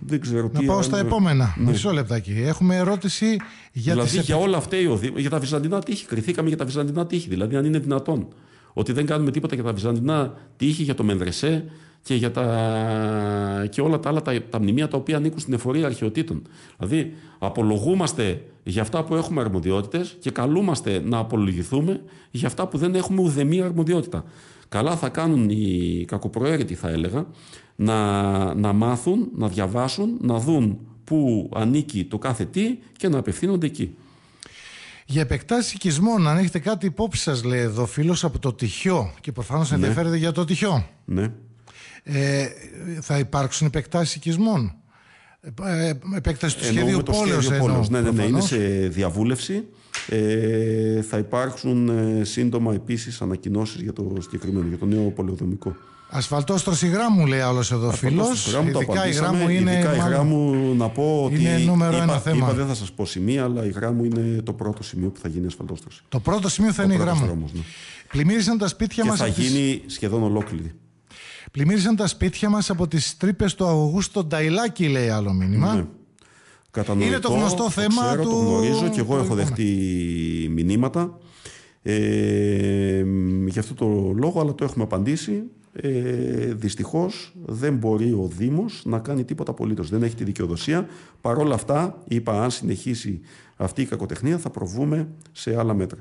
Δεν ξέρω να πάω στα επόμενα. Ναι. Μισό λεπτάκι. Έχουμε ερώτηση για δηλαδή, τις... για όλα αυτά οι για τα βυζαντινά τείχη. Κριθήκαμε για τα βυζαντινά τείχη. Δηλαδή, αν είναι δυνατόν ότι δεν κάνουμε τίποτα για τα βυζαντινά τείχη, για το Μενδρεσέ και, για τα... και όλα τα άλλα τα, τα μνημεία τα οποία ανήκουν στην εφορία αρχαιοτήτων. Δηλαδή, απολογούμαστε για αυτά που έχουμε αρμοδιότητες και καλούμαστε να απολογηθούμε για αυτά που δεν έχουμε ουδεμία αρμοδιότητα. Καλά θα κάνουν οι κακοπροαίρετοι, θα έλεγα, να, να μάθουν, να διαβάσουν, να δουν πού ανήκει το κάθε τι και να απευθύνονται εκεί. Για επεκτάσεις οικισμών, αν έχετε κάτι υπόψη σας, λέει εδώ φίλος από το τυχό και προφανώς ναι. ενδιαφέρεται για το τυχό Ναι. Ε, θα υπάρξουν επεκτάσεις οικισμών. Ε, επέκταση του σχεδίου πόλεως, Ναι, ναι, ναι, είναι σε διαβούλευση. Ε, θα υπάρξουν ε, σύντομα επίσης ανακοινώσεις για το συγκεκριμένο, για το νέο πολεοδομικό. Ασφαλτόστρωση γράμμου λέει άλλος εδώ φίλο. Ειδικά η γράμμου είναι. Ειδικά να πω ότι. Είναι νούμερο ένα θέμα. Είπα, δεν θα σας πω σημεία, αλλά η γράμμου είναι το πρώτο σημείο που θα γίνει ασφαλτόστρωση. Το πρώτο σημείο θα είναι η γράμμου. Ναι. Πλημμύρισαν τα σπίτια μας. Θα γίνει σχεδόν ολόκληρη. Πλημμύρισαν τα σπίτια μας από τις τρύπες του αγωγού στον Ταϊλάκι, λέει άλλο μήνυμα. Ναι. είναι το γνωστό το θέμα ξέρω, του. Το γνωρίζω και εγώ έχω δεχτεί μηνύματα. Ε, γι' αυτό το λόγο, αλλά το έχουμε απαντήσει ε, Δυστυχώς δεν μπορεί ο Δήμος να κάνει τίποτα απολύτως. Δεν έχει τη δικαιοδοσία. Παρ' όλα αυτά, είπα, αν συνεχίσει αυτή η κακοτεχνία, θα προβούμε σε άλλα μέτρα.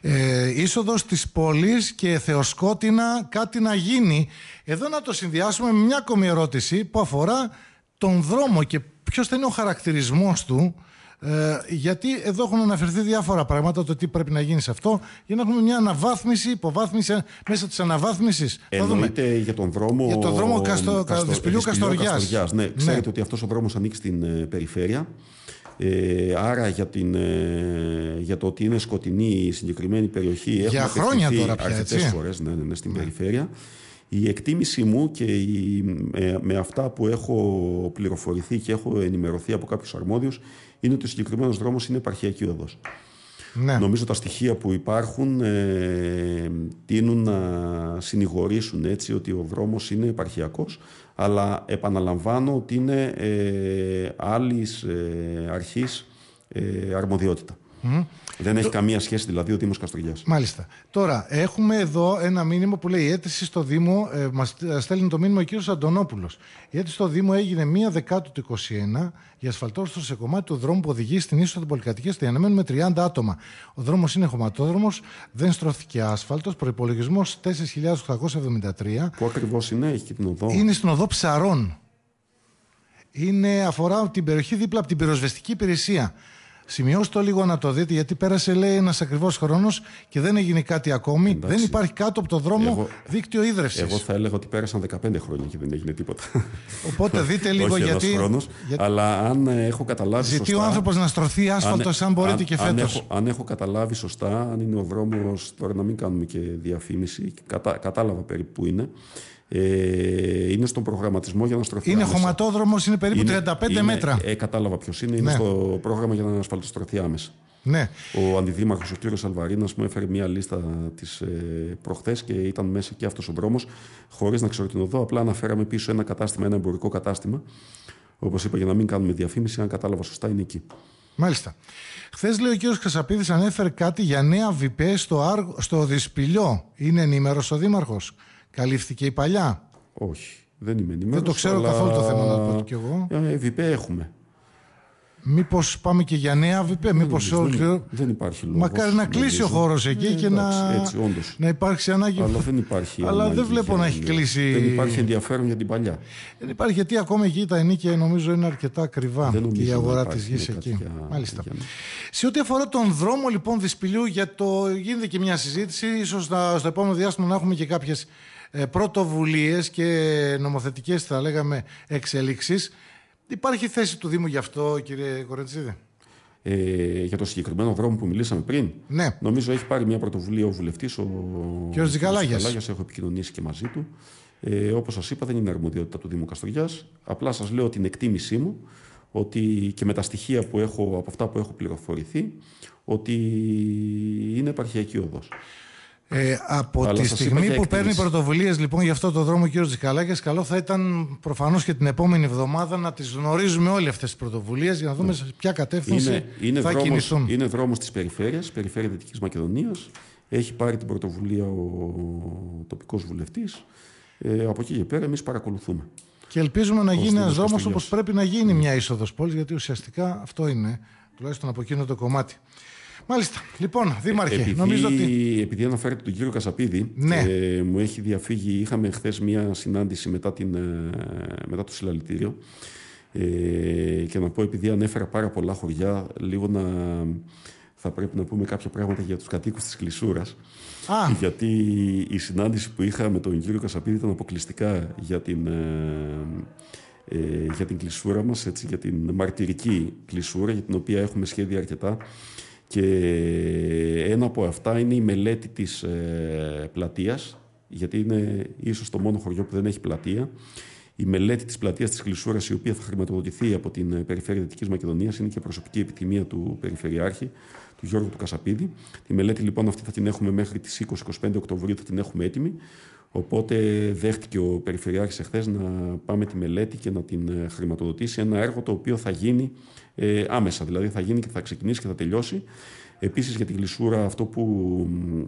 Ε, τη της πόλης και θεοσκότεινα κάτι να γίνει. Εδώ να το συνδυάσουμε με μια ακόμη ερώτηση που αφορά τον δρόμο και ποιος θα είναι ο χαρακτηρισμός του ε, γιατί εδώ έχουν αναφερθεί διάφορα πράγματα, το τι πρέπει να γίνει σε αυτό, για να έχουμε μια αναβάθμιση, υποβάθμιση ε, μέσα της αναβάθμισης. Εννοείται για τον δρόμο. Για τον δρόμο Καστο... Καστο... Καστοριά. Ναι, ναι. ξέρετε ότι αυτός ο δρόμος ανήκει στην ε, περιφέρεια. Ε, άρα για, την, ε, για το ότι είναι σκοτεινή η συγκεκριμένη περιοχή για χρόνια τώρα πια, αρκετές φορέ φορές ναι, ναι, ναι στην ναι. περιφέρεια η εκτίμησή μου και με, αυτά που έχω πληροφορηθεί και έχω ενημερωθεί από κάποιους αρμόδιους είναι ότι ο συγκεκριμένος δρόμος είναι επαρχιακή οδός. Ναι. Νομίζω τα στοιχεία που υπάρχουν ε, τείνουν να συνηγορήσουν έτσι ότι ο δρόμος είναι επαρχιακός αλλά επαναλαμβάνω ότι είναι ε, άλλης ε, αρχής ε, δεν έχει καμία σχέση δηλαδή ο Δήμο Καστοριά. Μάλιστα. Τώρα, έχουμε εδώ ένα μήνυμα που λέει η αίτηση στο Δήμο. Ε, Μας στέλνει το μήνυμα ο κύριος Αντωνόπουλος. Η αίτηση στο Δήμο έγινε 1 Δεκάτου του 2021 για ασφαλτόστρωση σε κομμάτι του δρόμου που οδηγεί στην είσοδο των πολυκατοικία. Διανεμένουν με 30 άτομα. Ο δρόμος είναι χωματόδρομος, δεν στρώθηκε άσφαλτος. Προπολογισμό 4.873. Πού ακριβώς είναι, έχει και την οδό. Είναι στην οδό Ψαρών. Είναι, αφορά την περιοχή δίπλα από την πυροσβεστική υπηρεσία. Σημειώστε το λίγο να το δείτε, γιατί πέρασε λέει ένας ακριβώς χρόνος και δεν έγινε κάτι ακόμη. Δεν υπάρχει κάτω από το δρόμο εγώ, δίκτυο ίδρυυση. Εγώ θα έλεγα ότι πέρασαν 15 χρόνια και δεν έγινε τίποτα. Οπότε δείτε [laughs] λίγο Όχι γιατί, γιατί. Αλλά αν έχω καταλάβει. Ζητεί σωστά, ο άνθρωπος να στρωθεί άσφαλτος, αν, αν μπορείτε και φέτο. Αν, έχω καταλάβει σωστά, αν είναι ο δρόμος. Τώρα να μην κάνουμε και διαφήμιση, κατά, κατάλαβα περίπου που είναι. Ε, είναι στον προγραμματισμό για να στρωθεί. Είναι χωματόδρομο χωματόδρομος, είναι περίπου 35 μέτρα. Ε, κατάλαβα ποιος είναι. Είναι ναι. στο πρόγραμμα για να ασφαλτοστρωθεί άμεσα. Ναι. Ο αντιδήμαρχος ο κύριος Αλβαρίνας μου έφερε μια λίστα της ε, προχθές και ήταν μέσα και αυτός ο δρόμος, χωρίς να ξέρω την οδό, απλά αναφέραμε πίσω ένα κατάστημα, ένα εμπορικό κατάστημα Όπως είπα για να μην κάνουμε διαφήμιση, αν κατάλαβα σωστά είναι εκεί. Μάλιστα. Χθες λέει ο κ. Κασαπίδης ανέφερε κάτι για νέα βιπέ στο, στο Δυσπηλιό. Είναι ενήμερος ο Δήμαρχος. Καλύφθηκε η παλιά. Όχι. Δεν είμαι ενημέρωση. Δεν το ξέρω αλλά... καθόλου το θέμα να πω κι εγώ. βιπε έχουμε. Μήπως πάμε και για νέα ΒΠΕ, μήπω όλο Δεν υπάρχει λόγος. Μακάρι να κλείσει ο χώρος εκεί ε, και να... Έτσι, όντως. να υπάρξει ανάγκη. Αλλά δεν υπάρχει. Αλλά δεν βλέπω να έχει κλείσει. Δεν υπάρχει ενδιαφέρον για την παλιά. Δεν υπάρχει γιατί ακόμα εκεί τα ενίκια νομίζω είναι αρκετά ακριβά δεν και η αγορά της γης εκεί. Μάλιστα. Σε ό,τι αφορά τον δρόμο λοιπόν Δυσπηλιού, για το... γίνεται και μια συζήτηση. σω στο επόμενο διάστημα να έχουμε και κάποιες ε, πρωτοβουλίες και νομοθετικές θα λέγαμε εξελίξεις. Υπάρχει θέση του Δήμου γι' αυτό κύριε Κορετσίδη. Ε, για το συγκεκριμένο δρόμο που μιλήσαμε πριν. Ναι. Νομίζω έχει πάρει μια πρωτοβουλία ο βουλευτής. Ο κ. Ζικαλάγια. Έχω επικοινωνήσει και μαζί του. Ε, Όπως σας είπα, δεν είναι αρμοδιότητα του Δήμου Καστοριάς. Απλά σας λέω την εκτίμησή μου ότι και με τα στοιχεία που έχω, από αυτά που έχω πληροφορηθεί, ότι είναι επαρχιακή οδός. Ε, από τη στιγμή που παίρνει πρωτοβουλίες λοιπόν για αυτό το δρόμο ο κ. Τζικαλάκη, καλό θα ήταν προφανώς και την επόμενη εβδομάδα να τις γνωρίζουμε όλε αυτές τις πρωτοβουλίες για να δούμε ναι. σε ποια κατεύθυνση είναι, είναι θα δρόμος, κινηθούν. Είναι δρόμος της περιφέρειας, περιφέρεια Δυτικής Μακεδονίας. Έχει πάρει την πρωτοβουλία ο τοπικός βουλευτής. Ε, από εκεί και πέρα εμείς παρακολουθούμε. Και ελπίζουμε να γίνει ένα δρόμο όπως πρέπει να γίνει ναι. μια είσοδος πόλης, γιατί ουσιαστικά αυτό είναι, τουλάχιστον από εκείνο το κομμάτι. Μάλιστα. Λοιπόν, Δήμαρχε, επειδή, νομίζω ότι. Επειδή αναφέρετε τον κύριο Κασαπίδη, ναι. ε, μου έχει διαφύγει. Είχαμε χθες μία συνάντηση μετά, την, ε, μετά το συλλαλητήριο. Ε, και να πω, επειδή ανέφερα πάρα πολλά χωριά, λίγο να. Θα πρέπει να πούμε κάποια πράγματα για τους κατοίκους της Κλεισούρας γιατί η συνάντηση που είχα με τον κύριο Κασαπίδη ήταν αποκλειστικά για την, ε, ε για την κλεισούρα μας, για την μαρτυρική κλεισούρα για την οποία έχουμε σχέδια αρκετά και ένα από αυτά είναι η μελέτη της ε, πλατείας, γιατί είναι ίσως το μόνο χωριό που δεν έχει πλατεία. Η μελέτη της πλατείας της Κλεισούρας η οποία θα χρηματοδοτηθεί από την ε, Περιφέρεια Δυτικής Μακεδονίας, είναι και προσωπική επιθυμία του Περιφερειάρχη, του Γιώργου του Κασαπίδη. Τη μελέτη λοιπόν αυτή θα την έχουμε μέχρι τις 20-25 Οκτωβρίου, θα την έχουμε έτοιμη. Οπότε δέχτηκε ο Περιφερειάρχης εχθές να πάμε τη μελέτη και να την ε, χρηματοδοτήσει ένα έργο το οποίο θα γίνει ε, άμεσα, δηλαδή θα γίνει και θα ξεκινήσει και θα τελειώσει. Επίσης για τη κλεισούρα αυτό που,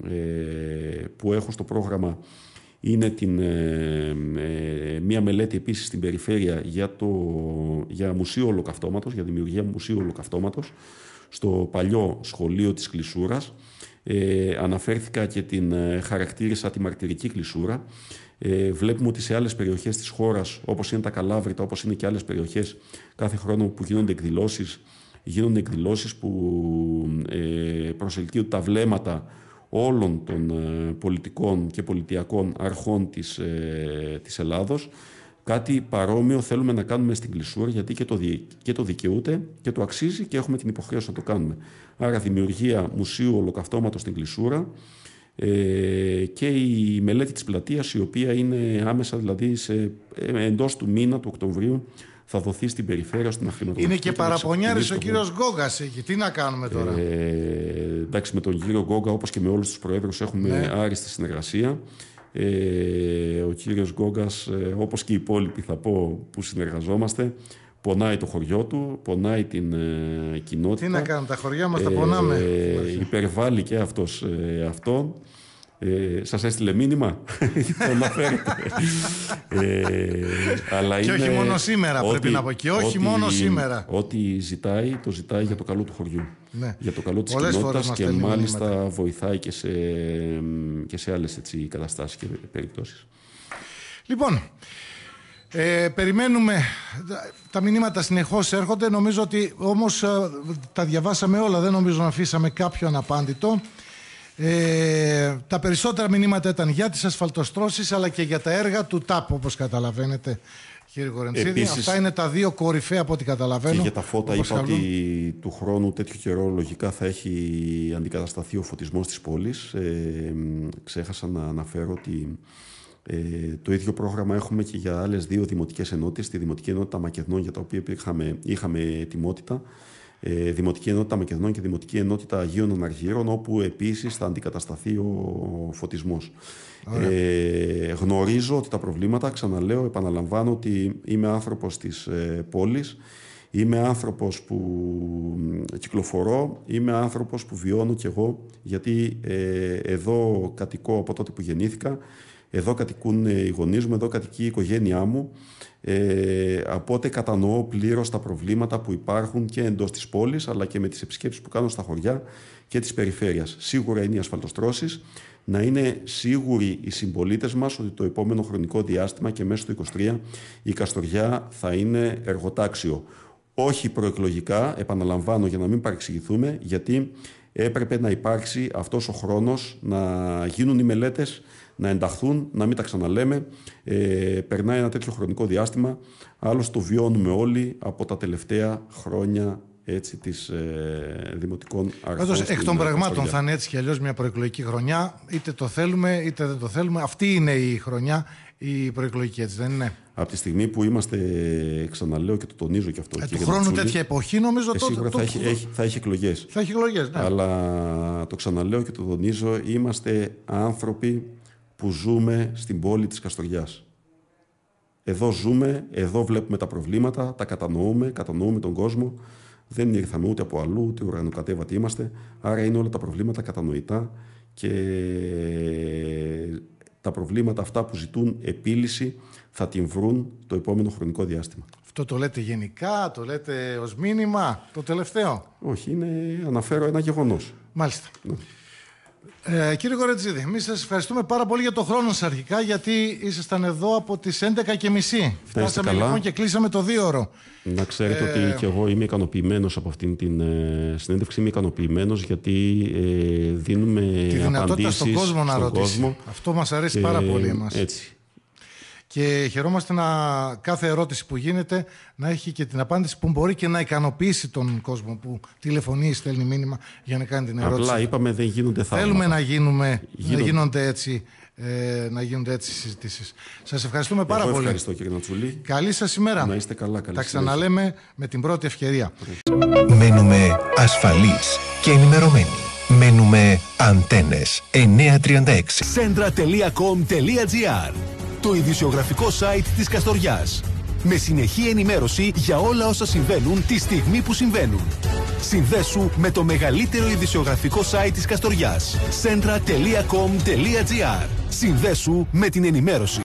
ε, που έχω στο πρόγραμμα είναι την, μια μελέτη επίσης στην περιφέρεια για, το, για μουσείο ολοκαυτώματος, για δημιουργία μουσείου ολοκαυτώματος στο παλιό σχολείο της Κλεισούρας ε, αναφέρθηκα και την ε, χαρακτήρισα τη μαρτυρική κλεισούρα. Ε, βλέπουμε ότι σε άλλες περιοχές της χώρας, όπως είναι τα Καλάβρητα, όπως είναι και άλλες περιοχές, κάθε χρόνο που γίνονται εκδηλώσεις, γίνονται εκδηλώσεις που ε, προσελκύουν τα βλέμματα όλων των ε, πολιτικών και πολιτιακών αρχών της, ε, της Ελλάδος. Κάτι παρόμοιο θέλουμε να κάνουμε στην Κλεισούρα... γιατί και το, δικαιούται και το αξίζει και έχουμε την υποχρέωση να το κάνουμε. Άρα δημιουργία μουσείου ολοκαυτώματος στην Κλεισούρα ε, και η μελέτη της πλατείας η οποία είναι άμεσα δηλαδή σε, ε, εντός του μήνα του Οκτωβρίου θα δοθεί στην περιφέρεια, στην Αχρηματοδοχή... Είναι και παραπονιάρη ο κύριος Γκόγκας εκεί. Τι να κάνουμε ε, τώρα. εντάξει, με τον κύριο Γκόγκα, όπως και με όλους τους προέδρους, έχουμε ναι. άριστη συνεργασία. Ε, ο κύριος Γκόγκας, ε, όπως και οι υπόλοιποι θα πω που συνεργαζόμαστε, πονάει το χωριό του, πονάει την ε, κοινότητα. Τι να κάνουμε, τα χωριά μας τα πονάμε. Ε, υπερβάλλει και αυτός ε, αυτόν ε, σας έστειλε μήνυμα [laughs] ε, αλλά και όχι μόνο σήμερα πρέπει να πω και όχι ότι, μόνο σήμερα ό,τι ζητάει το ζητάει για το καλό του χωριού ναι. για το καλό της κοινότητα κοινότητας και μάλιστα βοηθάει και σε, και σε άλλες έτσι, καταστάσεις και περιπτώσεις λοιπόν ε, περιμένουμε. Τα μηνύματα συνεχώς έρχονται. Νομίζω ότι όμως ε, τα διαβάσαμε όλα. Δεν νομίζω να αφήσαμε κάποιο αναπάντητο ε, τα περισσότερα μηνύματα ήταν για τις ασφαλτοστρώσεις αλλά και για τα έργα του ΤΑΠ όπως καταλαβαίνετε κύριε Γορεντσίδη Επίσης, Αυτά είναι τα δύο κορυφαία από ό,τι καταλαβαίνω. Και για τα φώτα είπα καλούν. ότι του χρόνου τέτοιο καιρό λογικά θα έχει αντικατασταθεί ο φωτισμός της πόλης. Ε, ξέχασα να αναφέρω ότι ε, το ίδιο πρόγραμμα έχουμε και για άλλες δύο δημοτικές ενότητες, τη Δημοτική Ενότητα Μακεδνών για τα οποία είχαμε, είχαμε ετοιμότητα ε, δημοτική Ενότητα Μακεδονών και Δημοτική Ενότητα Αγίων Αναργύρων, όπου επίσης θα αντικατασταθεί ο φωτισμός. Ε, γνωρίζω ότι τα προβλήματα, ξαναλέω, επαναλαμβάνω ότι είμαι άνθρωπος της ε, πόλης, είμαι άνθρωπος που κυκλοφορώ, είμαι άνθρωπος που βιώνω κι εγώ, γιατί ε, εδώ κατοικώ από τότε που γεννήθηκα, εδώ κατοικούν ε, οι γονείς μου, εδώ κατοικεί η οικογένειά μου. Ε, οπότε κατανοώ πλήρως τα προβλήματα που υπάρχουν και εντός της πόλης αλλά και με τις επισκέψεις που κάνω στα χωριά και της περιφέρειας. Σίγουρα είναι οι ασφαλτοστρώσεις. Να είναι σίγουροι οι συμπολίτες μας ότι το επόμενο χρονικό διάστημα και μέσα στο 2023 η Καστοριά θα είναι εργοτάξιο. Όχι προεκλογικά, επαναλαμβάνω για να μην παρεξηγηθούμε, γιατί έπρεπε να υπάρξει αυτός ο χρόνος να γίνουν οι μελέτες να ενταχθούν, να μην τα ξαναλέμε. Ε, περνάει ένα τέτοιο χρονικό διάστημα. Άλλωστε το βιώνουμε όλοι από τα τελευταία χρόνια έτσι, της ε, δημοτικών αρχών. Πάντως, εκ των πραγμάτων θα είναι έτσι και αλλιώς μια προεκλογική χρονιά. Είτε το θέλουμε, είτε δεν το θέλουμε. Αυτή είναι η χρονιά, η προεκλογική, έτσι δεν είναι. Από τη στιγμή που είμαστε, ξαναλέω και το τονίζω και αυτό. Ε, του χρόνου Τσούλη, τέτοια εποχή νομίζω ε, τότε. Σίγουρα θα, έχει, το... θα έχει εκλογές. Θα έχει εκλογές, ναι. Αλλά το ξαναλέω και το τονίζω, είμαστε άνθρωποι που ζούμε στην πόλη της Καστοριάς. Εδώ ζούμε, εδώ βλέπουμε τα προβλήματα, τα κατανοούμε, κατανοούμε τον κόσμο. Δεν ήρθαμε ούτε από αλλού, ούτε ουρανοκατέβατοι είμαστε. Άρα είναι όλα τα προβλήματα κατανοητά και τα προβλήματα αυτά που ζητούν επίλυση θα την βρουν το επόμενο χρονικό διάστημα. Αυτό το λέτε γενικά, το λέτε ως μήνυμα, το τελευταίο. Όχι, είναι, αναφέρω ένα γεγονός. Μάλιστα. Ναι. Ε, κύριε Κορετζίδη, εμείς σας ευχαριστούμε πάρα πολύ για το χρόνο σας αρχικά, γιατί ήσασταν εδώ από τις 11.30. Φτάσαμε λοιπόν και κλείσαμε το δύο Να ξέρετε ότι ε, και εγώ είμαι ικανοποιημένος από αυτήν την ε, συνέντευξη. Είμαι ικανοποιημένος γιατί ε, δίνουμε. Τη δυνατότητα στον κόσμο να ρωτήσει. Αυτό μας αρέσει πάρα ε, πολύ εμάς. Έτσι. Και χαιρόμαστε να κάθε ερώτηση που γίνεται να έχει και την απάντηση που μπορεί και να ικανοποιήσει τον κόσμο που τηλεφωνεί, ή στέλνει μήνυμα για να κάνει την ερώτηση. Απλά είπαμε δεν γίνονται θαύματα. Θέλουμε να, γίνουμε, γίνονται. να γίνονται έτσι ε, να γίνονται έτσι οι συζητήσεις. Σας ευχαριστούμε πάρα Εγώ ευχαριστώ, πολύ. Ευχαριστώ κύριε Νατσουλή. Καλή σας ημέρα. Να είστε καλά, καλή Τα ξαναλέμε με την πρώτη ευκαιρία. Μένουμε ασφαλείς και ενημερωμένοι. Μένουμε αντένε 936. centra.com.gr το ειδησιογραφικό site της Καστοριάς. Με συνεχή ενημέρωση για όλα όσα συμβαίνουν τη στιγμή που συμβαίνουν. Συνδέσου με το μεγαλύτερο ειδησιογραφικό site της Καστοριάς. centra.com.gr Συνδέσου με την ενημέρωση.